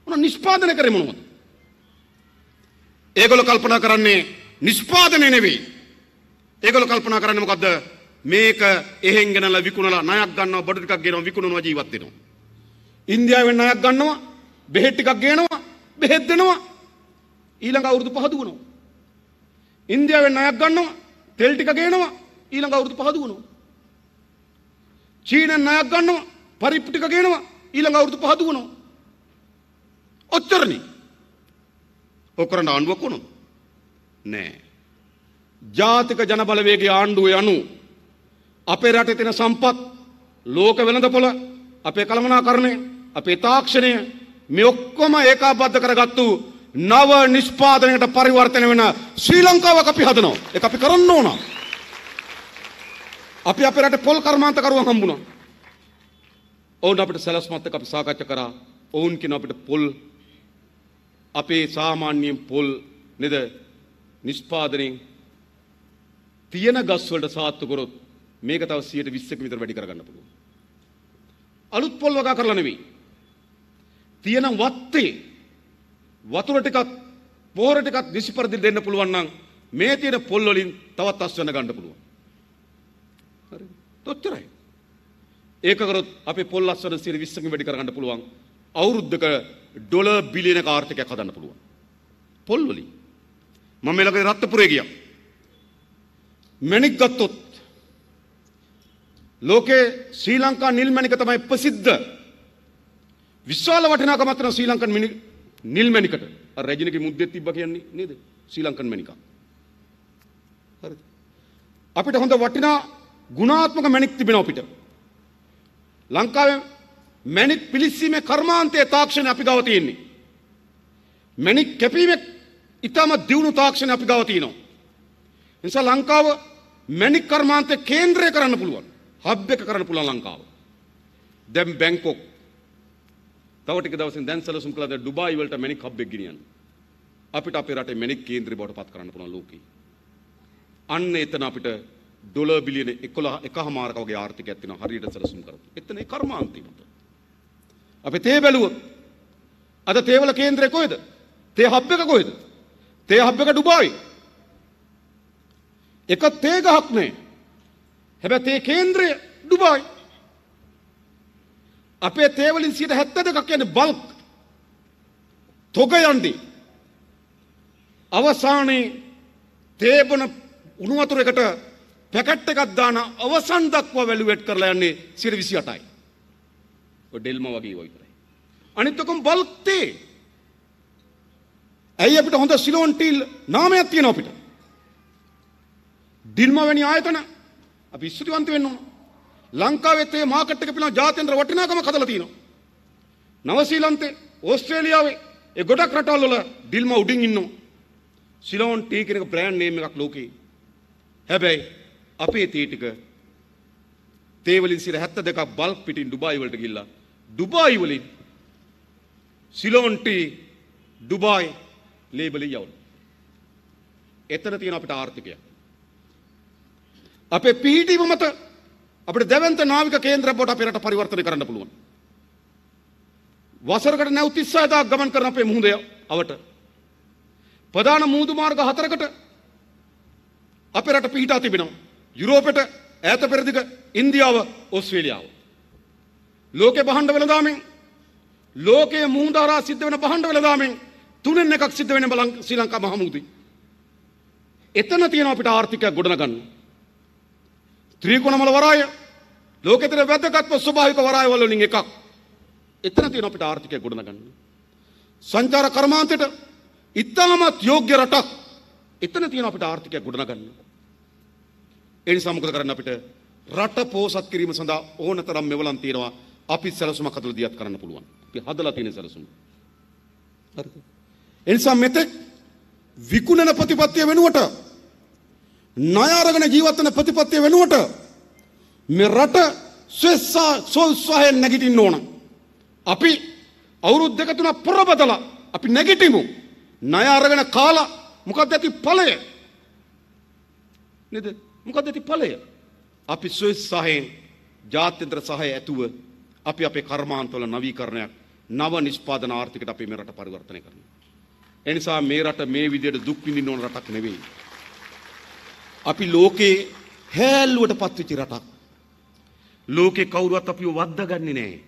මොන නිෂ්පාදනය කරේ මොනවද? ඒගොල්ලෝ කල්පනා කරන්නේ නිෂ්පාදනය නෙවෙයි. ඒගොල්ලෝ කල්පනා කරන්නේ මොකද්ද? මේක එහෙන් ගෙනලා විකුණලා ණයක් ගන්නවා බඩු ටිකක් ගේනවා විකුණනවා ජීවත් වෙනවා. ඉන්දියාවෙන් ණයක් ගන්නවා බෙහෙත් ටිකක් ගේනවා බෙහෙත් දෙනවා ඊළඟ අවුරුදු පහ දුවනවා. ඉන්දියාවෙන් ණයක් ගන්නවා තෙල් ටික ගේනවා ඊළඟ අවුරුදු පහ දුවනවා. චීනෙන් ණයක් ගන්නවා පරිප්පු ටික ගේනවා ඊළඟ අවුරුදු පහ දුවනවා. ඔච්චරනේ කොකරට ආණ්ඩුවක් වුණු නෑ. ජාතික ජනබලවේගේ ආණ්ඩුව යනු අපේ රටේ තියෙන සම්පත් ලෝක වෙළඳපොළ අපේ කළමනාකරණය අපේ තාක්ෂණය මේ ඔක්කොම ඒකාබද්ධ කරගත්තු නව නිෂ්පාදනයකට පරිවර්තනය වෙන ශ්‍රී ලංකාවක් අපි හදනවා. ඒක අපි කරන්න ඕන. අපි අපේ රටේ පොල් කර්මාන්තකරුවන් හම්බුණා. ඔවුන් අපිට සැලැස්මත් එක්ක අපි සාකච්ඡා කරා. ඔවුන් කියන අපිට පොල් අපේ සාමාන්‍යයෙන් පොල් නේද නිෂ්පාදනයෙන් තියෙන ගස් වලට සාත්තු කරොත් මේක තව 120ක විතර වැඩි කරගන්න පුළුවන්. අලුත් පොල් වගා කරලා නෙවෙයි. තියෙන වත්තේ වතුර ටිකක් පොහොර ටිකක් නිසි පරිදි දෙන්න පුළුවන් නම් මේ තියෙන පොල් වලින් තවත් අස්වැන්න ගන්න පුළුවන්. හරි. තොච්චරයි. ඒක කරොත් අපේ පොල් අස්වැන්න 120ක වැඩි කරගන්න පුළුවන්. අවුරුද්දක ඩොල බිලියන කාර්ථකයක් හදන්න පුළුවන්. පොල්වලින්. මම මේ ළඟදී රත්නපුරේ ගියා. මැණික් ගත්තොත් ලෝකේ ශ්‍රී ලංකා නිල් මැණික තමයි ප්‍රසිද්ධ. විශාල වටිනාකමක් තියෙන ශ්‍රී ලංකන් නිල් මැණිකට. අර රජිනගේ මුද්දෙත් තිබ්බා කියන්නේ නේද? ශ්‍රී ලංකන් මැණිකක්. හරිද? අපිට හොඳ වටිනා ගුණාත්මක මැණික් තිබෙනවා අපිට. ලංකාවේ මැණික් පිලිස්සීමේ කර්මාන්තයේ තාක්ෂණය අපි ගාව තියෙන්නේ. මැණික් කැපීමේ ඊටම දියුණු තාක්ෂණය අපි ගාව තියෙනවා. නිසා ලංකාව මැණික් කර්මාන්තේ කේන්ද්‍රය කරන්න පුළුවන්. හබ් එක කරන්න පුළුවන් ලංකාව. දැන් බැංකොක් තව ටික දවසින් දැන් සැලසුම් කළාද ඩුබායි වලට මැණික් හබ් එක ගෙනියන්න. අපිට අපේ රටේ මැණික් කේන්ද්‍රය බවට පත් කරන්න පුළුවන් ලෝකේ. අන්න එතන අපිට ඩොලර් බිලියන 11 එකහමාරක වගේ ආර්ථිකයක් තියෙනවා හරියට සැලසුම් කරලා. එතන ඒ කර්මාන්තය මත. අපි තේ බැලුවොත් අද තේවල කේන්ද්‍රය කොහෙද? තේ හබ් එක කොහෙද? තේ හබ් එක ඩුබායි. එක තේ ගහක් නෑ. හැබැයි තේ කේන්ද්‍රය ඩුබායි. අපේ තේ වලින් 72ක් කියන්නේ බල්ක්. තොග යන්නේ. අවසානයේ තේ බොන උණු වතුරකට පැකට් එකක් දාන අවසන් දක්වා වැලුවේට් කරලා යන්නේ 128යි. ඔය ඩෙල්ම වගේ ඒවා විතරයි. අනිත් ඔක්කොම බල්ක් තේ. ඇයි අපිට හොඳ සිලෝන් ටීල් නාමයක් තියෙනවා අපිට. ඩිල්ම වැනි ආයතන අපි ස්තුතිවන්ත වෙන්න ඕන. ලංකාවේ තේ මාකට් එක පිළිබඳ ජාත්‍යන්තර වටිනාකම කදලා තියෙනවා. නව ශ්‍රීලන්තේ ඕස්ට්‍රේලියාවේ ඒ ගොඩක් රටවල් වල ඩිල්ම උඩින් ඉන්නවා. සිලෝන් ටී කියන එක බ්‍රෑන්ඩ් නේම් එකක් ලෝකේ. හැබැයි අපේ තේ ටික තේ වලින් 72ක් බල්ක් පිටින් ඩුබායි වලට ගිහිල්ලා ದುಬಾಯಿ සිලෝන් ටී ඩුබායි ලේබලි යවුන්. එතන තියෙන අපිට ආර්ථිකය. අපේ පිහිටීම මත අපිට දැවන්ත නාවික කේන්ද්‍ර බවට අපේ රට පරිවර්තනය කරන්න පුළුවන්. වසරකට නැව් 36000ක් ගමන් කරන අපේ මුහුදේ අවට ප්‍රධාන මුහුදු මාර්ග හතරකට අපේ රට පිහිටා තිබෙනවා. යුරෝපෙට ඈත පෙරදිග ඉන්දියාව ඕස්ට්‍රේලියාව. ලෝකෙ බහන්ඩ වෙලදාමෙන් ලෝකයේ මුහදාරා සිද්ධ වෙන බහන්ඩ වෙලදාමෙන් තුනෙන් එකක් සිද්ධ වෙන බලං ශ්‍රී ලංකා මහමුදේ. එතන තියෙනවා අපිට ආර්ථිකයක් ගොඩනගන්න. ත්‍රිකෝණමල වරාය ලෝකෙ තියෙන වැදගත්ම ස්වභාවික වරාය වලින් එකක්. එතන තියෙනවා අපිට ආර්ථිකයක් ගොඩනගන්න. සංචාර කර්මාන්තයට ඉතාමත් යෝග්‍ය රටක් එතන තියෙනවා අපිට ආර්ථිකයක් ගොඩනගන්න. ඒ නිසා මොකද කරන්න අපිට රට පෝසත් කිරීම සඳහා ඕනතරම් මෙවලම් තියෙනවා අපි සැලසුමක් අතල දියත් කරන්න පුළුවන්. අපි හදලා තියෙන සැලසුම. හරිද? ඒ නිසා මෙතෙක් විකුණන ප්‍රතිපත්තිය වෙනුවට ණය අරගෙන ජීවත් වෙන ප්‍රතිපත්තිය වෙනුවට මේ රට ස්වේස්සා සෝල්සහයෙන් නැගිටින්න ඕන. අපි අවුරුදු දෙක තුනක් පොරබදලා අපි නැගිටිමු. ණය අරගෙන කාලා මොකක්ද ඇති ඵලය? නේද? මොකක්ද ඇති ඵලය? අපි ස්වේස්සහයෙන් ජාත්‍යන්තර සහය ඇතුව අපි අපේ කර්මාන්තවල නවීකරණයක් නව නිෂ්පාදන ආර්ථිකයට අපි මේ රට පරිවර්තනය කරනවා. ඒ නිසා මේ රට මේ විදිහට දුක් විඳින්න ඕන රටක් නෙවෙයි. අපි ලෝකේ හැල්ලුවට පත්වෙච්ච රටක්. ලෝකේ කවුරුවත් අපිව වද්දාගන්නේ නැහැ.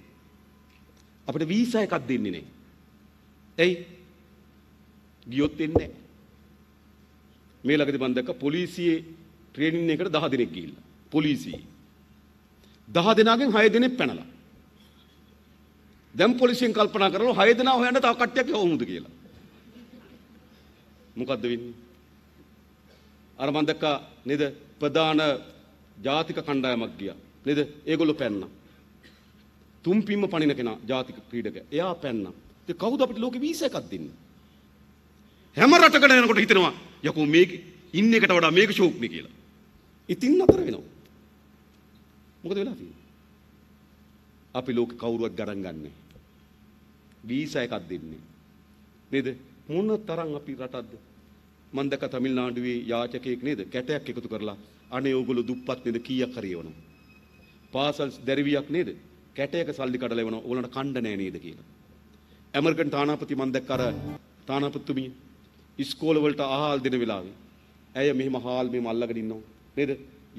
අපිට වීසා එකක් දෙන්නේ නැහැ. එයි ගියොත් එන්නේ නැහැ. මේ ළඟදී මම දැක්ක පොලිසියේ ට්‍රේනින් එකකට 10 දෙනෙක් ගිහිල්ලා. පොලිසියේ 10 දෙනාගෙන් 6 දෙනෙක් පැනලා. දැම් පොලිසියෙන් කල්පනා කරලා හය දෙනා හොයන්න තව කට්ටියක් යවමුද කියලා. මොකද්ද වෙන්නේ? අර මම දැක්කා නේද ප්‍රධාන ජාතික කණ්ඩායමක් ගියා. නේද? ඒගොල්ලෝ පැන්නා. තුම් පිම්ම පණින කෙනා ජාතික ක්‍රීඩකයා. එයා පැන්නා. ඉතින් කවුද අපිට ලෝකෙ වීසා එකක් දෙන්නේ? හැම රටකට යනකොට හිතෙනවා යකෝ මේක ඉන්න එකට වඩා මේක ෂෝක් නේ කියලා. ඉතින් නතර වෙනවා. මොකද වෙලා තියෙන්නේ? අපි ලෝකේ කවුරුවත් ගණන් ගන්නෑ. වීසා එකක් දෙන්නේ. නේද? මොන තරම් අපි රටක්ද? මම දැක්ක තමිල්නාඩුවේ යාචකයෙක් නේද? කැටයක් එකතු කරලා අනේ ඕගොල්ලෝ දුප්පත් නේද කීයක් හරි එවනවා. පාසල් දැරිවියක් නේද? කැටයක සල්ලි කඩලා එවනවා. ඕගොල්ලන්ට කණ්ඩ නෑ නේද කියලා. ඇමරිකන් තානාපති මම දැක්ක අර තානාපතිතුමිය ඉස්කෝල වලට ආහාල් දෙන වෙලාවේ ඇය මෙහෙම හාල් මෙහෙම අල්ලගෙන ඉන්නවා. නේද?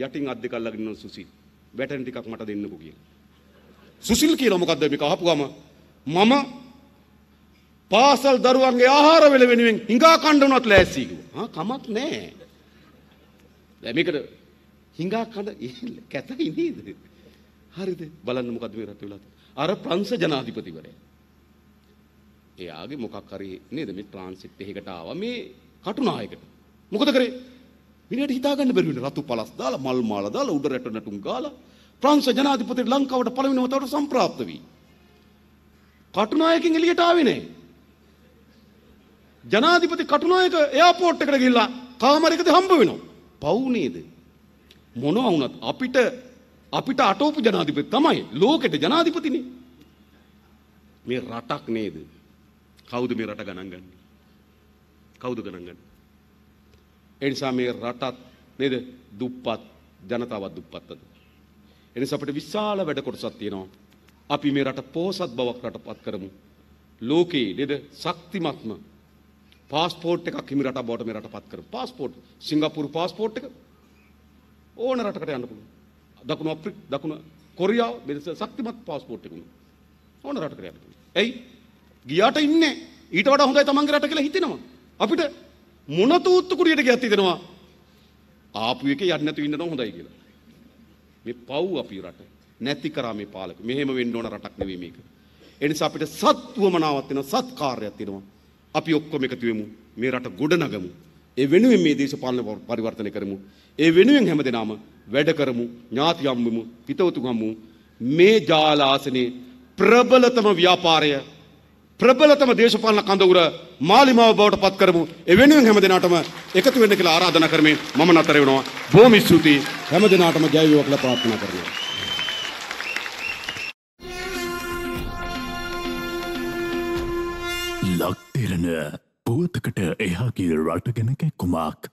යටින් අත් දෙක අල්ලගෙන ඉන්නවා සුසිල්. වැටෙන ටිකක් මට දෙන්නකෝ කියලා. සුසිල් කියලා මොකද්ද මේක අහපු ගම මම පාසල් දරුවන්ගේ ආහාර වෙල වෙනුවෙන් හිඟා කන්න උනත් ලෑස්ති කිව්වා. කමක් නැහැ. දැන් මේකට හිඟා කන්න [LAUGHS] කැතයි නේද? හරිද? බලන්න මොකද මේ රට වෙලා අර ප්‍රංශ ජනාධිපතිවරයා. එයාගේ මොකක් හරි නේද මේ ට්‍රාන්සිට් එකකට ආවා මේ කටුනායකට. මොකද කරේ? මිනිහට හිතාගන්න බැරි වෙන රතු පළස් දාලා මල් මාලා දාලා උඩ රැට නටුම් ගාලා ප්‍රංශ ජනාධිපති ලංකාවට පළවෙනි වතාවට සම්ප්‍රාප්ත වී කටුනායකෙන් එළියට ආවේ නැහැ. ජනාධිපති කටුනායක එයාපෝට් එකට ගිහිල්ලා කාමරයකද හම්බ වෙනවා. පව් නේද? මොනවා වුණත් අපිට අපිට අටවපු ජනාධිපති තමයි ලෝකෙට ජනාධිපතිනේ. මේ රටක් නේද? කවුද මේ රට ගණන් ගන්නේ? කවුද ගණන් ගන්නේ? ඒ නිසා මේ රටත් නේද? දුප්පත් ජනතාවක් දුප්පත්ද? ඒ නිසා අපිට විශාල වැඩ කොටසක් තියෙනවා. අපි මේ රට පෝසත් බවක් රටපත් කරමු. ලෝකයේ නේද? ශක්තිමත්ම පාස්පෝට් එකක් හිමි රටක් බවට මේ රටපත් කරමු. පාස්පෝට් සිංගප්පූරු පාස්පෝට් එක ඕන රටකට යන්න පුළුවන්. දකුණු අප්‍රික දකුණු කොරියාව මෙලෙස ශක්තිමත් පාස්පෝට් එකකුණු. ඕන රටකට යන්න පුළුවන්. එයි ගියාට ඉන්නේ ඊට වඩා හොඳයි තමන්ගේ රට කියලා හිතෙනවා. අපිට මොන තූත්තු කුරියට ගියත් හිතෙනවා ආපු එකේ යන්න නැතු ඉන්න නම් හොඳයි කියලා. මේ පව් අපි රට නැති කරා මේ පාලක. මෙහෙම වෙන්න ඕන රටක් නෙවෙයි මේක. ඒ නිසා අපිට සත්වමනාවක් වෙනවා සත්කාරයක් වෙනවා. අපි ඔක්කොම එකතු වෙමු. මේ රට ගොඩනගමු. ඒ වෙනුවෙන් මේ දේශපාලන පරිවර්තනය කරමු. ඒ වෙනුවෙන් හැමදෙනාම වැඩ කරමු, ඥාති හම්බෙමු, පිටවතු හම්බෙමු. මේ ජාලාසනේ ප්‍රබලතම ව්‍යාපාරය ප්‍රබලතම දේශපාලන කඳවුර මාලිමාව බවට පත් කරමු. ඒ වෙනුවෙන් හැමදෙනාටම එකතු වෙන්න කියලා ආරාධනා කරමින් මම නතර වෙනවා. බොහොම ස්තුතියි. හැමදෙනාටම ජය වේවා කියලා ප්‍රාර්ථනා කරනවා. යන පුවතකට එහාගේ රට ගැනක කුමක්